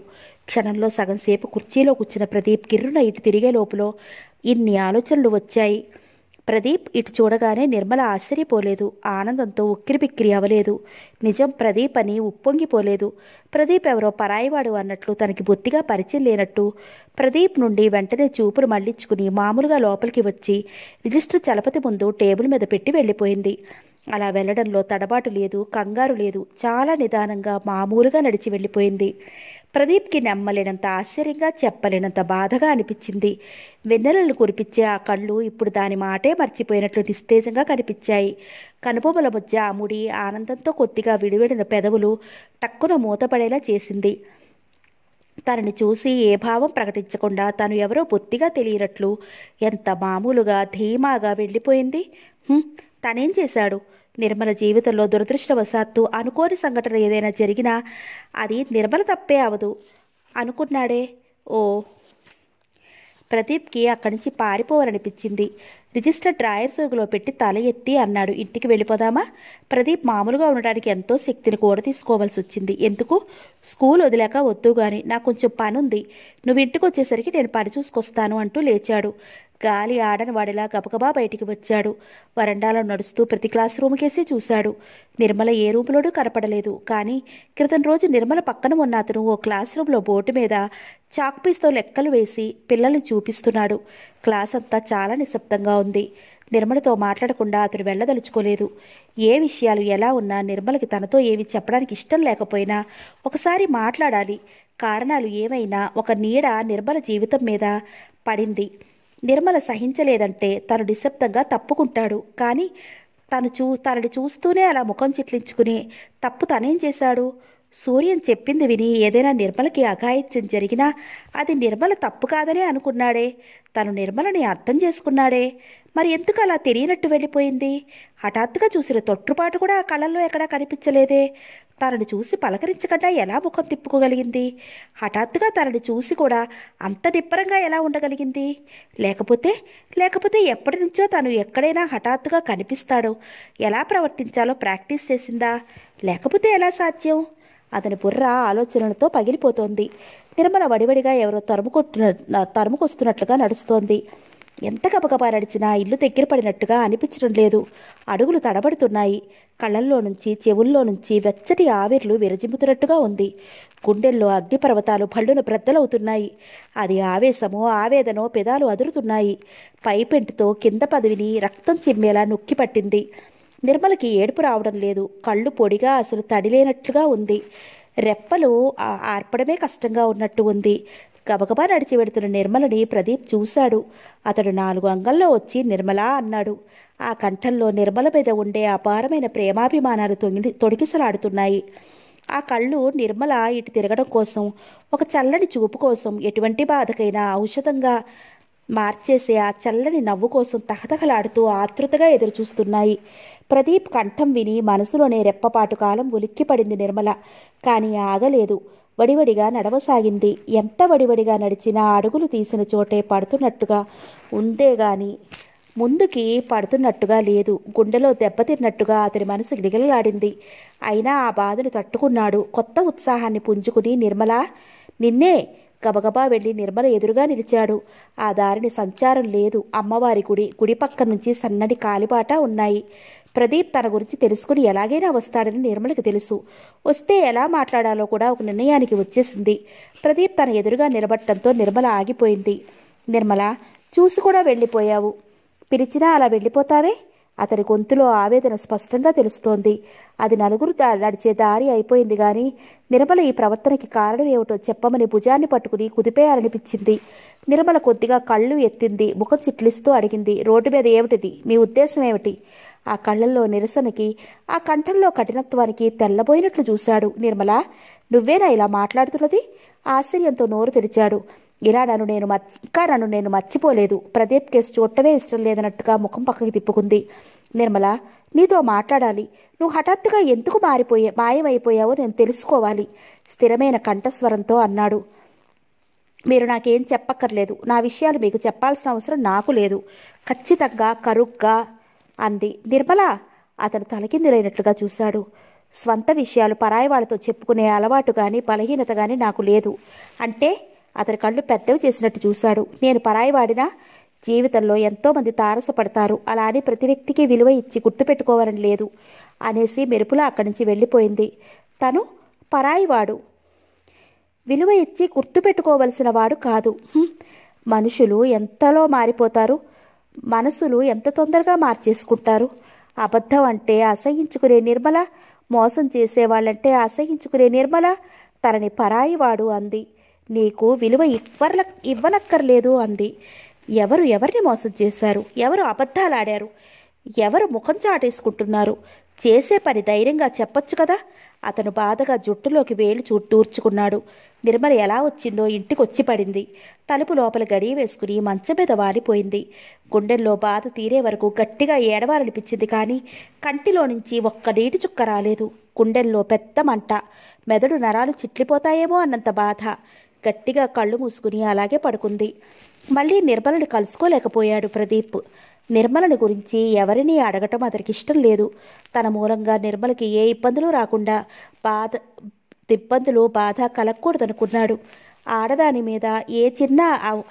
క్షణంలో సగం సేపు కుర్చీలో కూర్చున్న ప్రదీప్ గిర్రున ఇటు తిరిగే లోపల ఇన్ని ఆలోచనలు వచ్చాయి ప్రదీప్ ఇటు చూడగానే నిర్మల ఆశ్చర్యపోలేదు ఆనందంతో ఉక్కిరిబిక్కిరి అవ్వలేదు నిజం ప్రదీప్ అని ఉప్పొంగిపోలేదు ప్రదీప్ ఎవరో పరాయివాడు అన్నట్లు తనకి బొత్తిగా పరిచయం లేనట్టు ప్రదీప్ నుండి వెంటనే చూపులు మళ్లించుకుని మామూలుగా లోపలికి వచ్చి రిజిస్టర్ చలపతి ముందు టేబుల్ మీద పెట్టి వెళ్ళిపోయింది అలా వెళ్లడంలో తడబాటు లేదు కంగారు లేదు చాలా నిదానంగా మామూలుగా నడిచి వెళ్ళిపోయింది ప్రదీప్కి నమ్మలేనంత ఆశ్చర్యంగా చెప్పలేనంత బాధగా అనిపించింది వెన్నెలలు కురిపించే ఆ కళ్ళు ఇప్పుడు దాని మాటే మర్చిపోయినట్లు నిస్తేజంగా కనిపించాయి కనుబొమ్మల మధ్య ముడి ఆనందంతో కొద్దిగా విడివిడిన పెదవులు టక్కున మూతపడేలా చేసింది తనని చూసి ఏ భావం ప్రకటించకుండా తను ఎవరో బొత్తిగా తెలియనట్లు ఎంత మామూలుగా ధీమాగా వెళ్ళిపోయింది తనేం చేశాడు నిర్మల జీవితంలో దురదృష్టవశాత్తు అనుకోని సంఘటన ఏదైనా జరిగినా అది నిర్మల తప్పే అవదు అనుకున్నాడే ఓ ప్రదీప్కి అక్కడి నుంచి పారిపోవాలనిపించింది రిజిస్టర్ డ్రాయర్ సోగులో పెట్టి తల ఎత్తి అన్నాడు ఇంటికి వెళ్ళిపోదామా ప్రదీప్ మామూలుగా ఉండడానికి ఎంతో శక్తిని కూడా తీసుకోవాల్సి వచ్చింది ఎందుకు స్కూల్ వదిలేక వద్దు కానీ నాకు కొంచెం పని ఉంది నువ్వు ఇంటికి వచ్చేసరికి నేను పని చూసుకొస్తాను అంటూ లేచాడు గాలి ఆడని వాడిలా గబగబా బయటికి వచ్చాడు వరండాలో నడుస్తూ ప్రతి క్లాస్ రూమ్కేసే చూశాడు నిర్మల ఏ రూమ్లోనూ కనపడలేదు కానీ క్రితం రోజు నిర్మల పక్కన ఉన్న అతను ఓ క్లాస్ రూమ్లో బోర్డు మీద చాక్పీస్తో లెక్కలు వేసి పిల్లల్ని చూపిస్తున్నాడు క్లాస్ అంతా చాలా నిశ్శబ్దంగా ఉంది నిర్మలతో మాట్లాడకుండా అతను వెళ్ళదలుచుకోలేదు ఏ విషయాలు ఎలా ఉన్నా నిర్మలకి తనతో ఏవి చెప్పడానికి ఇష్టం లేకపోయినా ఒకసారి మాట్లాడాలి కారణాలు ఏమైనా ఒక నీడ నిర్మల జీవితం మీద పడింది నిర్మల సహించలేదంటే తను నిశ్శబ్దంగా తప్పుకుంటాడు కానీ తను చూ తనని చూస్తూనే అలా ముఖం చిట్లించుకుని తప్పు తనేం చేశాడు సూర్యన్ చెప్పింది విని ఏదైనా నిర్మలకి అఘాయిత్యం జరిగినా అది నిర్మల తప్పు కాదనే అనుకున్నాడే తను నిర్మలని అర్థం చేసుకున్నాడే మరి ఎందుకు అలా తెలియనట్టు వెళ్ళిపోయింది హఠాత్తుగా చూసిన తొట్టుపాటు కూడా ఆ కళ్ళల్లో ఎక్కడా కనిపించలేదే తనను చూసి పలకరించకుండా ఎలా ముఖం తిప్పుకోగలిగింది హఠాత్తుగా తనని చూసి కూడా అంత నిప్పరంగా ఎలా ఉండగలిగింది లేకపోతే లేకపోతే ఎప్పటి నుంచో తను ఎక్కడైనా హఠాత్తుగా కనిపిస్తాడో ఎలా ప్రవర్తించాలో ప్రాక్టీస్ చేసిందా లేకపోతే ఎలా సాధ్యం అతని బుర్ర ఆలోచనలతో పగిలిపోతోంది నిర్మల వడివడిగా ఎవరో తరుముకొట్టిన తరుముకొస్తున్నట్లుగా నడుస్తోంది ఎంత గబగబా నడిచినా ఇల్లు దగ్గర పడినట్టుగా అనిపించడం లేదు అడుగులు తడబడుతున్నాయి కళ్ళల్లో నుంచి చెవుల్లో నుంచి వెచ్చటి ఆవిర్లు విరజిమ్ముతున్నట్టుగా ఉంది గుండెల్లో అగ్నిపర్వతాలు భళ్ళును బ్రద్దలవుతున్నాయి అది ఆవేశమో ఆవేదనో పెదాలు అదురుతున్నాయి పైపెంటితో కింద పదవిని రక్తం చిమ్మేలా నొక్కి పట్టింది నిర్మలకి ఏడుపు రావడం లేదు కళ్ళు పొడిగా అసలు తడిలేనట్లుగా ఉంది రెప్పలు ఆర్పడమే కష్టంగా ఉన్నట్టు ఉంది గబగబా నడిచి వెడుతున్న నిర్మలని ప్రదీప్ చూశాడు అతడు నాలుగు అంగల్లో వచ్చి నిర్మలా అన్నాడు ఆ కంఠంలో నిర్మల మీద ఉండే అపారమైన ప్రేమాభిమానాలు తొంగి తొడికిసలాడుతున్నాయి ఆ కళ్ళు నిర్మల ఇటు తిరగడం కోసం ఒక చల్లని చూపు కోసం ఎటువంటి బాధకైనా ఔషధంగా మార్చేసే ఆ చల్లని నవ్వు కోసం తహతహలాడుతూ ఆతృతగా ఎదురుచూస్తున్నాయి ప్రదీప్ కంఠం విని మనసులోనే రెప్పపాటు కాలం ఉలిక్కిపడింది నిర్మల కానీ ఆగలేదు వడివడిగా నడవసాగింది ఎంత వడివడిగా నడిచినా అడుగులు తీసిన చోటే పడుతున్నట్టుగా ఉందే గాని ముందుకి పడుతున్నట్టుగా లేదు గుండెలో దెబ్బతిన్నట్టుగా అతని మనసు గిలిగిలాడింది అయినా ఆ బాధను తట్టుకున్నాడు కొత్త ఉత్సాహాన్ని పుంజుకుని నిర్మల నిన్నే గబగబా వెళ్ళి నిర్మల ఎదురుగా నిలిచాడు ఆ దారిని సంచారం లేదు అమ్మవారి గుడి గుడి పక్క నుంచి సన్నటి కాలిబాట ఉన్నాయి ప్రదీప్ తన గురించి తెలుసుకుని ఎలాగైనా వస్తాడని నిర్మలకి తెలుసు వస్తే ఎలా మాట్లాడాలో కూడా ఒక నిర్ణయానికి వచ్చేసింది ప్రదీప్ తన ఎదురుగా నిలబడటంతో నిర్మల ఆగిపోయింది నిర్మల చూసి కూడా వెళ్ళిపోయావు పిలిచినా అలా వెళ్ళిపోతావే అతని గొంతులో ఆవేదన స్పష్టంగా తెలుస్తోంది అది నలుగురు నడిచే దారి అయిపోయింది గాని నిర్మల ఈ ప్రవర్తనకి కారణం ఏమిటో చెప్పమని భుజాన్ని పట్టుకుని కుదిపేయాలనిపించింది నిర్మల కొద్దిగా కళ్ళు ఎత్తింది ముఖం చిట్లిస్తూ అడిగింది రోడ్డు మీద ఏమిటిది మీ ఉద్దేశం ఏమిటి ఆ కళ్ళల్లో నిరసనకి ఆ కంఠంలో కఠినత్వానికి తెల్లబోయినట్లు చూశాడు నిర్మల నువ్వేనా ఇలా మాట్లాడుతున్నది ఆశ్చర్యంతో నోరు తెరిచాడు ఇలా నన్ను నేను ఇంకా నన్ను నేను మర్చిపోలేదు ప్రదీప్ కేసు చూడటమే ఇష్టం లేదన్నట్టుగా ముఖం పక్కకి తిప్పుకుంది నిర్మల నీతో మాట్లాడాలి నువ్వు హఠాత్తుగా ఎందుకు మారిపోయే మాయమైపోయావో నేను తెలుసుకోవాలి స్థిరమైన కంఠస్వరంతో అన్నాడు మీరు నాకేం చెప్పక్కర్లేదు నా విషయాలు మీకు చెప్పాల్సిన అవసరం నాకు లేదు ఖచ్చితంగా కరుగ్గా అంది నిర్మల అతను తలకిందులైనట్లుగా చూశాడు స్వంత విషయాలు పరాయి వాళ్ళతో చెప్పుకునే అలవాటు కానీ బలహీనత కానీ నాకు లేదు అంటే అతని కళ్ళు పెద్దవి చేసినట్టు చూశాడు నేను పరాయివాడినా జీవితంలో ఎంతోమంది తారసపడతారు అలా అని ప్రతి వ్యక్తికి విలువ ఇచ్చి గుర్తుపెట్టుకోవాలని లేదు అనేసి మెరుపులా అక్కడి నుంచి వెళ్ళిపోయింది తను పరాయివాడు విలువ ఇచ్చి గుర్తుపెట్టుకోవలసిన వాడు కాదు మనుషులు ఎంతలో మారిపోతారు మనసులు ఎంత తొందరగా మార్చేసుకుంటారు అబద్ధం అంటే అసహించుకునే నిర్మల మోసం చేసేవాళ్ళంటే అసహించుకునే నిర్మల తనని పరాయివాడు అంది నీకు విలువ ఇవ్వర్ల ఇవ్వనక్కర్లేదు అంది ఎవరు ఎవరిని మోసం చేశారు ఎవరు అబద్ధాలాడారు ఎవరు ముఖం చాటేసుకుంటున్నారు చేసే పని ధైర్యంగా చెప్పొచ్చు కదా అతను బాధగా జుట్టులోకి వేలు చూ తూర్చుకున్నాడు నిర్మల ఎలా వచ్చిందో ఇంటికి వచ్చి పడింది తలుపు లోపల గడి వేసుకుని మంచం మీద వాలిపోయింది గుండెల్లో బాధ తీరే వరకు గట్టిగా ఏడవాలనిపించింది కానీ కంటిలో నుంచి ఒక్క నీటి చుక్క రాలేదు గుండెల్లో పెద్ద మంట మెదడు నరాలు చిట్లిపోతాయేమో అన్నంత బాధ గట్టిగా కళ్ళు మూసుకుని అలాగే పడుకుంది మళ్ళీ నిర్మలను కలుసుకోలేకపోయాడు ప్రదీప్ నిర్మలని గురించి ఎవరిని అడగటం అతనికి ఇష్టం లేదు తన మూలంగా నిర్మలకి ఏ ఇబ్బందులు రాకుండా బాధ దిబ్బందులు బాధ కలగకూడదనుకున్నాడు ఆడదాని మీద ఏ చిన్న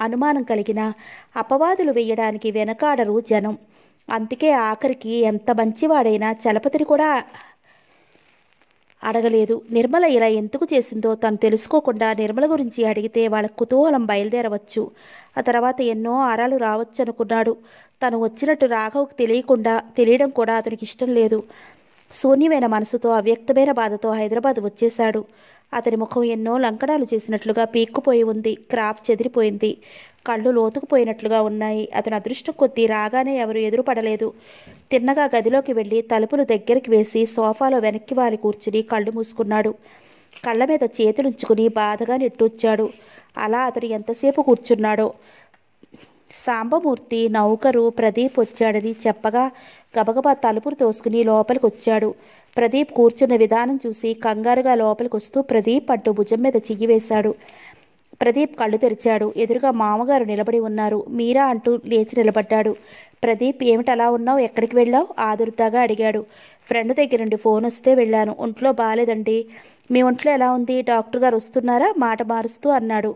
అనుమానం కలిగినా అపవాదులు వేయడానికి వెనకాడరు జనం అందుకే ఆఖరికి ఎంత మంచివాడైనా చలపతిని కూడా అడగలేదు నిర్మల ఇలా ఎందుకు చేసిందో తను తెలుసుకోకుండా నిర్మల గురించి అడిగితే వాళ్ళ కుతూహలం బయలుదేరవచ్చు ఆ తర్వాత ఎన్నో ఆరాలు రావచ్చు అనుకున్నాడు తను వచ్చినట్టు రాఘవ్కి తెలియకుండా తెలియడం కూడా అతనికి ఇష్టం లేదు శూన్యమైన మనసుతో అవ్యక్తమైన బాధతో హైదరాబాద్ వచ్చేశాడు అతని ముఖం ఎన్నో లంకడాలు చేసినట్లుగా పీక్కుపోయి ఉంది క్రాప్ చెదిరిపోయింది కళ్ళు లోతుకుపోయినట్లుగా ఉన్నాయి అతని అదృష్టం కొద్దీ రాగానే ఎవరు ఎదురుపడలేదు తిన్నగా గదిలోకి వెళ్ళి తలుపులు దగ్గరికి వేసి సోఫాలో వెనక్కి వారి కూర్చుని కళ్ళు మూసుకున్నాడు కళ్ళ మీద చేతులుంచుకుని బాధగా నెట్టూర్చాడు అలా అతడు ఎంతసేపు కూర్చున్నాడో సాంబమూర్తి నౌకరు ప్రదీప్ వచ్చాడని చెప్పగా గబగబా తలుపులు తోసుకుని లోపలికి వచ్చాడు ప్రదీప్ కూర్చున్న విధానం చూసి కంగారుగా లోపలికి వస్తూ ప్రదీప్ అంటూ భుజం మీద చెయ్యి వేశాడు ప్రదీప్ కళ్ళు తెరిచాడు ఎదురుగా మామగారు నిలబడి ఉన్నారు మీరా అంటూ లేచి నిలబడ్డాడు ప్రదీప్ ఏమిటి అలా ఉన్నావు ఎక్కడికి వెళ్ళావు ఆదురుతాగా అడిగాడు ఫ్రెండ్ దగ్గర ఫోన్ వస్తే వెళ్ళాను ఒంట్లో బాగాలేదండి మీ ఒంట్లో ఎలా ఉంది డాక్టర్ గారు వస్తున్నారా మాట మారుస్తూ అన్నాడు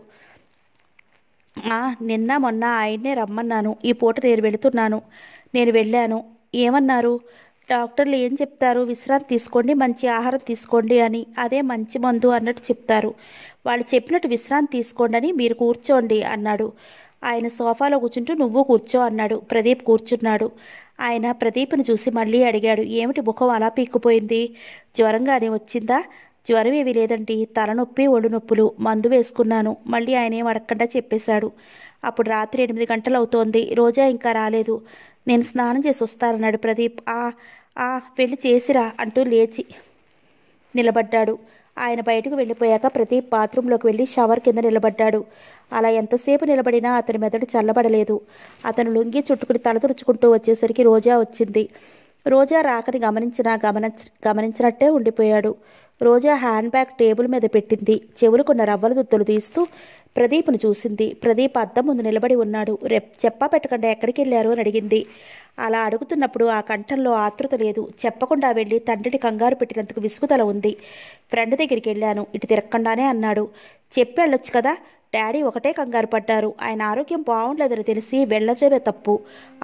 నిన్న మొన్న ఆయన్నే రమ్మన్నాను ఈ పూట నేను వెళుతున్నాను నేను వెళ్ళాను ఏమన్నారు డాక్టర్లు ఏం చెప్తారు విశ్రాంతి తీసుకోండి మంచి ఆహారం తీసుకోండి అని అదే మంచి మందు అన్నట్టు చెప్తారు వాళ్ళు చెప్పినట్టు విశ్రాంతి తీసుకోండి మీరు కూర్చోండి అన్నాడు ఆయన సోఫాలో కూర్చుంటూ నువ్వు కూర్చో అన్నాడు ప్రదీప్ కూర్చున్నాడు ఆయన ప్రదీప్ను చూసి మళ్ళీ అడిగాడు ఏమిటి ముఖం అలా పీక్కుపోయింది జ్వరంగానే వచ్చిందా జ్వరం ఏమీ లేదండి తలనొప్పి ఒళ్ళు నొప్పులు మందు వేసుకున్నాను మళ్ళీ ఆయన ఏం అడగకుండా చెప్పేశాడు అప్పుడు రాత్రి ఎనిమిది గంటలు అవుతోంది రోజా ఇంకా రాలేదు నేను స్నానం చేసి వస్తానన్నాడు ప్రదీప్ ఆ ఆ వెళ్ళి చేసిరా అంటూ లేచి నిలబడ్డాడు ఆయన బయటకు వెళ్ళిపోయాక ప్రతి బాత్రూంలోకి వెళ్ళి షవర్ కింద నిలబడ్డాడు అలా ఎంతసేపు నిలబడినా అతని మెదడు చల్లబడలేదు అతను లొంగి చుట్టుకుని తల తుడుచుకుంటూ వచ్చేసరికి రోజా వచ్చింది రోజా రాకని గమనించినా గమనించ గమనించినట్టే ఉండిపోయాడు రోజా హ్యాండ్ బ్యాగ్ టేబుల్ మీద పెట్టింది చెవులుకున్న రవ్వల దుత్తులు తీస్తూ ప్రదీప్ను చూసింది ప్రదీప్ అద్దం ముందు నిలబడి ఉన్నాడు రెప్ చెప్పా పెట్టకుండా ఎక్కడికి వెళ్ళారు అని అడిగింది అలా అడుగుతున్నప్పుడు ఆ కంఠంలో ఆతృత లేదు చెప్పకుండా వెళ్ళి తండ్రిని కంగారు పెట్టినందుకు విసుగుదల ఉంది ఫ్రెండ్ దగ్గరికి వెళ్ళాను ఇటు తిరగకుండానే అన్నాడు చెప్పి వెళ్ళొచ్చు కదా డాడీ ఒకటే కంగారు పడ్డారు ఆయన ఆరోగ్యం బాగుండదని తెలిసి వెళ్ళటమే తప్పు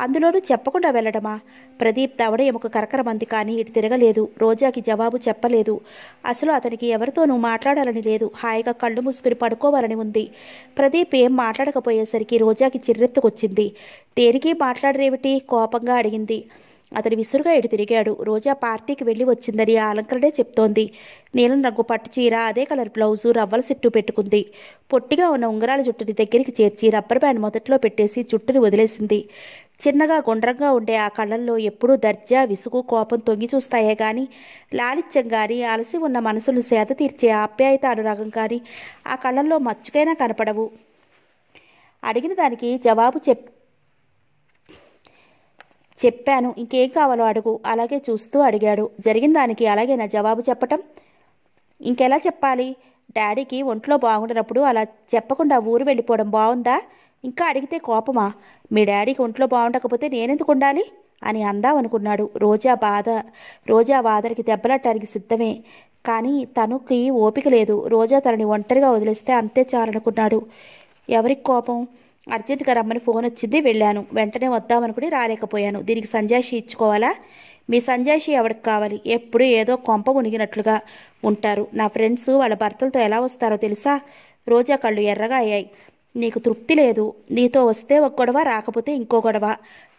అందులోనూ చెప్పకుండా వెళ్ళడమా ప్రదీప్ తవడ ఎముక కరకరమంది కానీ ఇటు తిరగలేదు రోజాకి జవాబు చెప్పలేదు అసలు అతనికి ఎవరితోనూ మాట్లాడాలని లేదు హాయిగా కళ్ళు మూసుకుని పడుకోవాలని ఉంది ప్రదీప్ ఏం మాట్లాడకపోయేసరికి రోజాకి చిర్రెత్తుకొచ్చింది దేనికి మాట్లాడరేమిటి కోపంగా అడిగింది అతడు విసురుగా ఎటు తిరిగాడు రోజా పార్టీకి వెళ్ళి వచ్చిందని ఆ అలంకరణే చెప్తోంది నీలం రంగు పట్టు చీర అదే కలర్ బ్లౌజు రవ్వల సెట్టు పెట్టుకుంది పొట్టిగా ఉన్న ఉంగరాల జుట్టుని దగ్గరికి చేర్చి రబ్బర్ బ్యాండ్ మొదట్లో పెట్టేసి జుట్టుని వదిలేసింది చిన్నగా గుండ్రంగా ఉండే ఆ కళ్ళల్లో ఎప్పుడూ దర్జా విసుగు కోపం తొంగి చూస్తాయే గాని లాలిత్యం గాని అలసి ఉన్న మనసులు సేద తీర్చే ఆప్యాయత అనురాగం కానీ ఆ కళ్ళల్లో మచ్చుకైనా కనపడవు అడిగిన దానికి జవాబు చెప్ చెప్పాను ఇంకేం కావాలో అడుగు అలాగే చూస్తూ అడిగాడు జరిగిన దానికి అలాగేనా జవాబు చెప్పటం ఇంకెలా చెప్పాలి డాడీకి ఒంట్లో బాగుండనప్పుడు అలా చెప్పకుండా ఊరు వెళ్ళిపోవడం బాగుందా ఇంకా అడిగితే కోపమా మీ డాడీకి ఒంట్లో బాగుండకపోతే నేనెందుకు ఉండాలి అని అందామనుకున్నాడు రోజా బాధ రోజా వాదనకి దెబ్బలట్టడానికి సిద్ధమే కానీ తనకి ఓపిక లేదు రోజా తనని ఒంటరిగా వదిలేస్తే అంతే చాలనుకున్నాడు ఎవరికి కోపం అర్జెంటుగా రమ్మని ఫోన్ వచ్చింది వెళ్ళాను వెంటనే వద్దామనుకుని రాలేకపోయాను దీనికి సంజాయిషి ఇచ్చుకోవాలా మీ సంజాయిషి ఎవరికి కావాలి ఎప్పుడు ఏదో కొంప మునిగినట్లుగా ఉంటారు నా ఫ్రెండ్స్ వాళ్ళ భర్తలతో ఎలా వస్తారో తెలుసా రోజా కళ్ళు ఎర్రగా అయ్యాయి నీకు తృప్తి లేదు నీతో వస్తే ఒక గొడవ రాకపోతే ఇంకో గొడవ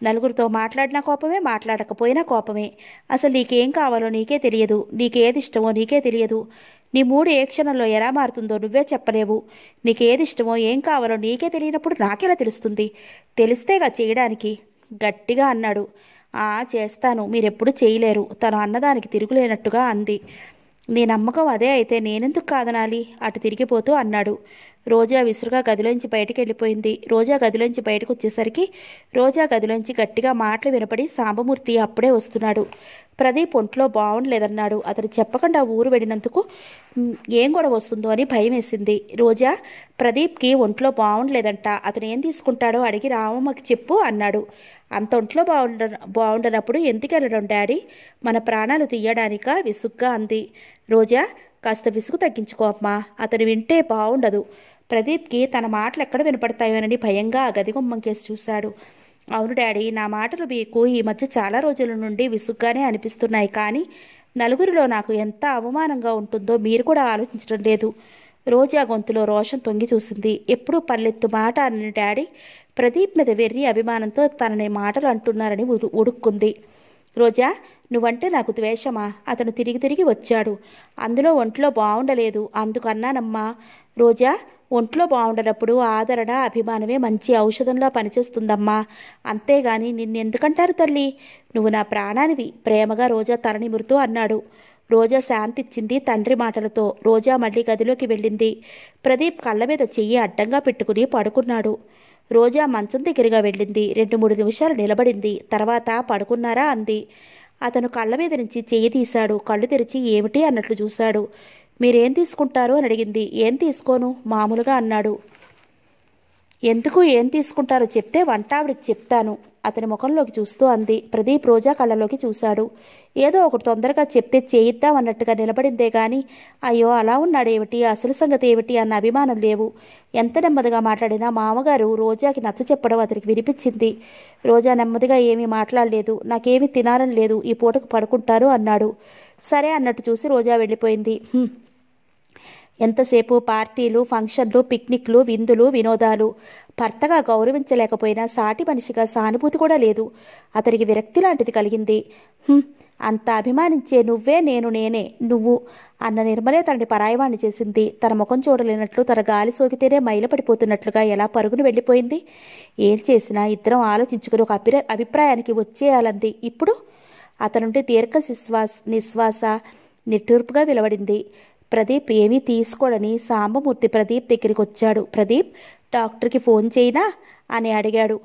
నలుగురితో మాట్లాడినా కోపమే మాట్లాడకపోయినా కోపమే అసలు నీకేం కావాలో నీకే తెలియదు నీకేది ఇష్టమో నీకే తెలియదు నీ మూడు ఏ క్షణంలో ఎలా మారుతుందో నువ్వే చెప్పలేవు నీకు ఏది ఇష్టమో ఏం కావాలో నీకే తెలియనప్పుడు నాకెలా తెలుస్తుంది తెలిస్తేగా చేయడానికి గట్టిగా అన్నాడు ఆ చేస్తాను మీరెప్పుడు చేయలేరు తను అన్నదానికి తిరుగులేనట్టుగా అంది నీ నమ్మకం అదే అయితే నేనెందుకు కాదనాలి అటు తిరిగిపోతూ అన్నాడు రోజా విసురుగా గదిలోంచి బయటికి వెళ్ళిపోయింది రోజా గదిలోంచి బయటకు వచ్చేసరికి రోజా గదిలోంచి గట్టిగా మాటలు వినపడి సాంబమూర్తి అప్పుడే వస్తున్నాడు ప్రదీప్ ఒంట్లో బాగుండలేదన్నాడు అతను చెప్పకుండా ఊరు వెళ్ళినందుకు ఏం గొడవ వస్తుందో అని భయం వేసింది రోజా ప్రదీప్కి ఒంట్లో బాగుండలేదంట అతను ఏం తీసుకుంటాడో అడిగి రామమ్మకి చెప్పు అన్నాడు అంత ఒంట్లో బాగుండ బాగుండనప్పుడు ఎందుకు వెళ్ళడం డాడీ మన ప్రాణాలు తీయడానిక విసుగ్గా అంది రోజా కాస్త విసుగు తగ్గించుకో అమ్మా అతను వింటే బాగుండదు ప్రదీప్కి తన మాటలు ఎక్కడ వినపడతాయోనని భయంగా గది గుమ్మం చూశాడు అవును డాడీ నా మాటలు మీకు ఈ మధ్య చాలా రోజుల నుండి విసుగ్గానే అనిపిస్తున్నాయి కానీ నలుగురిలో నాకు ఎంత అవమానంగా ఉంటుందో మీరు కూడా ఆలోచించడం లేదు రోజా గొంతులో రోషన్ తొంగి చూసింది ఎప్పుడూ పల్లెత్తు మాట అని డాడీ ప్రదీప్ మీద వెర్రి అభిమానంతో తనని మాటలు అంటున్నారని ఉడుక్కుంది రోజా నువ్వంటే నాకు ద్వేషమా అతను తిరిగి తిరిగి వచ్చాడు అందులో ఒంట్లో బాగుండలేదు అందుకన్నానమ్మా రోజా ఒంట్లో బాగుండనప్పుడు ఆదరణ అభిమానమే మంచి ఔషధంలో పనిచేస్తుందమ్మా అంతేగాని నిన్నెందుకంటారు తల్లి నువ్వు నా ప్రాణానివి ప్రేమగా రోజా తరణిమురుతూ అన్నాడు రోజా శాంతిచ్చింది తండ్రి మాటలతో రోజా మళ్ళీ గదిలోకి వెళ్ళింది ప్రదీప్ కళ్ళ మీద చెయ్యి అడ్డంగా పెట్టుకుని పడుకున్నాడు రోజా మంచం దగ్గరగా వెళ్ళింది రెండు మూడు నిమిషాలు నిలబడింది తర్వాత పడుకున్నారా అంది అతను కళ్ళ మీద నుంచి చెయ్యి తీశాడు కళ్ళు తెరిచి ఏమిటి అన్నట్లు చూశాడు మీరేం తీసుకుంటారు అని అడిగింది ఏం తీసుకోను మామూలుగా అన్నాడు ఎందుకు ఏం తీసుకుంటారో చెప్తే వంట ఆవిడకి చెప్తాను అతని ముఖంలోకి చూస్తూ అంది ప్రదీప్ రోజా కళ్ళలోకి చూశాడు ఏదో ఒకటి తొందరగా చెప్తే చేయిద్దాం అన్నట్టుగా నిలబడిందే గాని అయ్యో అలా ఉన్నాడేమిటి అసలు సంగతి ఏమిటి అన్న అభిమానం లేవు ఎంత నెమ్మదిగా మాట్లాడినా మామగారు రోజాకి నచ్చ చెప్పడం అతనికి వినిపించింది రోజా నెమ్మదిగా ఏమీ మాట్లాడలేదు నాకేమీ తినాలని లేదు ఈ పూటకు పడుకుంటారు అన్నాడు సరే అన్నట్టు చూసి రోజా వెళ్ళిపోయింది ఎంతసేపు పార్టీలు ఫంక్షన్లు పిక్నిక్లు విందులు వినోదాలు భర్తగా గౌరవించలేకపోయినా సాటి మనిషిగా సానుభూతి కూడా లేదు అతనికి విరక్తి లాంటిది కలిగింది అంత అభిమానించే నువ్వే నేను నేనే నువ్వు అన్న నిర్మలే తనని పరాయవాణి చేసింది తన ముఖం చూడలేనట్లు తన గాలి సోకితేనే మైలపడిపోతున్నట్లుగా ఎలా పరుగును వెళ్ళిపోయింది ఏం చేసినా ఇద్దరం ఆలోచించుకుని ఒక అభిర అభిప్రాయానికి వచ్చేయాలంది ఇప్పుడు అతనుండి దీర్ఘ నిశ్వాస నిట్టూర్పుగా వెలువడింది ప్రదీప్ ఏమీ తీసుకోడని సాంబమూర్తి ప్రదీప్ దగ్గరికి వచ్చాడు ప్రదీప్ డాక్టర్కి ఫోన్ చేయినా అని అడిగాడు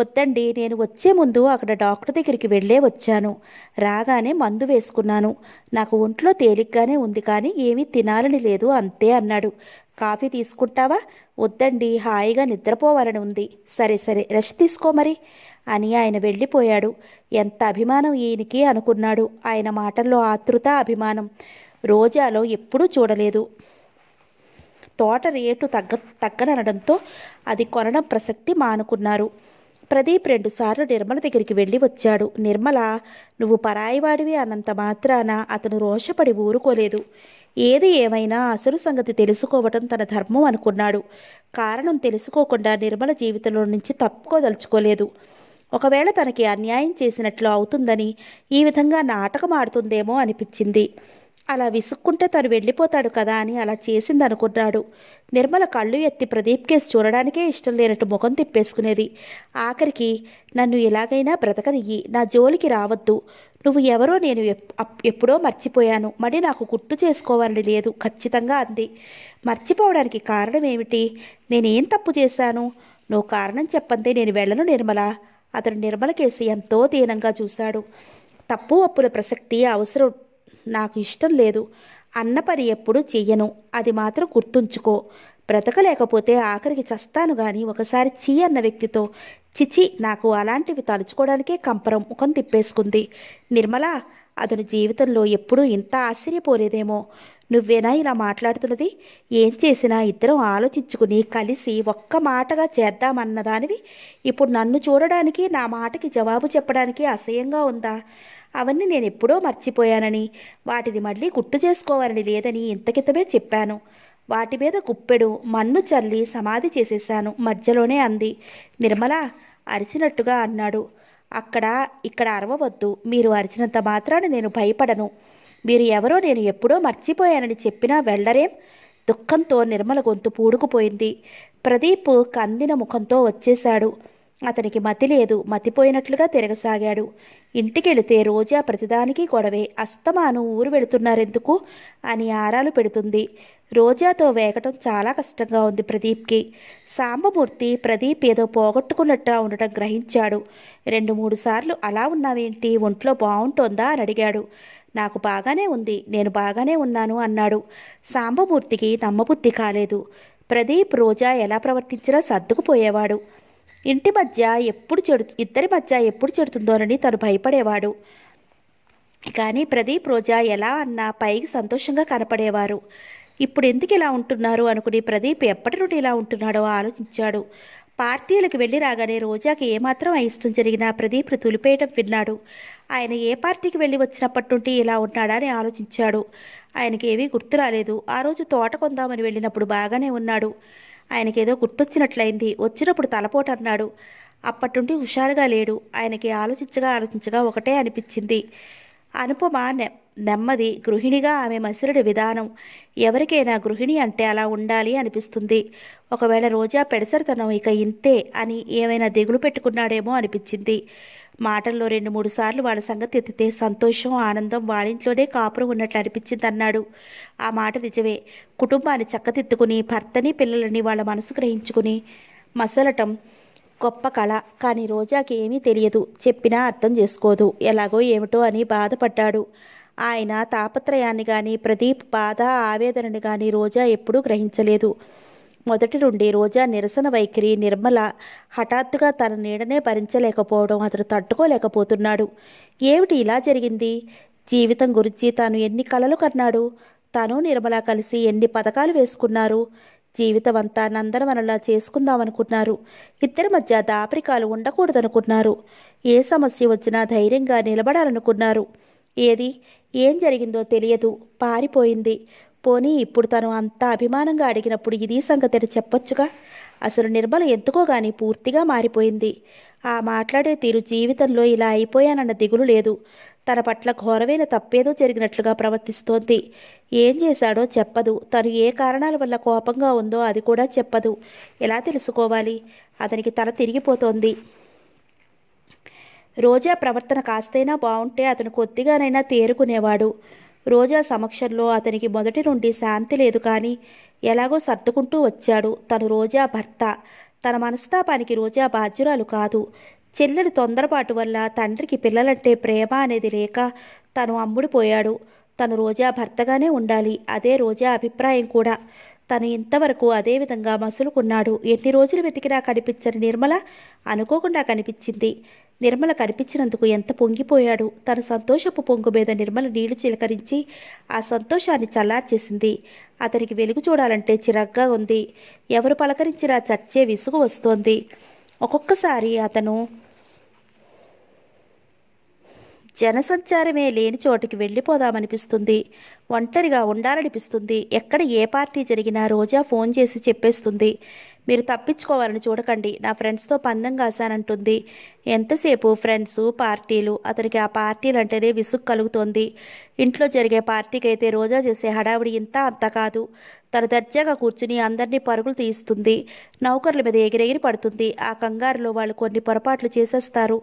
వద్దండి నేను వచ్చే ముందు అక్కడ డాక్టర్ దగ్గరికి వెళ్ళే వచ్చాను రాగానే మందు వేసుకున్నాను నాకు ఒంట్లో తేలిగ్గానే ఉంది కానీ ఏమీ తినాలని లేదు అంతే అన్నాడు కాఫీ తీసుకుంటావా వద్దండి హాయిగా నిద్రపోవాలని ఉంది సరే సరే రెస్ట్ తీసుకో మరి అని ఆయన వెళ్ళిపోయాడు ఎంత అభిమానం ఈయనకి అనుకున్నాడు ఆయన మాటల్లో ఆతృత అభిమానం రోజాలో ఎప్పుడూ చూడలేదు తోట రేటు తగ్గ తగ్గననడంతో అది కొనడం ప్రసక్తి మానుకున్నారు ప్రదీప్ రెండుసార్లు నిర్మల దగ్గరికి వెళ్ళి వచ్చాడు నిర్మల నువ్వు పరాయివాడివి అన్నంత మాత్రాన అతను రోషపడి ఊరుకోలేదు ఏది ఏమైనా అసలు సంగతి తెలుసుకోవటం తన ధర్మం అనుకున్నాడు కారణం తెలుసుకోకుండా నిర్మల జీవితంలో నుంచి తప్పుకోదలుచుకోలేదు ఒకవేళ తనకి అన్యాయం చేసినట్లు అవుతుందని ఈ విధంగా నాటకం ఆడుతుందేమో అనిపించింది అలా విసుక్కుంటే తను వెళ్ళిపోతాడు కదా అని అలా చేసిందనుకున్నాడు నిర్మల కళ్ళు ఎత్తి ప్రదీప్ కేసు చూడడానికే ఇష్టం లేనట్టు ముఖం తిప్పేసుకునేది ఆఖరికి నన్ను ఎలాగైనా బ్రతకనియ్యి నా జోలికి రావద్దు నువ్వు ఎవరో నేను ఎప్పుడో మర్చిపోయాను మడి నాకు గుర్తు చేసుకోవాలని లేదు ఖచ్చితంగా అంది మర్చిపోవడానికి కారణం ఏమిటి నేనేం తప్పు చేశాను నువ్వు కారణం చెప్పంది నేను వెళ్ళను నిర్మల అతను నిర్మల కేసు ఎంతో దీనంగా చూశాడు తప్పు అప్పుల ప్రసక్తి అవసరం నాకు ఇష్టం లేదు అన్న పని ఎప్పుడు చెయ్యను అది మాత్రం గుర్తుంచుకో బ్రతకలేకపోతే ఆఖరికి చస్తాను గాని ఒకసారి చీ అన్న వ్యక్తితో చిచి నాకు అలాంటివి తలుచుకోవడానికే కంపరం ముఖం తిప్పేసుకుంది నిర్మల అతను జీవితంలో ఎప్పుడూ ఇంత ఆశ్చర్యపోలేదేమో నువ్వేనా ఇలా మాట్లాడుతున్నది ఏం చేసినా ఇద్దరం ఆలోచించుకుని కలిసి ఒక్క మాటగా చేద్దామన్నదానివి ఇప్పుడు నన్ను చూడడానికి నా మాటకి జవాబు చెప్పడానికి అసహ్యంగా ఉందా అవన్నీ నేను ఎప్పుడో మర్చిపోయానని వాటిని మళ్ళీ గుర్తు చేసుకోవాలని లేదని ఇంతకితమే చెప్పాను వాటి మీద కుప్పెడు మన్ను చల్లి సమాధి చేసేశాను మధ్యలోనే అంది నిర్మల అరిచినట్టుగా అన్నాడు అక్కడ ఇక్కడ అరవవద్దు మీరు అరిచినంత మాత్రాన్ని నేను భయపడను మీరు ఎవరో నేను ఎప్పుడో మర్చిపోయానని చెప్పినా వెళ్ళరేం దుఃఖంతో నిర్మల గొంతు పూడుకుపోయింది ప్రదీప్ కందిన ముఖంతో వచ్చేశాడు అతనికి మతి లేదు మతిపోయినట్లుగా తిరగసాగాడు ఇంటికెళితే రోజా ప్రతిదానికి గొడవే అస్తమాను ఊరు వెళుతున్నారెందుకు అని ఆరాలు పెడుతుంది రోజాతో వేగటం చాలా కష్టంగా ఉంది ప్రదీప్కి సాంబమూర్తి ప్రదీప్ ఏదో పోగొట్టుకున్నట్టుగా ఉండటం గ్రహించాడు రెండు మూడు సార్లు అలా ఉన్నావేంటి ఒంట్లో బాగుంటుందా అని అడిగాడు నాకు బాగానే ఉంది నేను బాగానే ఉన్నాను అన్నాడు సాంబమూర్తికి నమ్మబుద్ధి కాలేదు ప్రదీప్ రోజా ఎలా ప్రవర్తించినా సర్దుకుపోయేవాడు ఇంటి మధ్య ఎప్పుడు చెడు ఇద్దరి మధ్య ఎప్పుడు చెడుతుందోనని తను భయపడేవాడు కానీ ప్రదీప్ రోజా ఎలా అన్నా పైకి సంతోషంగా కనపడేవారు ఇప్పుడు ఎందుకు ఇలా ఉంటున్నారు అనుకుని ప్రదీప్ ఎప్పటి నుండి ఇలా ఉంటున్నాడో ఆలోచించాడు పార్టీలకు వెళ్ళి రాగానే రోజాకి ఏమాత్రం అయిష్టం జరిగినా ప్రదీప్ తులిపేయడం విన్నాడు ఆయన ఏ పార్టీకి వెళ్ళి వచ్చినప్పటి నుండి ఇలా ఉన్నాడని ఆలోచించాడు ఆయనకి ఏమీ గుర్తు రాలేదు ఆ రోజు తోట కొందామని వెళ్ళినప్పుడు బాగానే ఉన్నాడు ఆయనకేదో గుర్తొచ్చినట్లయింది వచ్చినప్పుడు తలపోటన్నాడు అన్నాడు అప్పటి హుషారుగా లేడు ఆయనకి ఆలోచించగా ఆలోచించగా ఒకటే అనిపించింది అనుపమ నె నెమ్మది గృహిణిగా ఆమె మసిరుడి విధానం ఎవరికైనా గృహిణి అంటే అలా ఉండాలి అనిపిస్తుంది ఒకవేళ రోజా పెడసరితనం ఇక ఇంతే అని ఏమైనా దిగులు పెట్టుకున్నాడేమో అనిపించింది మాటల్లో రెండు మూడు సార్లు వాళ్ళ సంగతి ఎత్తితే సంతోషం ఆనందం వాళ్ళింట్లోనే కాపురం ఉన్నట్లు అనిపించింది అన్నాడు ఆ మాట నిజమే కుటుంబాన్ని చక్కదిద్దుకుని భర్తని పిల్లలని వాళ్ళ మనసు గ్రహించుకుని మసలటం గొప్ప కళ కానీ రోజాకి ఏమీ తెలియదు చెప్పినా అర్థం చేసుకోదు ఎలాగో ఏమిటో అని బాధపడ్డాడు ఆయన తాపత్రయాన్ని కానీ ప్రదీప్ బాధ ఆవేదనని కానీ రోజా ఎప్పుడూ గ్రహించలేదు మొదటి నుండి రోజా నిరసన వైఖరి నిర్మల హఠాత్తుగా తన నీడనే భరించలేకపోవడం అతడు తట్టుకోలేకపోతున్నాడు ఏమిటి ఇలా జరిగింది జీవితం గురించి తాను ఎన్ని కలలు కన్నాడు తను నిర్మల కలిసి ఎన్ని పథకాలు వేసుకున్నారు జీవితం అంతా నందనవనలా చేసుకుందామనుకున్నారు ఇద్దరి మధ్య దాపరికాలు ఉండకూడదనుకున్నారు ఏ సమస్య వచ్చినా ధైర్యంగా నిలబడాలనుకున్నారు ఏది ఏం జరిగిందో తెలియదు పారిపోయింది పోనీ ఇప్పుడు తను అంత అభిమానంగా అడిగినప్పుడు ఇది సంగతిని చెప్పొచ్చుగా అసలు నిర్మల ఎందుకో గాని పూర్తిగా మారిపోయింది ఆ మాట్లాడే తీరు జీవితంలో ఇలా అయిపోయానన్న దిగులు లేదు తన పట్ల ఘోరమైన తప్పేదో జరిగినట్లుగా ప్రవర్తిస్తోంది ఏం చేశాడో చెప్పదు తను ఏ కారణాల వల్ల కోపంగా ఉందో అది కూడా చెప్పదు ఎలా తెలుసుకోవాలి అతనికి తల తిరిగిపోతోంది రోజా ప్రవర్తన కాస్తైనా బాగుంటే అతను కొద్దిగానైనా తేరుకునేవాడు రోజా సమక్షంలో అతనికి మొదటి నుండి శాంతి లేదు కానీ ఎలాగో సర్దుకుంటూ వచ్చాడు తను రోజా భర్త తన మనస్తాపానికి రోజా బాధ్యురాలు కాదు చెల్లెలు తొందరపాటు వల్ల తండ్రికి పిల్లలంటే ప్రేమ అనేది లేక తను అమ్ముడిపోయాడు తను రోజా భర్తగానే ఉండాలి అదే రోజా అభిప్రాయం కూడా తను ఇంతవరకు అదే విధంగా మసులుకున్నాడు ఎన్ని రోజులు వెతికినా కనిపించని నిర్మల అనుకోకుండా కనిపించింది నిర్మల కనిపించినందుకు ఎంత పొంగిపోయాడు తన సంతోషపు పొంగు మీద నిర్మల నీళ్లు చిలకరించి ఆ సంతోషాన్ని చల్లార్చేసింది అతనికి వెలుగు చూడాలంటే చిరగ్గా ఉంది ఎవరు పలకరించినా చచ్చే విసుగు వస్తోంది ఒక్కొక్కసారి అతను జనసంచారమే లేని చోటికి వెళ్ళిపోదామనిపిస్తుంది ఒంటరిగా ఉండాలనిపిస్తుంది ఎక్కడ ఏ పార్టీ జరిగినా రోజా ఫోన్ చేసి చెప్పేస్తుంది మీరు తప్పించుకోవాలని చూడకండి నా ఫ్రెండ్స్తో పందం కాశానంటుంది ఎంతసేపు ఫ్రెండ్స్ పార్టీలు అతనికి ఆ పార్టీలు అంటేనే విసుగు కలుగుతోంది ఇంట్లో జరిగే పార్టీకి అయితే రోజా చేసే హడావిడి ఇంత అంత కాదు తను దర్జాగా కూర్చుని అందరినీ పరుగులు తీస్తుంది నౌకర్ల మీద ఎగిరెగిరి పడుతుంది ఆ కంగారులో వాళ్ళు కొన్ని పొరపాట్లు చేసేస్తారు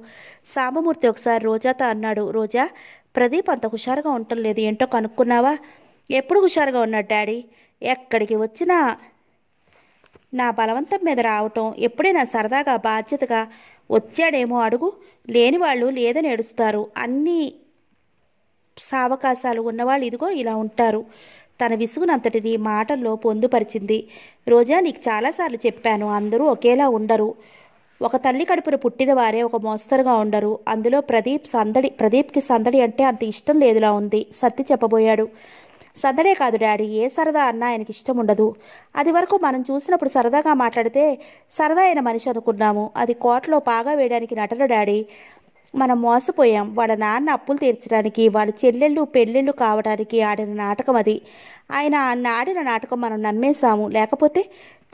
సాంబమూర్తి ఒకసారి రోజాతో అన్నాడు రోజా ప్రదీప్ అంత హుషారుగా ఉండటం లేదు ఏంటో కనుక్కున్నావా ఎప్పుడు హుషారుగా ఉన్నాడు డాడీ ఎక్కడికి వచ్చినా నా బలవంతం మీద రావటం ఎప్పుడైనా సరదాగా బాధ్యతగా వచ్చాడేమో అడుగు లేని వాళ్ళు లేదని ఏడుస్తారు అన్ని సావకాశాలు ఉన్నవాళ్ళు ఇదిగో ఇలా ఉంటారు తన విసుగునంతటిది మాటల్లో పొందుపరిచింది రోజా నీకు చాలాసార్లు చెప్పాను అందరూ ఒకేలా ఉండరు ఒక తల్లి కడుపున పుట్టిన వారే ఒక మోస్తరుగా ఉండరు అందులో ప్రదీప్ సందడి ప్రదీప్కి సందడి అంటే అంత ఇష్టం లేదులా ఉంది సత్తి చెప్పబోయాడు సందడే కాదు డాడీ ఏ సరదా అన్నా ఆయనకి ఇష్టం ఉండదు అది వరకు మనం చూసినప్పుడు సరదాగా మాట్లాడితే సరదా అయిన మనిషి అనుకున్నాము అది కోటలో పాగా వేయడానికి నటన డాడీ మనం మోసపోయాం వాళ్ళ నాన్న అప్పులు తీర్చడానికి వాళ్ళ చెల్లెళ్ళు పెళ్ళిళ్ళు కావడానికి ఆడిన నాటకం అది ఆయన ఆడిన నాటకం మనం నమ్మేశాము లేకపోతే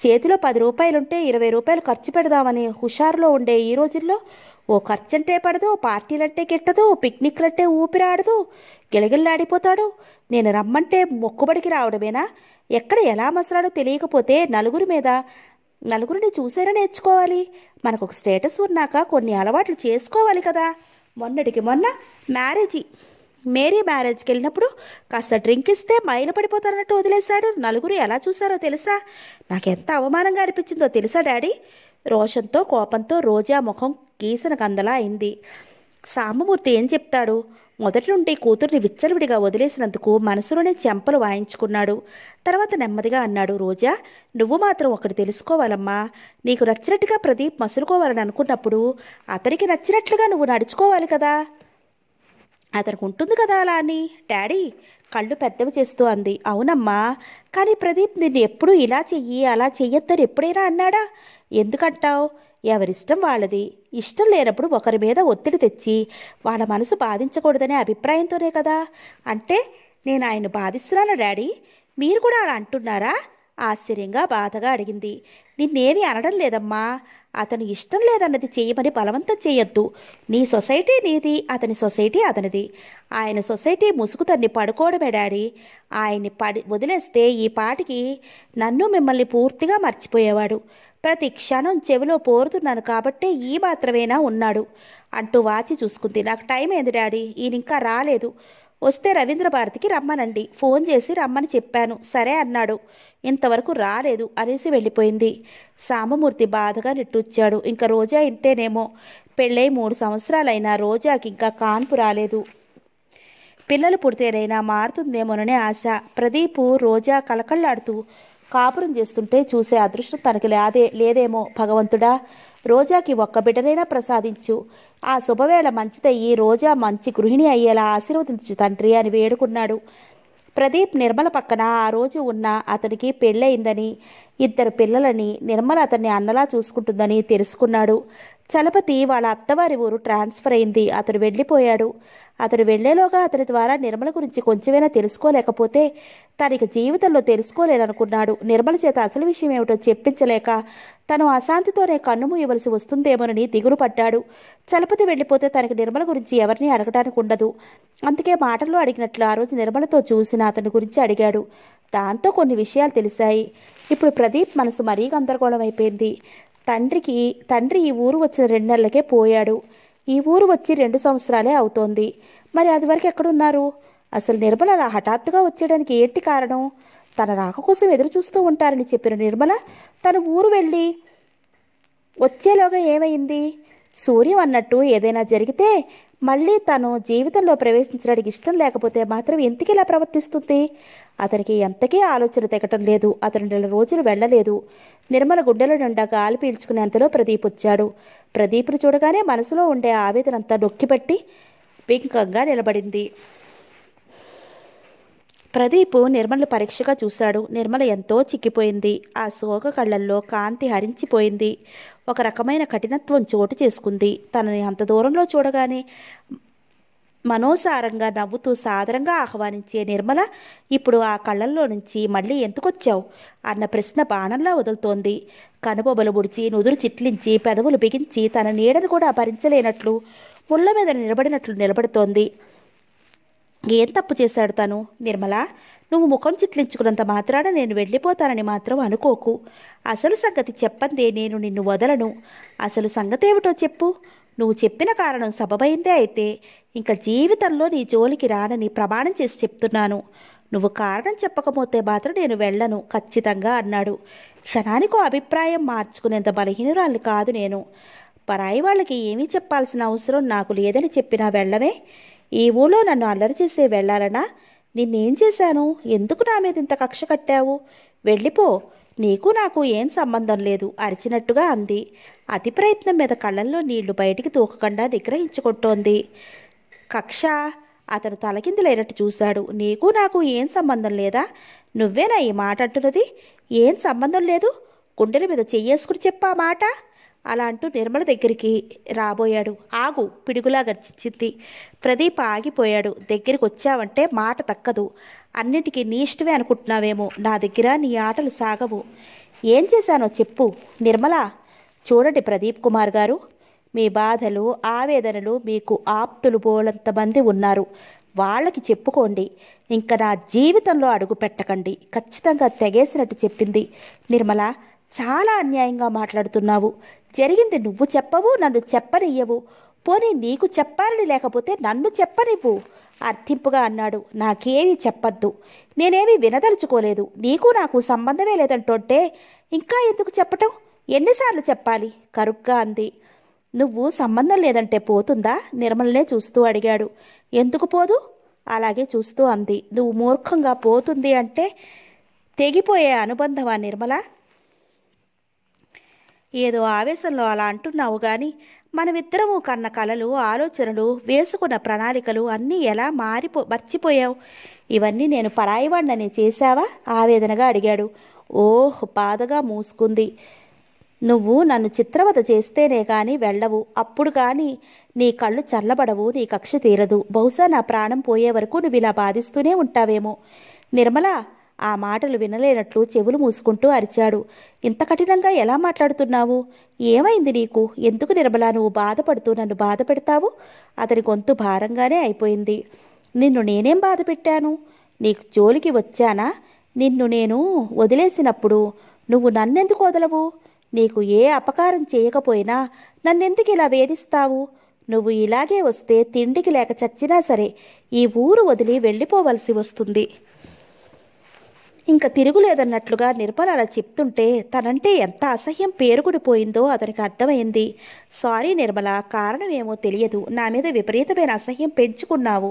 చేతిలో పది రూపాయలుంటే ఇరవై రూపాయలు ఖర్చు పెడదామని హుషారులో ఉండే ఈ రోజుల్లో ఓ ఖర్చంటే పడదు పార్టీలంటే గిట్టదు పిక్నిక్లంటే ఊపిరాడదు గిలగిల్లాడిపోతాడు నేను రమ్మంటే మొక్కుబడికి రావడమేనా ఎక్కడ ఎలా మసలాడో తెలియకపోతే నలుగురి మీద నలుగురిని చూసేనా నేర్చుకోవాలి మనకు ఒక స్టేటస్ ఉన్నాక కొన్ని అలవాట్లు చేసుకోవాలి కదా మొన్నటికి మొన్న మ్యారేజీ మేరీ మ్యారేజ్కి వెళ్ళినప్పుడు కాస్త డ్రింక్ ఇస్తే మైలు పడిపోతారన్నట్టు వదిలేశాడు నలుగురు ఎలా చూశారో తెలుసా నాకెంత అవమానంగా అనిపించిందో తెలుసా డాడీ రోషంతో కోపంతో రోజా ముఖం గీసిన కందలా అయింది సాంబమూర్తి ఏం చెప్తాడు మొదటి నుండి కూతుర్ని విచ్చలవిడిగా వదిలేసినందుకు మనసులోనే చెంపలు వాయించుకున్నాడు తర్వాత నెమ్మదిగా అన్నాడు రోజా నువ్వు మాత్రం ఒకటి తెలుసుకోవాలమ్మా నీకు నచ్చినట్టుగా ప్రదీప్ మసులుకోవాలని అనుకున్నప్పుడు అతనికి నచ్చినట్లుగా నువ్వు నడుచుకోవాలి కదా అతనికి ఉంటుంది కదా అలా అని డాడీ కళ్ళు పెద్దవి చేస్తూ అంది అవునమ్మా కానీ ప్రదీప్ నిన్ను ఎప్పుడూ ఇలా చెయ్యి అలా చెయ్యొద్దని ఎప్పుడైనా అన్నాడా ఎందుకంటావు ఎవరిష్టం వాళ్ళది ఇష్టం లేనప్పుడు ఒకరి మీద ఒత్తిడి తెచ్చి వాళ్ళ మనసు బాధించకూడదనే అభిప్రాయంతోనే కదా అంటే నేను ఆయన బాధిస్తున్నాను డాడీ మీరు కూడా అలా అంటున్నారా ఆశ్చర్యంగా బాధగా అడిగింది నిన్నేమి అనడం లేదమ్మా అతను ఇష్టం లేదన్నది చేయమని బలవంతం చేయొద్దు నీ సొసైటీ నీది అతని సొసైటీ అతనిది ఆయన సొసైటీ ముసుగు తన్ని పడుకోవడమే డాడీ ఆయన్ని పడి వదిలేస్తే ఈ పాటికి నన్ను మిమ్మల్ని పూర్తిగా మర్చిపోయేవాడు ప్రతి క్షణం చెవిలో పోరుతున్నాను కాబట్టే ఈ మాత్రమేనా ఉన్నాడు అంటూ వాచి చూసుకుంది నాకు టైం ఏంది డాడీ ఈయన ఇంకా రాలేదు వస్తే రవీంద్రభారతికి రమ్మనండి ఫోన్ చేసి రమ్మని చెప్పాను సరే అన్నాడు ఇంతవరకు రాలేదు అనేసి వెళ్ళిపోయింది సామమూర్తి బాధగా నిట్టూచ్చాడు ఇంకా రోజా ఇంతేనేమో పెళ్ళై మూడు సంవత్సరాలైనా రోజాకి ఇంకా కాన్పు రాలేదు పిల్లలు పుడితేనైనా మారుతుందేమోననే ఆశ ప్రదీపు రోజా కలకళ్ళాడుతూ కాపురం చేస్తుంటే చూసే అదృష్టం తనకి లేదే లేదేమో భగవంతుడా రోజాకి ఒక్క బిడ్డనైనా ప్రసాదించు ఆ శుభవేళ మంచిదయ్యి రోజా మంచి గృహిణి అయ్యేలా ఆశీర్వదించు తండ్రి అని వేడుకున్నాడు ప్రదీప్ నిర్మల పక్కన ఆ రోజు ఉన్న అతనికి పెళ్ళయిందని ఇద్దరు పిల్లలని నిర్మల అతన్ని అన్నలా చూసుకుంటుందని తెలుసుకున్నాడు చలపతి వాళ్ళ అత్తవారి ఊరు ట్రాన్స్ఫర్ అయింది అతడు వెళ్ళిపోయాడు అతడు వెళ్లేలోగా అతని ద్వారా నిర్మల గురించి కొంచెమైనా తెలుసుకోలేకపోతే తనకి జీవితంలో తెలుసుకోలేననుకున్నాడు నిర్మల చేత అసలు విషయం ఏమిటో చెప్పించలేక తను అశాంతితోనే కన్నుము ఇవ్వలసి వస్తుందేమోనని దిగులు పడ్డాడు చలపతి వెళ్ళిపోతే తనకి నిర్మల గురించి ఎవరిని అడగడానికి ఉండదు అందుకే మాటల్లో అడిగినట్లు ఆ రోజు నిర్మలతో చూసిన అతని గురించి అడిగాడు దాంతో కొన్ని విషయాలు తెలిసాయి ఇప్పుడు ప్రదీప్ మనసు మరీ గందరగోళం అయిపోయింది తండ్రికి తండ్రి ఈ ఊరు వచ్చిన రెండు నెలలకే పోయాడు ఈ ఊరు వచ్చి రెండు సంవత్సరాలే అవుతోంది మరి అది వరకు ఎక్కడున్నారు అసలు నిర్మల హఠాత్తుగా వచ్చేయడానికి ఏంటి కారణం తన రాక కోసం ఎదురు చూస్తూ ఉంటారని చెప్పిన నిర్మల తన ఊరు వెళ్ళి వచ్చేలోగా ఏమైంది సూర్యం అన్నట్టు ఏదైనా జరిగితే మళ్ళీ తను జీవితంలో ప్రవేశించడానికి ఇష్టం లేకపోతే మాత్రం ఎందుకు ఇలా ప్రవర్తిస్తుంది అతనికి ఎంతకీ ఆలోచన తెగటం లేదు అతను నెల రోజులు వెళ్ళలేదు నిర్మల గుండెల నిండా గాలి పీల్చుకునేంతలో ప్రదీప్ వచ్చాడు ప్రదీప్ను చూడగానే మనసులో ఉండే ఆవేదనంతా నొక్కిపెట్టి పింకంగా నిలబడింది ప్రదీప్ నిర్మల పరీక్షగా చూశాడు నిర్మల ఎంతో చిక్కిపోయింది ఆ శోక కళ్ళల్లో కాంతి హరించిపోయింది ఒక రకమైన కఠినత్వం చోటు చేసుకుంది తనని అంత దూరంలో చూడగానే మనోసారంగా నవ్వుతూ సాదరంగా ఆహ్వానించే నిర్మల ఇప్పుడు ఆ కళ్ళల్లో నుంచి మళ్ళీ ఎందుకొచ్చావు అన్న ప్రశ్న బాణంలా వదులుతోంది కనుబొబలు ముడిచి నుదురు చిట్లించి పెదవులు బిగించి తన నీడను కూడా భరించలేనట్లు ముళ్ళ మీద నిలబడినట్లు నిలబడుతోంది ఏం తప్పు చేశాడు తను నిర్మల నువ్వు ముఖం చిట్లించుకున్నంత మాత్రాన నేను వెళ్ళిపోతానని మాత్రం అనుకోకు అసలు సంగతి చెప్పందే నేను నిన్ను వదలను అసలు సంగతి ఏమిటో చెప్పు నువ్వు చెప్పిన కారణం సబబైందే అయితే ఇంకా జీవితంలో నీ జోలికి రానని ప్రమాణం చేసి చెప్తున్నాను నువ్వు కారణం చెప్పకపోతే మాత్రం నేను వెళ్ళను ఖచ్చితంగా అన్నాడు క్షణానికో అభిప్రాయం మార్చుకునేంత బలహీనురాలు కాదు నేను పరాయి వాళ్ళకి ఏమీ చెప్పాల్సిన అవసరం నాకు లేదని చెప్పినా వెళ్ళవే ఈ ఊళ్ళో నన్ను అల్లరి చేసే వెళ్ళాలనా నిన్నేం చేశాను ఎందుకు నా మీద ఇంత కక్ష కట్టావు వెళ్ళిపో నీకు నాకు ఏం సంబంధం లేదు అరిచినట్టుగా అంది అతి ప్రయత్నం మీద కళ్ళల్లో నీళ్లు బయటికి తూకకుండా నిగ్రహించుకుంటోంది కక్ష అతను తలకిందులేనట్టు చూశాడు నీకు నాకు ఏం సంబంధం లేదా నువ్వేనా ఈ మాట అంటున్నది ఏం సంబంధం లేదు కుండల మీద చెయ్యేసుకుని చెప్పా మాట అలా అంటూ నిర్మల దగ్గరికి రాబోయాడు ఆగు పిడుగులా గర్చించింది ప్రదీప్ ఆగిపోయాడు దగ్గరికి వచ్చావంటే మాట తక్కదు అన్నిటికీ నీ ఇష్టమే అనుకుంటున్నావేమో నా దగ్గర నీ ఆటలు సాగవు ఏం చేశానో చెప్పు నిర్మల చూడండి ప్రదీప్ కుమార్ గారు మీ బాధలు ఆవేదనలు మీకు ఆప్తులు పోలంతమంది ఉన్నారు వాళ్ళకి చెప్పుకోండి ఇంకా నా జీవితంలో అడుగు పెట్టకండి ఖచ్చితంగా తెగేసినట్టు చెప్పింది నిర్మల చాలా అన్యాయంగా మాట్లాడుతున్నావు జరిగింది నువ్వు చెప్పవు నన్ను చెప్పనియ్యవు పోనీ నీకు చెప్పాలని లేకపోతే నన్ను చెప్పనివ్వు అర్థింపుగా అన్నాడు నాకేమీ చెప్పద్దు నేనేమీ వినదలుచుకోలేదు నీకు నాకు సంబంధమే లేదంటుంటే ఇంకా ఎందుకు చెప్పటం ఎన్నిసార్లు చెప్పాలి కరుగ్గా అంది నువ్వు సంబంధం లేదంటే పోతుందా నిర్మలనే చూస్తూ అడిగాడు ఎందుకు పోదు అలాగే చూస్తూ అంది నువ్వు మూర్ఖంగా పోతుంది అంటే తెగిపోయే అనుబంధమా నిర్మల ఏదో ఆవేశంలో అలా అంటున్నావు కానీ మనమిద్దరము కన్న కళలు ఆలోచనలు వేసుకున్న ప్రణాళికలు అన్నీ ఎలా మారిపో మర్చిపోయావు ఇవన్నీ నేను పరాయివాడినని చేశావా ఆవేదనగా అడిగాడు ఓహ్ బాధగా మూసుకుంది నువ్వు నన్ను చిత్రవత చేస్తేనే కానీ వెళ్ళవు అప్పుడు కానీ నీ కళ్ళు చల్లబడవు నీ కక్ష తీరదు బహుశా నా ప్రాణం పోయే వరకు నువ్వు ఇలా బాధిస్తూనే ఉంటావేమో నిర్మల ఆ మాటలు వినలేనట్లు చెవులు మూసుకుంటూ అరిచాడు ఇంత కఠినంగా ఎలా మాట్లాడుతున్నావు ఏమైంది నీకు ఎందుకు నిర్మలా నువ్వు బాధపడుతూ నన్ను బాధ పెడతావు అతని గొంతు భారంగానే అయిపోయింది నిన్ను నేనేం బాధ పెట్టాను నీకు జోలికి వచ్చానా నిన్ను నేను వదిలేసినప్పుడు నువ్వు నన్నెందుకు వదలవు నీకు ఏ అపకారం చేయకపోయినా నన్నెందుకు ఇలా వేధిస్తావు నువ్వు ఇలాగే వస్తే తిండికి లేక చచ్చినా సరే ఈ ఊరు వదిలి వెళ్ళిపోవలసి వస్తుంది ఇంకా తిరుగులేదన్నట్లుగా నిర్మల అలా చెప్తుంటే తనంటే ఎంత అసహ్యం పేరుగుడిపోయిందో అతనికి అర్థమైంది సారీ నిర్మల కారణమేమో తెలియదు నా మీద విపరీతమైన అసహ్యం పెంచుకున్నావు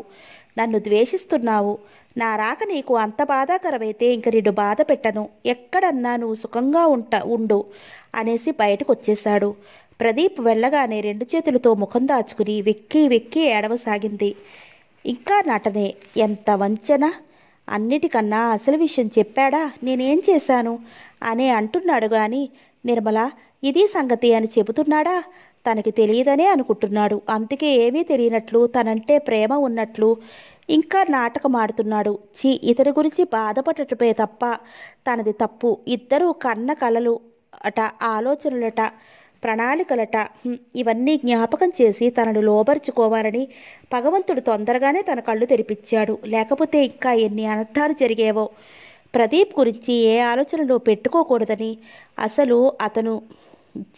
నన్ను ద్వేషిస్తున్నావు నా రాక నీకు అంత బాధాకరమైతే ఇంక నిన్ను బాధ పెట్టను ఎక్కడన్నా నువ్వు సుఖంగా ఉంట ఉండు అనేసి బయటకు వచ్చేశాడు ప్రదీప్ వెళ్ళగానే రెండు చేతులతో ముఖం దాచుకుని వెక్కి వెక్కి ఏడవసాగింది ఇంకా నటనే ఎంత వంచన అన్నిటికన్నా అసలు విషయం చెప్పాడా నేనేం చేశాను అనే అంటున్నాడు గాని నిర్మల ఇది సంగతి అని చెబుతున్నాడా తనకి తెలియదనే అనుకుంటున్నాడు అందుకే ఏమీ తెలియనట్లు తనంటే ప్రేమ ఉన్నట్లు ఇంకా నాటకమాడుతున్నాడు చి ఇతని గురించి బాధపడటమే తప్ప తనది తప్పు ఇద్దరూ కన్న కలలు అట ఆలోచనలట ప్రణాళికలట ఇవన్నీ జ్ఞాపకం చేసి తనను లోబరుచుకోవాలని భగవంతుడు తొందరగానే తన కళ్ళు తెరిపించాడు లేకపోతే ఇంకా ఎన్ని అనర్థాలు జరిగేవో ప్రదీప్ గురించి ఏ ఆలోచనలు పెట్టుకోకూడదని అసలు అతను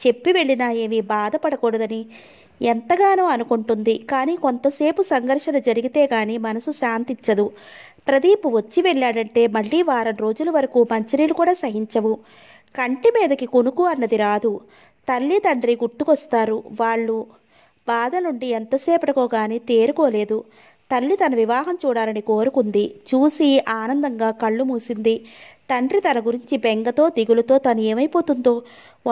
చెప్పి వెళ్ళినా ఏమీ బాధపడకూడదని ఎంతగానో అనుకుంటుంది కానీ కొంతసేపు సంఘర్షణ జరిగితే కానీ మనసు శాంతించదు ప్రదీప్ వచ్చి వెళ్ళాడంటే మళ్ళీ వారం రోజుల వరకు మంచినీళ్ళు కూడా సహించవు కంటి మీదకి కొనుకు అన్నది రాదు తల్లి తండ్రి గుర్తుకొస్తారు వాళ్ళు బాధ నుండి కానీ తేరుకోలేదు తల్లి తన వివాహం చూడాలని కోరుకుంది చూసి ఆనందంగా కళ్ళు మూసింది తండ్రి తన గురించి బెంగతో దిగులుతో తను ఏమైపోతుందో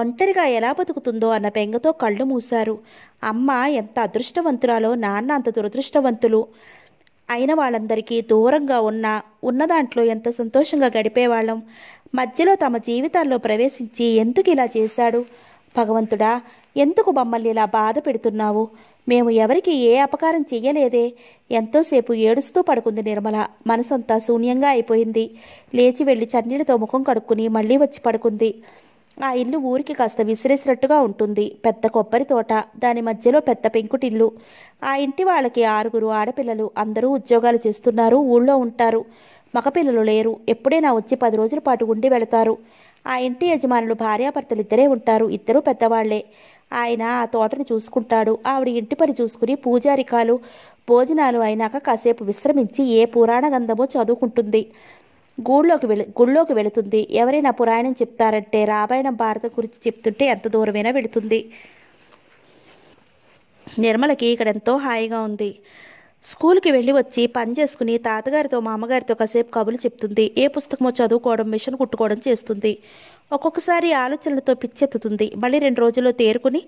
ఒంటరిగా ఎలా బతుకుతుందో అన్న బెంగతో కళ్ళు మూశారు అమ్మ ఎంత అదృష్టవంతురాలో నాన్న అంత దురదృష్టవంతులు అయిన వాళ్ళందరికీ దూరంగా ఉన్న ఉన్న దాంట్లో ఎంత సంతోషంగా గడిపేవాళ్ళం మధ్యలో తమ జీవితాల్లో ప్రవేశించి ఎందుకు ఇలా చేశాడు భగవంతుడా ఎందుకు మమ్మల్ని ఇలా బాధ పెడుతున్నావు మేము ఎవరికి ఏ అపకారం చెయ్యలేదే ఎంతోసేపు ఏడుస్తూ పడుకుంది నిర్మల మనసంతా శూన్యంగా అయిపోయింది లేచి వెళ్ళి చన్నీళ్ళతో ముఖం కడుక్కుని మళ్ళీ వచ్చి పడుకుంది ఆ ఇల్లు ఊరికి కాస్త విసిరేసినట్టుగా ఉంటుంది పెద్ద కొబ్బరి తోట దాని మధ్యలో పెద్ద పెంకుటిల్లు ఆ ఇంటి వాళ్ళకి ఆరుగురు ఆడపిల్లలు అందరూ ఉద్యోగాలు చేస్తున్నారు ఊళ్ళో ఉంటారు మగపిల్లలు లేరు ఎప్పుడైనా వచ్చి పది రోజుల పాటు ఉండి వెళతారు ఆ ఇంటి యజమానులు భార్యాభర్తలిద్దరే ఉంటారు ఇద్దరు పెద్దవాళ్లే ఆయన ఆ తోటని చూసుకుంటాడు ఆవిడ ఇంటి పని చూసుకుని పూజారికాలు భోజనాలు అయినాక కాసేపు విశ్రమించి ఏ పురాణ గంధమో చదువుకుంటుంది గూళ్ళోకి వెళు గుళ్ళోకి వెళుతుంది ఎవరైనా పురాణం చెప్తారంటే రామాయణం భారత గురించి చెప్తుంటే ఎంత దూరమైనా వెళుతుంది నిర్మలకి ఇక్కడ ఎంతో హాయిగా ఉంది స్కూల్కి వెళ్ళి వచ్చి పని చేసుకుని తాతగారితో మా అమ్మగారితో కాసేపు కబులు చెప్తుంది ఏ పుస్తకమో చదువుకోవడం మిషన్ కుట్టుకోవడం చేస్తుంది ఒక్కొక్కసారి ఆలోచనలతో పిచ్చెత్తుతుంది మళ్ళీ రెండు రోజుల్లో తేరుకుని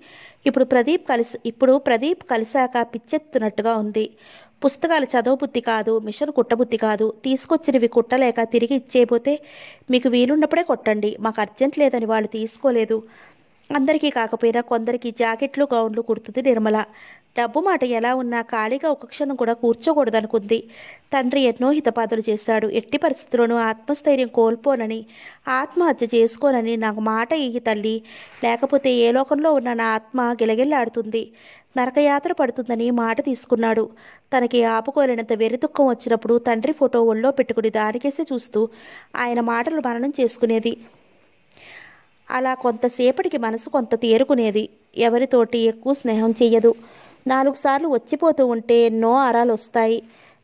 ఇప్పుడు ప్రదీప్ కలిసి ఇప్పుడు ప్రదీప్ కలిశాక పిచ్చెత్తునట్టుగా ఉంది పుస్తకాలు బుద్ధి కాదు మిషన్ కుట్టబుద్ధి కాదు తీసుకొచ్చినవి కుట్టలేక తిరిగి ఇచ్చేయబోతే మీకు వీలున్నప్పుడే కొట్టండి మాకు అర్జెంట్ లేదని వాళ్ళు తీసుకోలేదు అందరికీ కాకపోయినా కొందరికి జాకెట్లు గౌన్లు కుడుతుంది నిర్మల డబ్బు మాట ఎలా ఉన్నా ఖాళీగా ఒక క్షణం కూడా కూర్చోకూడదనుకుంది తండ్రి ఎన్నో హితపాతలు చేశాడు ఎట్టి పరిస్థితుల్లోనూ ఆత్మస్థైర్యం కోల్పోనని ఆత్మహత్య చేసుకోనని నాకు మాట ఇయ్యి తల్లి లేకపోతే ఏ లోకంలో ఉన్న నా ఆత్మ గిలగిల్లాడుతుంది నరకయాత్ర పడుతుందని మాట తీసుకున్నాడు తనకి ఆపుకోలేనంత వెరిదుఖం వచ్చినప్పుడు తండ్రి ఫోటో ఒళ్ళో పెట్టుకుని దానికేసి చూస్తూ ఆయన మాటలు మననం చేసుకునేది అలా కొంతసేపటికి మనసు కొంత తేరుకునేది ఎవరితోటి ఎక్కువ స్నేహం చెయ్యదు నాలుగు సార్లు వచ్చిపోతూ ఉంటే ఎన్నో అరాలు వస్తాయి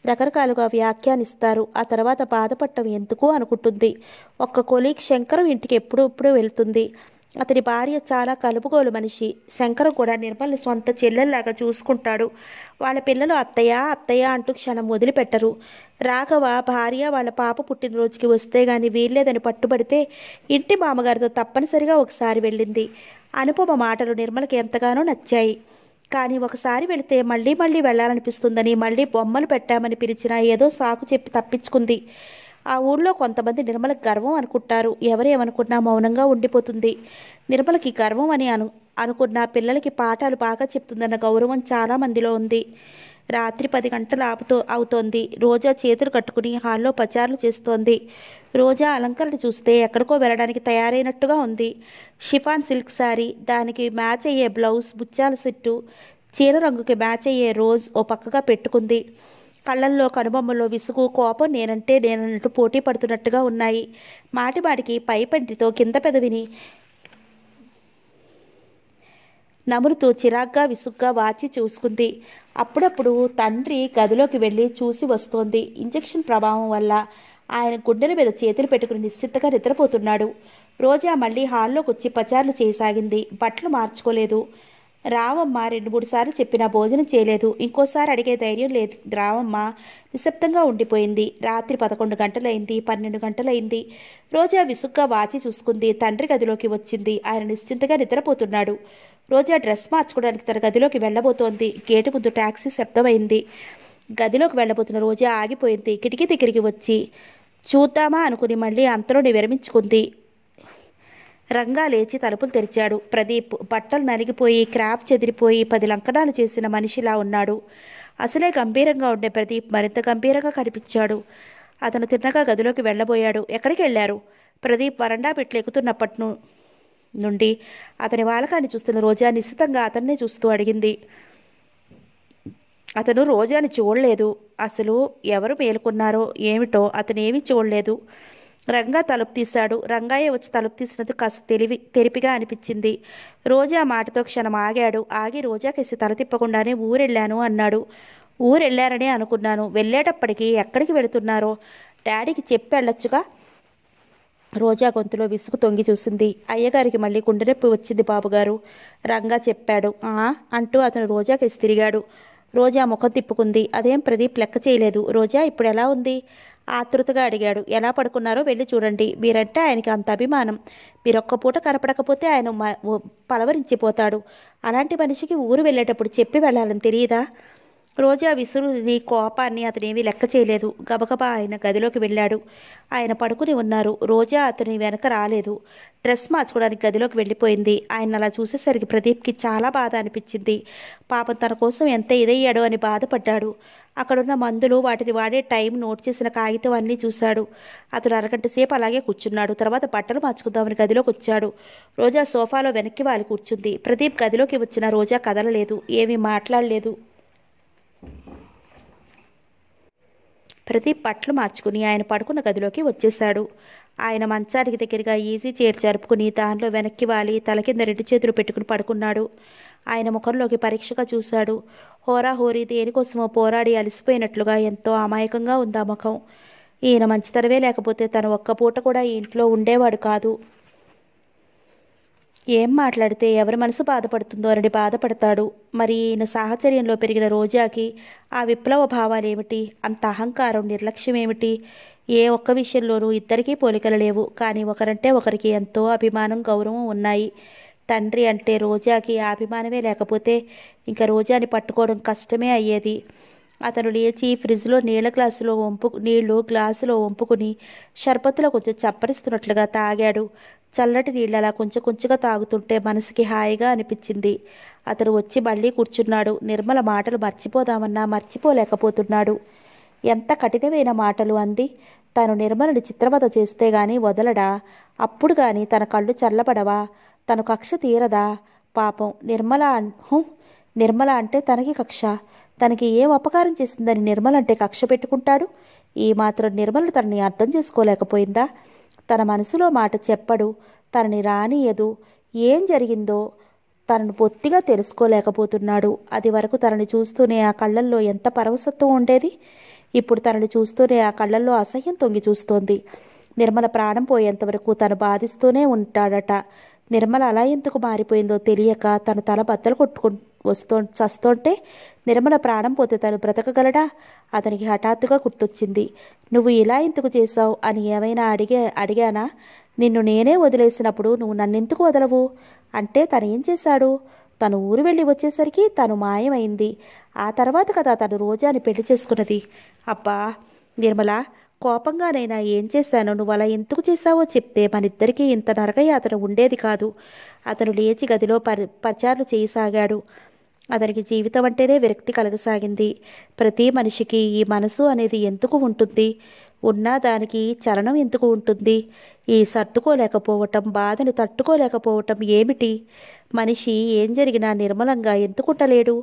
రకరకాలుగా వ్యాఖ్యానిస్తారు ఆ తర్వాత బాధపడటం ఎందుకు అనుకుంటుంది ఒక్క కొలీగ్ శంకరం ఇంటికి ఎప్పుడూ ఇప్పుడు వెళ్తుంది అతని భార్య చాలా కలుపుగోలు మనిషి శంకరం కూడా నిర్మల్ని సొంత చెల్లెల్లాగా చూసుకుంటాడు వాళ్ళ పిల్లలు అత్తయ్య అత్తయ్య అంటూ క్షణం వదిలిపెట్టరు రాఘవ భార్య వాళ్ళ పాప పుట్టినరోజుకి వస్తే గాని వీల్లేదని పట్టుబడితే ఇంటి మామగారితో తప్పనిసరిగా ఒకసారి వెళ్ళింది అనుపమ మాటలు నిర్మలకి ఎంతగానో నచ్చాయి కానీ ఒకసారి వెళితే మళ్ళీ మళ్ళీ వెళ్ళాలనిపిస్తుందని మళ్ళీ బొమ్మలు పెట్టామని పిలిచినా ఏదో సాకు చెప్పి తప్పించుకుంది ఆ ఊళ్ళో కొంతమంది నిర్మల గర్వం అనుకుంటారు ఎవరేమనుకున్నా మౌనంగా ఉండిపోతుంది నిర్మలకి గర్వం అని అను అనుకున్న పిల్లలకి పాఠాలు బాగా చెప్తుందన్న గౌరవం చాలామందిలో ఉంది రాత్రి పది గంటలు ఆపుతూ అవుతోంది రోజా చేతులు కట్టుకుని హాల్లో పచారులు చేస్తోంది రోజా అలంకరణ చూస్తే ఎక్కడికో వెళ్ళడానికి తయారైనట్టుగా ఉంది షిఫాన్ సిల్క్ శారీ దానికి మ్యాచ్ అయ్యే బ్లౌజ్ బుచ్చాల సెట్టు చీర రంగుకి మ్యాచ్ అయ్యే రోజ్ ఓ పక్కగా పెట్టుకుంది కళ్ళల్లో కనుబొమ్మలో విసుగు కోపం నేనంటే నేనన్నట్టు పోటీ పడుతున్నట్టుగా ఉన్నాయి మాటిమాటికి పై పంటితో కింద పెదవిని నమురుతూ చిరాగ్గా విసుగ్గా వాచి చూసుకుంది అప్పుడప్పుడు తండ్రి గదిలోకి వెళ్ళి చూసి వస్తోంది ఇంజెక్షన్ ప్రభావం వల్ల ఆయన గుండెల మీద చేతులు పెట్టుకుని నిశ్చితగా నిద్రపోతున్నాడు రోజా మళ్ళీ హాల్లోకి వచ్చి పచారులు చేయసాగింది బట్టలు మార్చుకోలేదు రావమ్మ రెండు మూడు సార్లు చెప్పినా భోజనం చేయలేదు ఇంకోసారి అడిగే ధైర్యం లేదు రావమ్మ నిశ్శబ్దంగా ఉండిపోయింది రాత్రి పదకొండు గంటలైంది పన్నెండు గంటలైంది రోజా విసుగ్గా వాచి చూసుకుంది తండ్రి గదిలోకి వచ్చింది ఆయన నిశ్చింతగా నిద్రపోతున్నాడు రోజా డ్రెస్ మార్చుకోవడానికి తన గదిలోకి వెళ్ళబోతోంది గేటు ముందు ట్యాక్సీ శబ్దమైంది గదిలోకి వెళ్ళబోతున్న రోజా ఆగిపోయింది కిటికీ దగ్గరికి వచ్చి చూద్దామా అనుకుని మళ్ళీ అంతలోని విరమించుకుంది రంగా లేచి తలుపులు తెరిచాడు ప్రదీప్ బట్టలు నలిగిపోయి క్రాప్ చెదిరిపోయి పది లంకనాలు చేసిన మనిషిలా ఉన్నాడు అసలే గంభీరంగా ఉండే ప్రదీప్ మరింత గంభీరంగా కనిపించాడు అతను తిన్నగా గదిలోకి వెళ్ళబోయాడు ఎక్కడికి వెళ్ళారు ప్రదీప్ వరండా పెట్లెక్కుతున్నప్పటి నుండి అతని వాలకాన్ని చూస్తున్న రోజా నిశ్చితంగా అతన్నే చూస్తూ అడిగింది అతను రోజాని చూడలేదు అసలు ఎవరు మేలుకున్నారో ఏమిటో అతను ఏమీ చూడలేదు రంగా తలుపు తీశాడు రంగయ్య వచ్చి తలుపు తీసినది కాస్త తెలివి తెరిపిగా అనిపించింది రోజా మాటతో క్షణం ఆగాడు ఆగి కసి తల తిప్పకుండానే ఊరెళ్ళాను అన్నాడు ఊరెళ్ళారనే అనుకున్నాను వెళ్ళేటప్పటికి ఎక్కడికి వెళుతున్నారో డాడీకి చెప్పి వెళ్ళొచ్చుగా రోజా గొంతులో విసుగు తొంగి చూసింది అయ్యగారికి మళ్ళీ గుండెనొప్పి వచ్చింది బాబుగారు రంగా చెప్పాడు ఆ అంటూ అతను కసి తిరిగాడు రోజా ముఖం తిప్పుకుంది అదేం ప్రదీప్ లెక్క చేయలేదు రోజా ఇప్పుడు ఎలా ఉంది ఆతృతగా అడిగాడు ఎలా పడుకున్నారో వెళ్ళి చూడండి మీరంటే ఆయనకి అంత అభిమానం మీరొక్క పూట కనపడకపోతే ఆయన పలవరించిపోతాడు అలాంటి మనిషికి ఊరు వెళ్ళేటప్పుడు చెప్పి వెళ్ళాలని తెలియదా రోజా విసురుని కోపాన్ని అతనేమి లెక్క చేయలేదు గబగబా ఆయన గదిలోకి వెళ్ళాడు ఆయన పడుకుని ఉన్నారు రోజా అతని వెనక రాలేదు డ్రెస్ మార్చుకోవడానికి గదిలోకి వెళ్ళిపోయింది ఆయన అలా చూసేసరికి ప్రదీప్కి చాలా బాధ అనిపించింది పాపం తన కోసం ఎంత ఇదయ్యాడో అని బాధపడ్డాడు అక్కడున్న మందులు వాటిని వాడే టైం నోట్ చేసిన కాగితం అన్నీ చూశాడు అతను అరగంట సేపు అలాగే కూర్చున్నాడు తర్వాత బట్టలు మార్చుకుందామని గదిలోకి వచ్చాడు రోజా సోఫాలో వెనక్కి వాలి కూర్చుంది ప్రదీప్ గదిలోకి వచ్చిన రోజా కదలలేదు ఏమీ మాట్లాడలేదు ప్రదీప్ బట్టలు మార్చుకుని ఆయన పడుకున్న గదిలోకి వచ్చేశాడు ఆయన మంచానికి దగ్గరగా ఈజీ చైర్ జరుపుకుని దానిలో వెనక్కి వాలి తల కింద రెండు చేతులు పెట్టుకుని పడుకున్నాడు ఆయన ముఖంలోకి పరీక్షగా చూశాడు హోరాహోరీ దేనికోసమో పోరాడి అలసిపోయినట్లుగా ఎంతో అమాయకంగా ఉందా ముఖం ఈయన మంచితనమే లేకపోతే తన ఒక్క పూట కూడా ఈ ఇంట్లో ఉండేవాడు కాదు ఏం మాట్లాడితే ఎవరి మనసు బాధపడుతుందో అని బాధపడతాడు మరి ఈయన సాహచర్యంలో పెరిగిన రోజాకి ఆ విప్లవ భావాలేమిటి అంత అహంకారం నిర్లక్ష్యం ఏమిటి ఏ ఒక్క విషయంలోనూ ఇద్దరికీ పోలికలు లేవు కానీ ఒకరంటే ఒకరికి ఎంతో అభిమానం గౌరవం ఉన్నాయి తండ్రి అంటే రోజాకి అభిమానమే లేకపోతే ఇంకా రోజాని పట్టుకోవడం కష్టమే అయ్యేది అతను లేచి ఫ్రిడ్జ్లో నీళ్ళ గ్లాసులో వంపు నీళ్లు గ్లాసులో వంపుకుని షర్బత్తులో కొంచెం చప్పరిస్తున్నట్లుగా తాగాడు చల్లటి నీళ్ళు అలా కొంచెం కొంచెంగా తాగుతుంటే మనసుకి హాయిగా అనిపించింది అతను వచ్చి మళ్ళీ కూర్చున్నాడు నిర్మల మాటలు మర్చిపోదామన్నా మర్చిపోలేకపోతున్నాడు ఎంత కఠినమైన మాటలు అంది తను నిర్మలని చిత్రవత చేస్తే గాని వదలడా అప్పుడు గాని తన కళ్ళు చల్లబడవా తను కక్ష తీరదా పాపం నిర్మల నిర్మల అంటే తనకి కక్ష తనకి ఏం అపకారం చేసిందని నిర్మల అంటే కక్ష పెట్టుకుంటాడు ఈ మాత్రం నిర్మల తనని అర్థం చేసుకోలేకపోయిందా తన మనసులో మాట చెప్పడు తనని రానియదు ఏం జరిగిందో తనను పొత్తిగా తెలుసుకోలేకపోతున్నాడు అది వరకు తనని చూస్తూనే ఆ కళ్ళల్లో ఎంత పరవసత్వం ఉండేది ఇప్పుడు తనని చూస్తూనే ఆ కళ్ళల్లో అసహ్యం తొంగి చూస్తోంది నిర్మల ప్రాణం పోయేంతవరకు తను బాధిస్తూనే ఉంటాడట నిర్మల అలా ఎందుకు మారిపోయిందో తెలియక తన తల బద్దలు కొట్టుకు వస్తూ చస్తుంటే నిర్మల ప్రాణం పోతే తను బ్రతకగలడా అతనికి హఠాత్తుగా గుర్తొచ్చింది నువ్వు ఇలా ఎందుకు చేశావు అని ఏమైనా అడిగే అడిగానా నిన్ను నేనే వదిలేసినప్పుడు నువ్వు నన్నెందుకు వదలవు అంటే తను ఏం చేశాడు తను ఊరు వెళ్ళి వచ్చేసరికి తను మాయమైంది ఆ తర్వాత కదా తను రోజాని పెళ్లి చేసుకున్నది అబ్బా నిర్మల కోపంగానైనా ఏం చేశానో నువ్వు అలా ఎందుకు చేశావో చెప్తే మనిద్దరికీ ఇంత నరకయాత్ర ఉండేది కాదు అతను లేచి గదిలో పరి పచారులు చేయసాగాడు అతనికి జీవితం అంటేనే విరక్తి కలగసాగింది ప్రతి మనిషికి ఈ మనసు అనేది ఎందుకు ఉంటుంది ఉన్నా దానికి చలనం ఎందుకు ఉంటుంది ఈ సర్దుకోలేకపోవటం బాధను తట్టుకోలేకపోవటం ఏమిటి మనిషి ఏం జరిగినా నిర్మలంగా ఎందుకుంటలేడు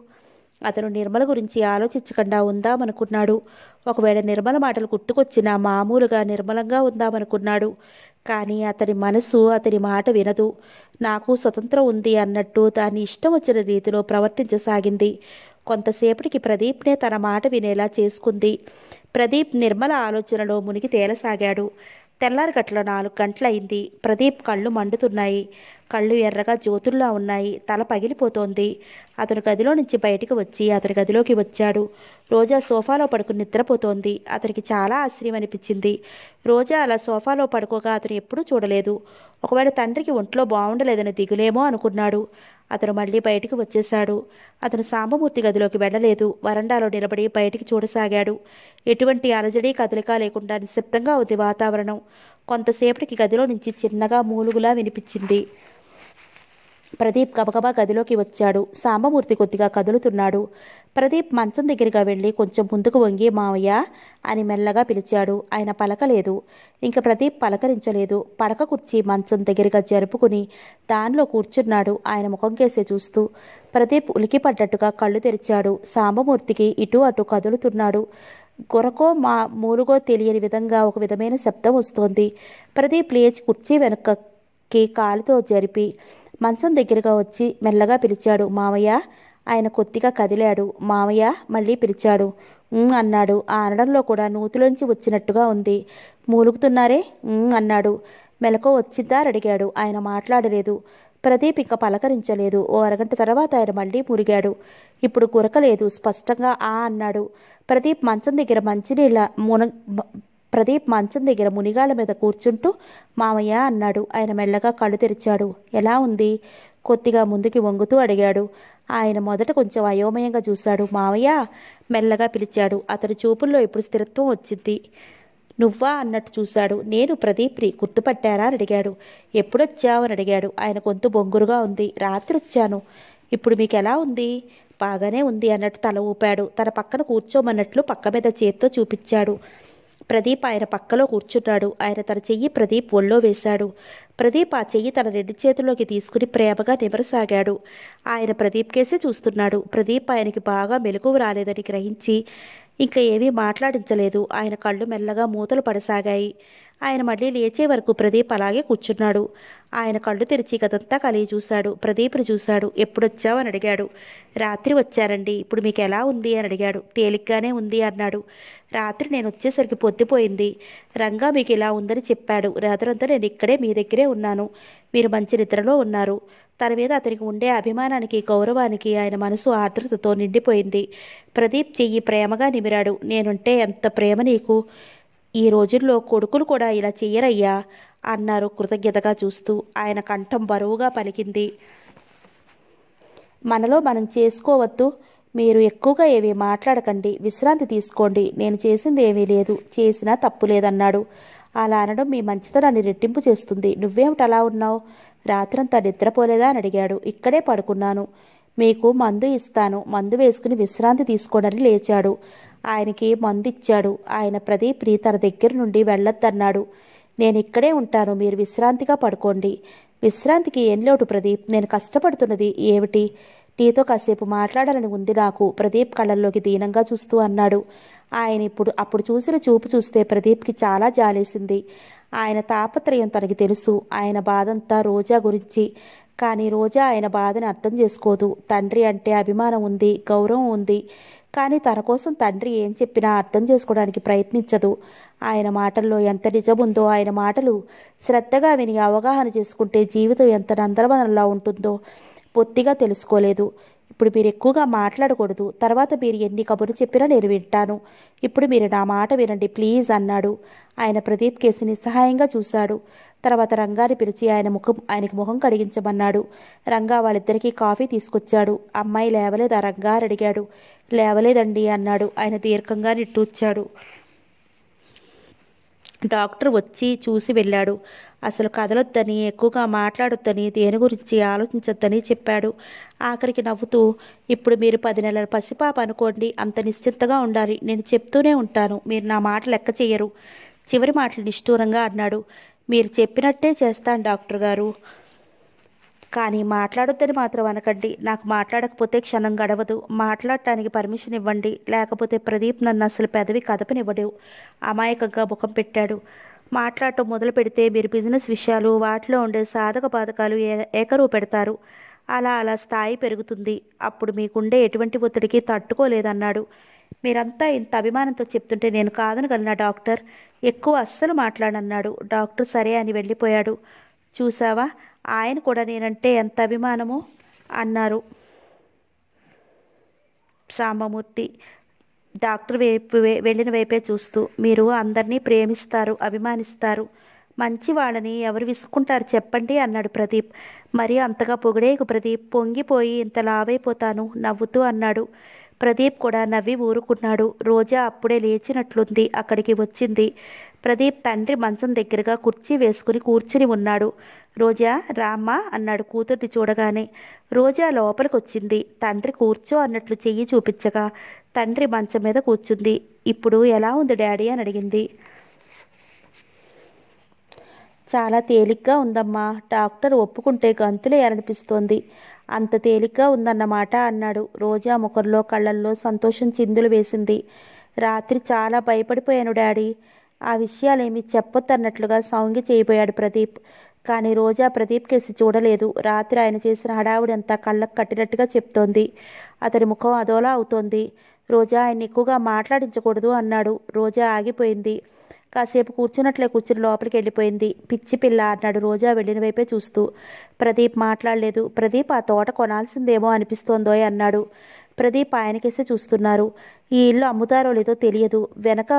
అతను నిర్మల గురించి ఆలోచించకుండా ఉందామనుకున్నాడు ఒకవేళ నిర్మల మాటలు గుర్తుకొచ్చినా మామూలుగా నిర్మలంగా ఉందామనుకున్నాడు కానీ అతని మనసు అతని మాట వినదు నాకు స్వతంత్రం ఉంది అన్నట్టు దాన్ని ఇష్టం వచ్చిన రీతిలో ప్రవర్తించసాగింది కొంతసేపటికి ప్రదీప్నే తన మాట వినేలా చేసుకుంది ప్రదీప్ నిర్మల ఆలోచనలో మునిగి తేలసాగాడు తెల్లారి నాలుగు గంటలయింది ప్రదీప్ కళ్ళు మండుతున్నాయి కళ్ళు ఎర్రగా జ్యోతుల్లా ఉన్నాయి తల పగిలిపోతోంది అతను గదిలో నుంచి బయటకు వచ్చి అతని గదిలోకి వచ్చాడు రోజా సోఫాలో పడుకుని నిద్రపోతోంది అతనికి చాలా ఆశ్చర్యం అనిపించింది రోజా అలా సోఫాలో పడుకోగా అతను ఎప్పుడూ చూడలేదు ఒకవేళ తండ్రికి ఒంట్లో బాగుండలేదని దిగులేమో అనుకున్నాడు అతను మళ్లీ బయటికి వచ్చేశాడు అతను సాంబమూర్తి గదిలోకి వెళ్ళలేదు వరండాలో నిలబడి బయటికి చూడసాగాడు ఎటువంటి అలజడి కదలిక లేకుండా నిశ్శబ్దంగా ఉంది వాతావరణం కొంతసేపటికి గదిలో నుంచి చిన్నగా మూలుగులా వినిపించింది ప్రదీప్ గబగబా గదిలోకి వచ్చాడు సాంబమూర్తి కొద్దిగా కదులుతున్నాడు ప్రదీప్ మంచం దగ్గరగా వెళ్ళి కొంచెం ముందుకు వంగి మావయ్య అని మెల్లగా పిలిచాడు ఆయన పలకలేదు ఇంకా ప్రదీప్ పలకరించలేదు పడక కుర్చీ మంచం దగ్గరగా జరుపుకుని దానిలో కూర్చున్నాడు ఆయన ముఖం కేసే చూస్తూ ప్రదీప్ ఉలికిపడ్డట్టుగా కళ్ళు తెరిచాడు సాంబమూర్తికి ఇటు అటు కదులుతున్నాడు గొరకో మా మూలుగో తెలియని విధంగా ఒక విధమైన శబ్దం వస్తోంది ప్రదీప్ లేచి కుర్చీ వెనుకకి కాలుతో జరిపి మంచం దగ్గరగా వచ్చి మెల్లగా పిలిచాడు మావయ్య ఆయన కొద్దిగా కదిలాడు మామయ్య మళ్ళీ పిలిచాడు అన్నాడు ఆ అనడంలో కూడా నూతులోంచి వచ్చినట్టుగా ఉంది మూలుగుతున్నారే అన్నాడు మెలకు వచ్చిందా అడిగాడు ఆయన మాట్లాడలేదు ప్రదీప్ ఇక పలకరించలేదు ఓ అరగంట తర్వాత ఆయన మళ్ళీ మురిగాడు ఇప్పుడు గురకలేదు స్పష్టంగా ఆ అన్నాడు ప్రదీప్ మంచం దగ్గర మంచినీళ్ళ మున ప్రదీప్ మంచం దగ్గర మునిగాళ్ళ మీద కూర్చుంటూ మామయ్య అన్నాడు ఆయన మెల్లగా కళ్ళు తెరిచాడు ఎలా ఉంది కొద్దిగా ముందుకి వంగుతూ అడిగాడు ఆయన మొదట కొంచెం అయోమయంగా చూశాడు మావయ్య మెల్లగా పిలిచాడు అతడి చూపుల్లో ఇప్పుడు స్థిరత్వం వచ్చింది నువ్వా అన్నట్టు చూశాడు నేను ప్రదీప్ని గుర్తుపట్టారా అని అడిగాడు ఎప్పుడొచ్చావు అని అడిగాడు ఆయన గొంతు బొంగురుగా ఉంది రాత్రి వచ్చాను ఇప్పుడు మీకు ఎలా ఉంది బాగానే ఉంది అన్నట్టు తల ఊపాడు తన పక్కన కూర్చోమన్నట్లు పక్క మీద చేత్తో చూపించాడు ప్రదీప్ ఆయన పక్కలో కూర్చున్నాడు ఆయన తన చెయ్యి ప్రదీప్ ఒళ్ళో వేశాడు ప్రదీప్ ఆ చెయ్యి తన రెండు చేతుల్లోకి తీసుకుని ప్రేమగా నిమరసాగాడు ఆయన ప్రదీప్ కేసే చూస్తున్నాడు ప్రదీప్ ఆయనకి బాగా మెలకువ రాలేదని గ్రహించి ఇంకా ఏమీ మాట్లాడించలేదు ఆయన కళ్ళు మెల్లగా మూతలు పడసాగాయి ఆయన మళ్ళీ లేచే వరకు ప్రదీప్ అలాగే కూర్చున్నాడు ఆయన కళ్ళు తెరిచి గదంతా కలిగి చూశాడు ప్రదీప్ని చూశాడు ఎప్పుడొచ్చావని అని అడిగాడు రాత్రి వచ్చారండి ఇప్పుడు మీకు ఎలా ఉంది అని అడిగాడు తేలిగ్గానే ఉంది అన్నాడు రాత్రి నేను వచ్చేసరికి పొద్దుపోయింది రంగా మీకు ఇలా ఉందని చెప్పాడు రాత్రంతా నేను ఇక్కడే మీ దగ్గరే ఉన్నాను మీరు మంచి నిద్రలో ఉన్నారు తన మీద అతనికి ఉండే అభిమానానికి గౌరవానికి ఆయన మనసు ఆర్ద్రతతో నిండిపోయింది ప్రదీప్ చెయ్యి ప్రేమగా నిమిరాడు నేనుంటే ఎంత ప్రేమ నీకు ఈ రోజుల్లో కొడుకులు కూడా ఇలా చెయ్యరయ్యా అన్నారు కృతజ్ఞతగా చూస్తూ ఆయన కంఠం బరువుగా పలికింది మనలో మనం చేసుకోవద్దు మీరు ఎక్కువగా ఏమీ మాట్లాడకండి విశ్రాంతి తీసుకోండి నేను చేసింది ఏమీ లేదు చేసినా తప్పు లేదన్నాడు అలా అనడం మీ మంచితనాన్ని రెట్టింపు చేస్తుంది నువ్వేమిటి అలా ఉన్నావు రాత్రంతా నిద్రపోలేదా అని అడిగాడు ఇక్కడే పడుకున్నాను మీకు మందు ఇస్తాను మందు వేసుకుని విశ్రాంతి తీసుకోడని లేచాడు ఆయనకి మందు ఇచ్చాడు ఆయన ప్రదీప్ తన దగ్గర నుండి వెళ్ళొద్దన్నాడు నేను ఇక్కడే ఉంటాను మీరు విశ్రాంతిగా పడుకోండి విశ్రాంతికి ఏం లోటు ప్రదీప్ నేను కష్టపడుతున్నది ఏమిటి నీతో కాసేపు మాట్లాడాలని ఉంది నాకు ప్రదీప్ కళ్ళల్లోకి దీనంగా చూస్తూ అన్నాడు ఆయన ఇప్పుడు అప్పుడు చూసిన చూపు చూస్తే ప్రదీప్కి చాలా జాలేసింది ఆయన తాపత్రయం తనకి తెలుసు ఆయన బాధంతా రోజా గురించి కానీ రోజా ఆయన బాధను అర్థం చేసుకోదు తండ్రి అంటే అభిమానం ఉంది గౌరవం ఉంది కానీ తన కోసం తండ్రి ఏం చెప్పినా అర్థం చేసుకోవడానికి ప్రయత్నించదు ఆయన మాటల్లో ఎంత నిజముందో ఆయన మాటలు శ్రద్ధగా విని అవగాహన చేసుకుంటే జీవితం ఎంత నందరవనంలా ఉంటుందో పొత్తిగా తెలుసుకోలేదు ఇప్పుడు మీరు ఎక్కువగా మాట్లాడకూడదు తర్వాత మీరు ఎన్ని కబుర్లు చెప్పినా నేను వింటాను ఇప్పుడు మీరు నా మాట వినండి ప్లీజ్ అన్నాడు ఆయన ప్రదీప్ కేసు నిస్సహాయంగా చూశాడు తర్వాత రంగాని పిలిచి ఆయన ముఖం ఆయనకి ముఖం కడిగించమన్నాడు రంగా వాళ్ళిద్దరికీ కాఫీ తీసుకొచ్చాడు అమ్మాయి లేవలేదా రంగా అని అడిగాడు లేవలేదండి అన్నాడు ఆయన దీర్ఘంగా నిట్టూర్చాడు డాక్టర్ వచ్చి చూసి వెళ్ళాడు అసలు కదలొద్దని ఎక్కువగా మాట్లాడొద్దని దేని గురించి ఆలోచించొద్దని చెప్పాడు ఆఖరికి నవ్వుతూ ఇప్పుడు మీరు పది నెలల పసిపాప అనుకోండి అంత నిశ్చింతగా ఉండాలి నేను చెప్తూనే ఉంటాను మీరు నా మాట లెక్క చేయరు చివరి మాటలు నిష్ఠూరంగా అన్నాడు మీరు చెప్పినట్టే చేస్తాను డాక్టర్ గారు కానీ మాట్లాడొద్దని మాత్రం అనకండి నాకు మాట్లాడకపోతే క్షణం గడవదు మాట్లాడటానికి పర్మిషన్ ఇవ్వండి లేకపోతే ప్రదీప్ నన్ను అసలు పెదవి కదపనివ్వడు అమాయకంగా ముఖం పెట్టాడు మాట్లాడటం మొదలు పెడితే మీరు బిజినెస్ విషయాలు వాటిలో ఉండే సాధక బాధకాలు ఏకరువు పెడతారు అలా అలా స్థాయి పెరుగుతుంది అప్పుడు మీకుండే ఎటువంటి ఒత్తిడికి తట్టుకోలేదన్నాడు మీరంతా ఇంత అభిమానంతో చెప్తుంటే నేను కలిగిన డాక్టర్ ఎక్కువ అస్సలు మాట్లాడన్నాడు డాక్టర్ సరే అని వెళ్ళిపోయాడు చూసావా ఆయన కూడా నేనంటే ఎంత అభిమానము అన్నారు శ్రామమూర్తి డాక్టర్ వైపు వెళ్ళిన వైపే చూస్తూ మీరు అందరినీ ప్రేమిస్తారు అభిమానిస్తారు మంచి వాళ్ళని ఎవరు విసుకుంటారు చెప్పండి అన్నాడు ప్రదీప్ మరి అంతగా పొగిడేకు ప్రదీప్ పొంగిపోయి ఇంత లావైపోతాను నవ్వుతూ అన్నాడు ప్రదీప్ కూడా నవ్వి ఊరుకున్నాడు రోజా అప్పుడే లేచినట్లుంది అక్కడికి వచ్చింది ప్రదీప్ తండ్రి మంచం దగ్గరగా కుర్చీ వేసుకుని కూర్చుని ఉన్నాడు రోజా రామ్మా అన్నాడు కూతుర్ని చూడగానే రోజా లోపలికొచ్చింది తండ్రి కూర్చో అన్నట్లు చెయ్యి చూపించగా తండ్రి మంచం మీద కూర్చుంది ఇప్పుడు ఎలా ఉంది డాడీ అని అడిగింది చాలా తేలిగ్గా ఉందమ్మా డాక్టర్ ఒప్పుకుంటే గంతులేయాలనిపిస్తోంది అంత తేలిగ్గా ఉందన్నమాట అన్నాడు రోజా ముఖంలో కళ్ళల్లో సంతోషం చిందులు వేసింది రాత్రి చాలా భయపడిపోయాను డాడీ ఆ విషయాలేమి చెప్పొద్దన్నట్లుగా సౌంగి చేయబోయాడు ప్రదీప్ కానీ రోజా ప్రదీప్ కేసి చూడలేదు రాత్రి ఆయన చేసిన హడావుడంతా కళ్ళకు కట్టినట్టుగా చెప్తోంది అతని ముఖం అదోలా అవుతోంది రోజా ఆయన ఎక్కువగా మాట్లాడించకూడదు అన్నాడు రోజా ఆగిపోయింది కాసేపు కూర్చున్నట్లే కూర్చుని లోపలికి వెళ్ళిపోయింది పిచ్చి పిల్ల అన్నాడు రోజా వెళ్ళిన వైపే చూస్తూ ప్రదీప్ మాట్లాడలేదు ప్రదీప్ ఆ తోట కొనాల్సిందేమో అనిపిస్తోందో అన్నాడు ప్రదీప్ ఆయనకేసే చూస్తున్నారు ఈ ఇల్లు అమ్ముతారో లేదో తెలియదు వెనక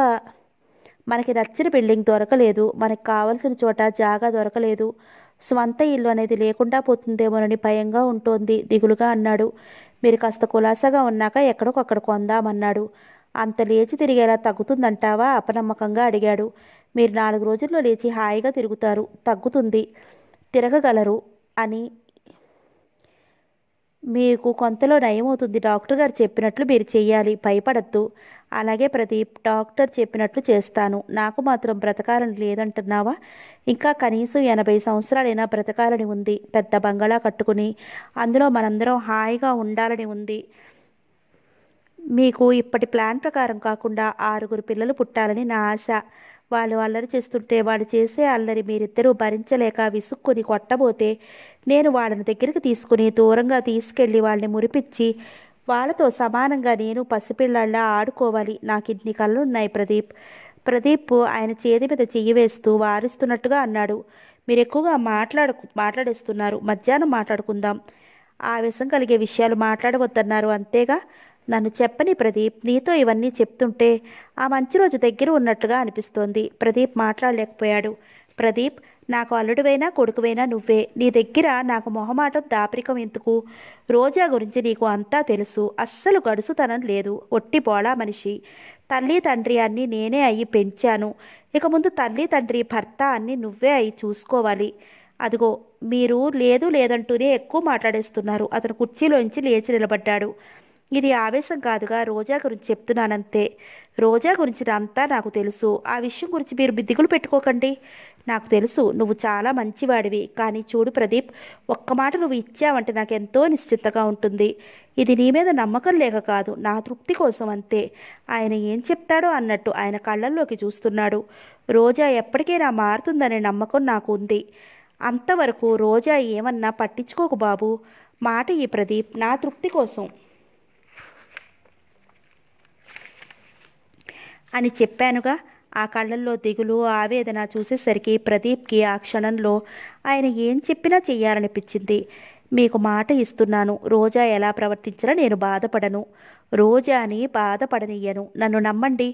మనకి నచ్చిన బిల్డింగ్ దొరకలేదు మనకి కావలసిన చోట జాగా దొరకలేదు స్వంత ఇల్లు అనేది లేకుండా పోతుందేమోనని భయంగా ఉంటోంది దిగులుగా అన్నాడు మీరు కాస్త కులాసాగా ఉన్నాక ఎక్కడికొక్కడ అక్కడ కొందామన్నాడు అంత లేచి తిరిగేలా తగ్గుతుందంటావా అపనమ్మకంగా అడిగాడు మీరు నాలుగు రోజుల్లో లేచి హాయిగా తిరుగుతారు తగ్గుతుంది తిరగగలరు అని మీకు కొంతలో నయమవుతుంది డాక్టర్ గారు చెప్పినట్లు మీరు చెయ్యాలి భయపడద్దు అలాగే ప్రదీప్ డాక్టర్ చెప్పినట్లు చేస్తాను నాకు మాత్రం బ్రతకాలని లేదంటున్నావా ఇంకా కనీసం ఎనభై సంవత్సరాలైనా బ్రతకాలని ఉంది పెద్ద బంగాళా కట్టుకుని అందులో మనందరం హాయిగా ఉండాలని ఉంది మీకు ఇప్పటి ప్లాన్ ప్రకారం కాకుండా ఆరుగురు పిల్లలు పుట్టాలని నా ఆశ వాళ్ళు అల్లరి చేస్తుంటే వాడు చేసే అల్లరి మీరిద్దరూ భరించలేక విసుక్కుని కొట్టబోతే నేను వాళ్ళని దగ్గరికి తీసుకుని దూరంగా తీసుకెళ్లి వాళ్ళని మురిపించి వాళ్ళతో సమానంగా నేను పసిపిల్లల్లా ఆడుకోవాలి నాకు ఇన్ని కళ్ళున్నాయి ప్రదీప్ ప్రదీప్ ఆయన చేతి మీద చెయ్యి వేస్తూ వారిస్తున్నట్టుగా అన్నాడు మీరు ఎక్కువగా మాట్లాడు మాట్లాడేస్తున్నారు మధ్యాహ్నం మాట్లాడుకుందాం ఆవేశం కలిగే విషయాలు మాట్లాడవద్దన్నారు అంతేగా నన్ను చెప్పని ప్రదీప్ నీతో ఇవన్నీ చెప్తుంటే ఆ మంచి రోజు దగ్గర ఉన్నట్లుగా అనిపిస్తోంది ప్రదీప్ మాట్లాడలేకపోయాడు ప్రదీప్ నాకు అల్లుడివైనా కొడుకువైనా నువ్వే నీ దగ్గర నాకు మొహమాటం దాపరికం ఎందుకు రోజా గురించి నీకు అంతా తెలుసు అస్సలు గడుసుతనం లేదు ఒట్టి బోళా మనిషి తల్లి తండ్రి అన్నీ నేనే అయ్యి పెంచాను ఇక ముందు తల్లి తండ్రి భర్త అన్నీ నువ్వే అయ్యి చూసుకోవాలి అదిగో మీరు లేదు లేదంటూనే ఎక్కువ మాట్లాడేస్తున్నారు అతను కుర్చీలోంచి లేచి నిలబడ్డాడు ఇది ఆవేశం కాదుగా రోజా గురించి చెప్తున్నానంతే రోజా గురించి అంతా నాకు తెలుసు ఆ విషయం గురించి మీరు బిద్దిగులు పెట్టుకోకండి నాకు తెలుసు నువ్వు చాలా మంచివాడివి కానీ చూడు ప్రదీప్ ఒక్క మాట నువ్వు ఇచ్చావంటే నాకు ఎంతో నిశ్చితగా ఉంటుంది ఇది నీ మీద నమ్మకం లేక కాదు నా తృప్తి కోసం అంతే ఆయన ఏం చెప్తాడో అన్నట్టు ఆయన కళ్ళల్లోకి చూస్తున్నాడు రోజా ఎప్పటికైనా మారుతుందనే నమ్మకం నాకు ఉంది అంతవరకు రోజా ఏమన్నా పట్టించుకోకు బాబు మాట ఈ ప్రదీప్ నా తృప్తి కోసం అని చెప్పానుగా ఆ కళ్ళల్లో దిగులు ఆవేదన చూసేసరికి ప్రదీప్కి ఆ క్షణంలో ఆయన ఏం చెప్పినా చెయ్యాలనిపించింది మీకు మాట ఇస్తున్నాను రోజా ఎలా ప్రవర్తించినా నేను బాధపడను రోజాని బాధపడనియ్యను నన్ను నమ్మండి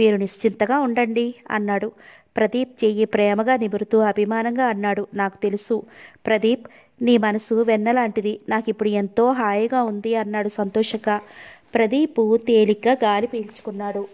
మీరు నిశ్చింతగా ఉండండి అన్నాడు ప్రదీప్ చెయ్యి ప్రేమగా నిమురుతూ అభిమానంగా అన్నాడు నాకు తెలుసు ప్రదీప్ నీ మనసు వెన్నలాంటిది నాకు ఇప్పుడు ఎంతో హాయిగా ఉంది అన్నాడు సంతోషంగా ప్రదీపు తేలిగ్గా గాలి పీల్చుకున్నాడు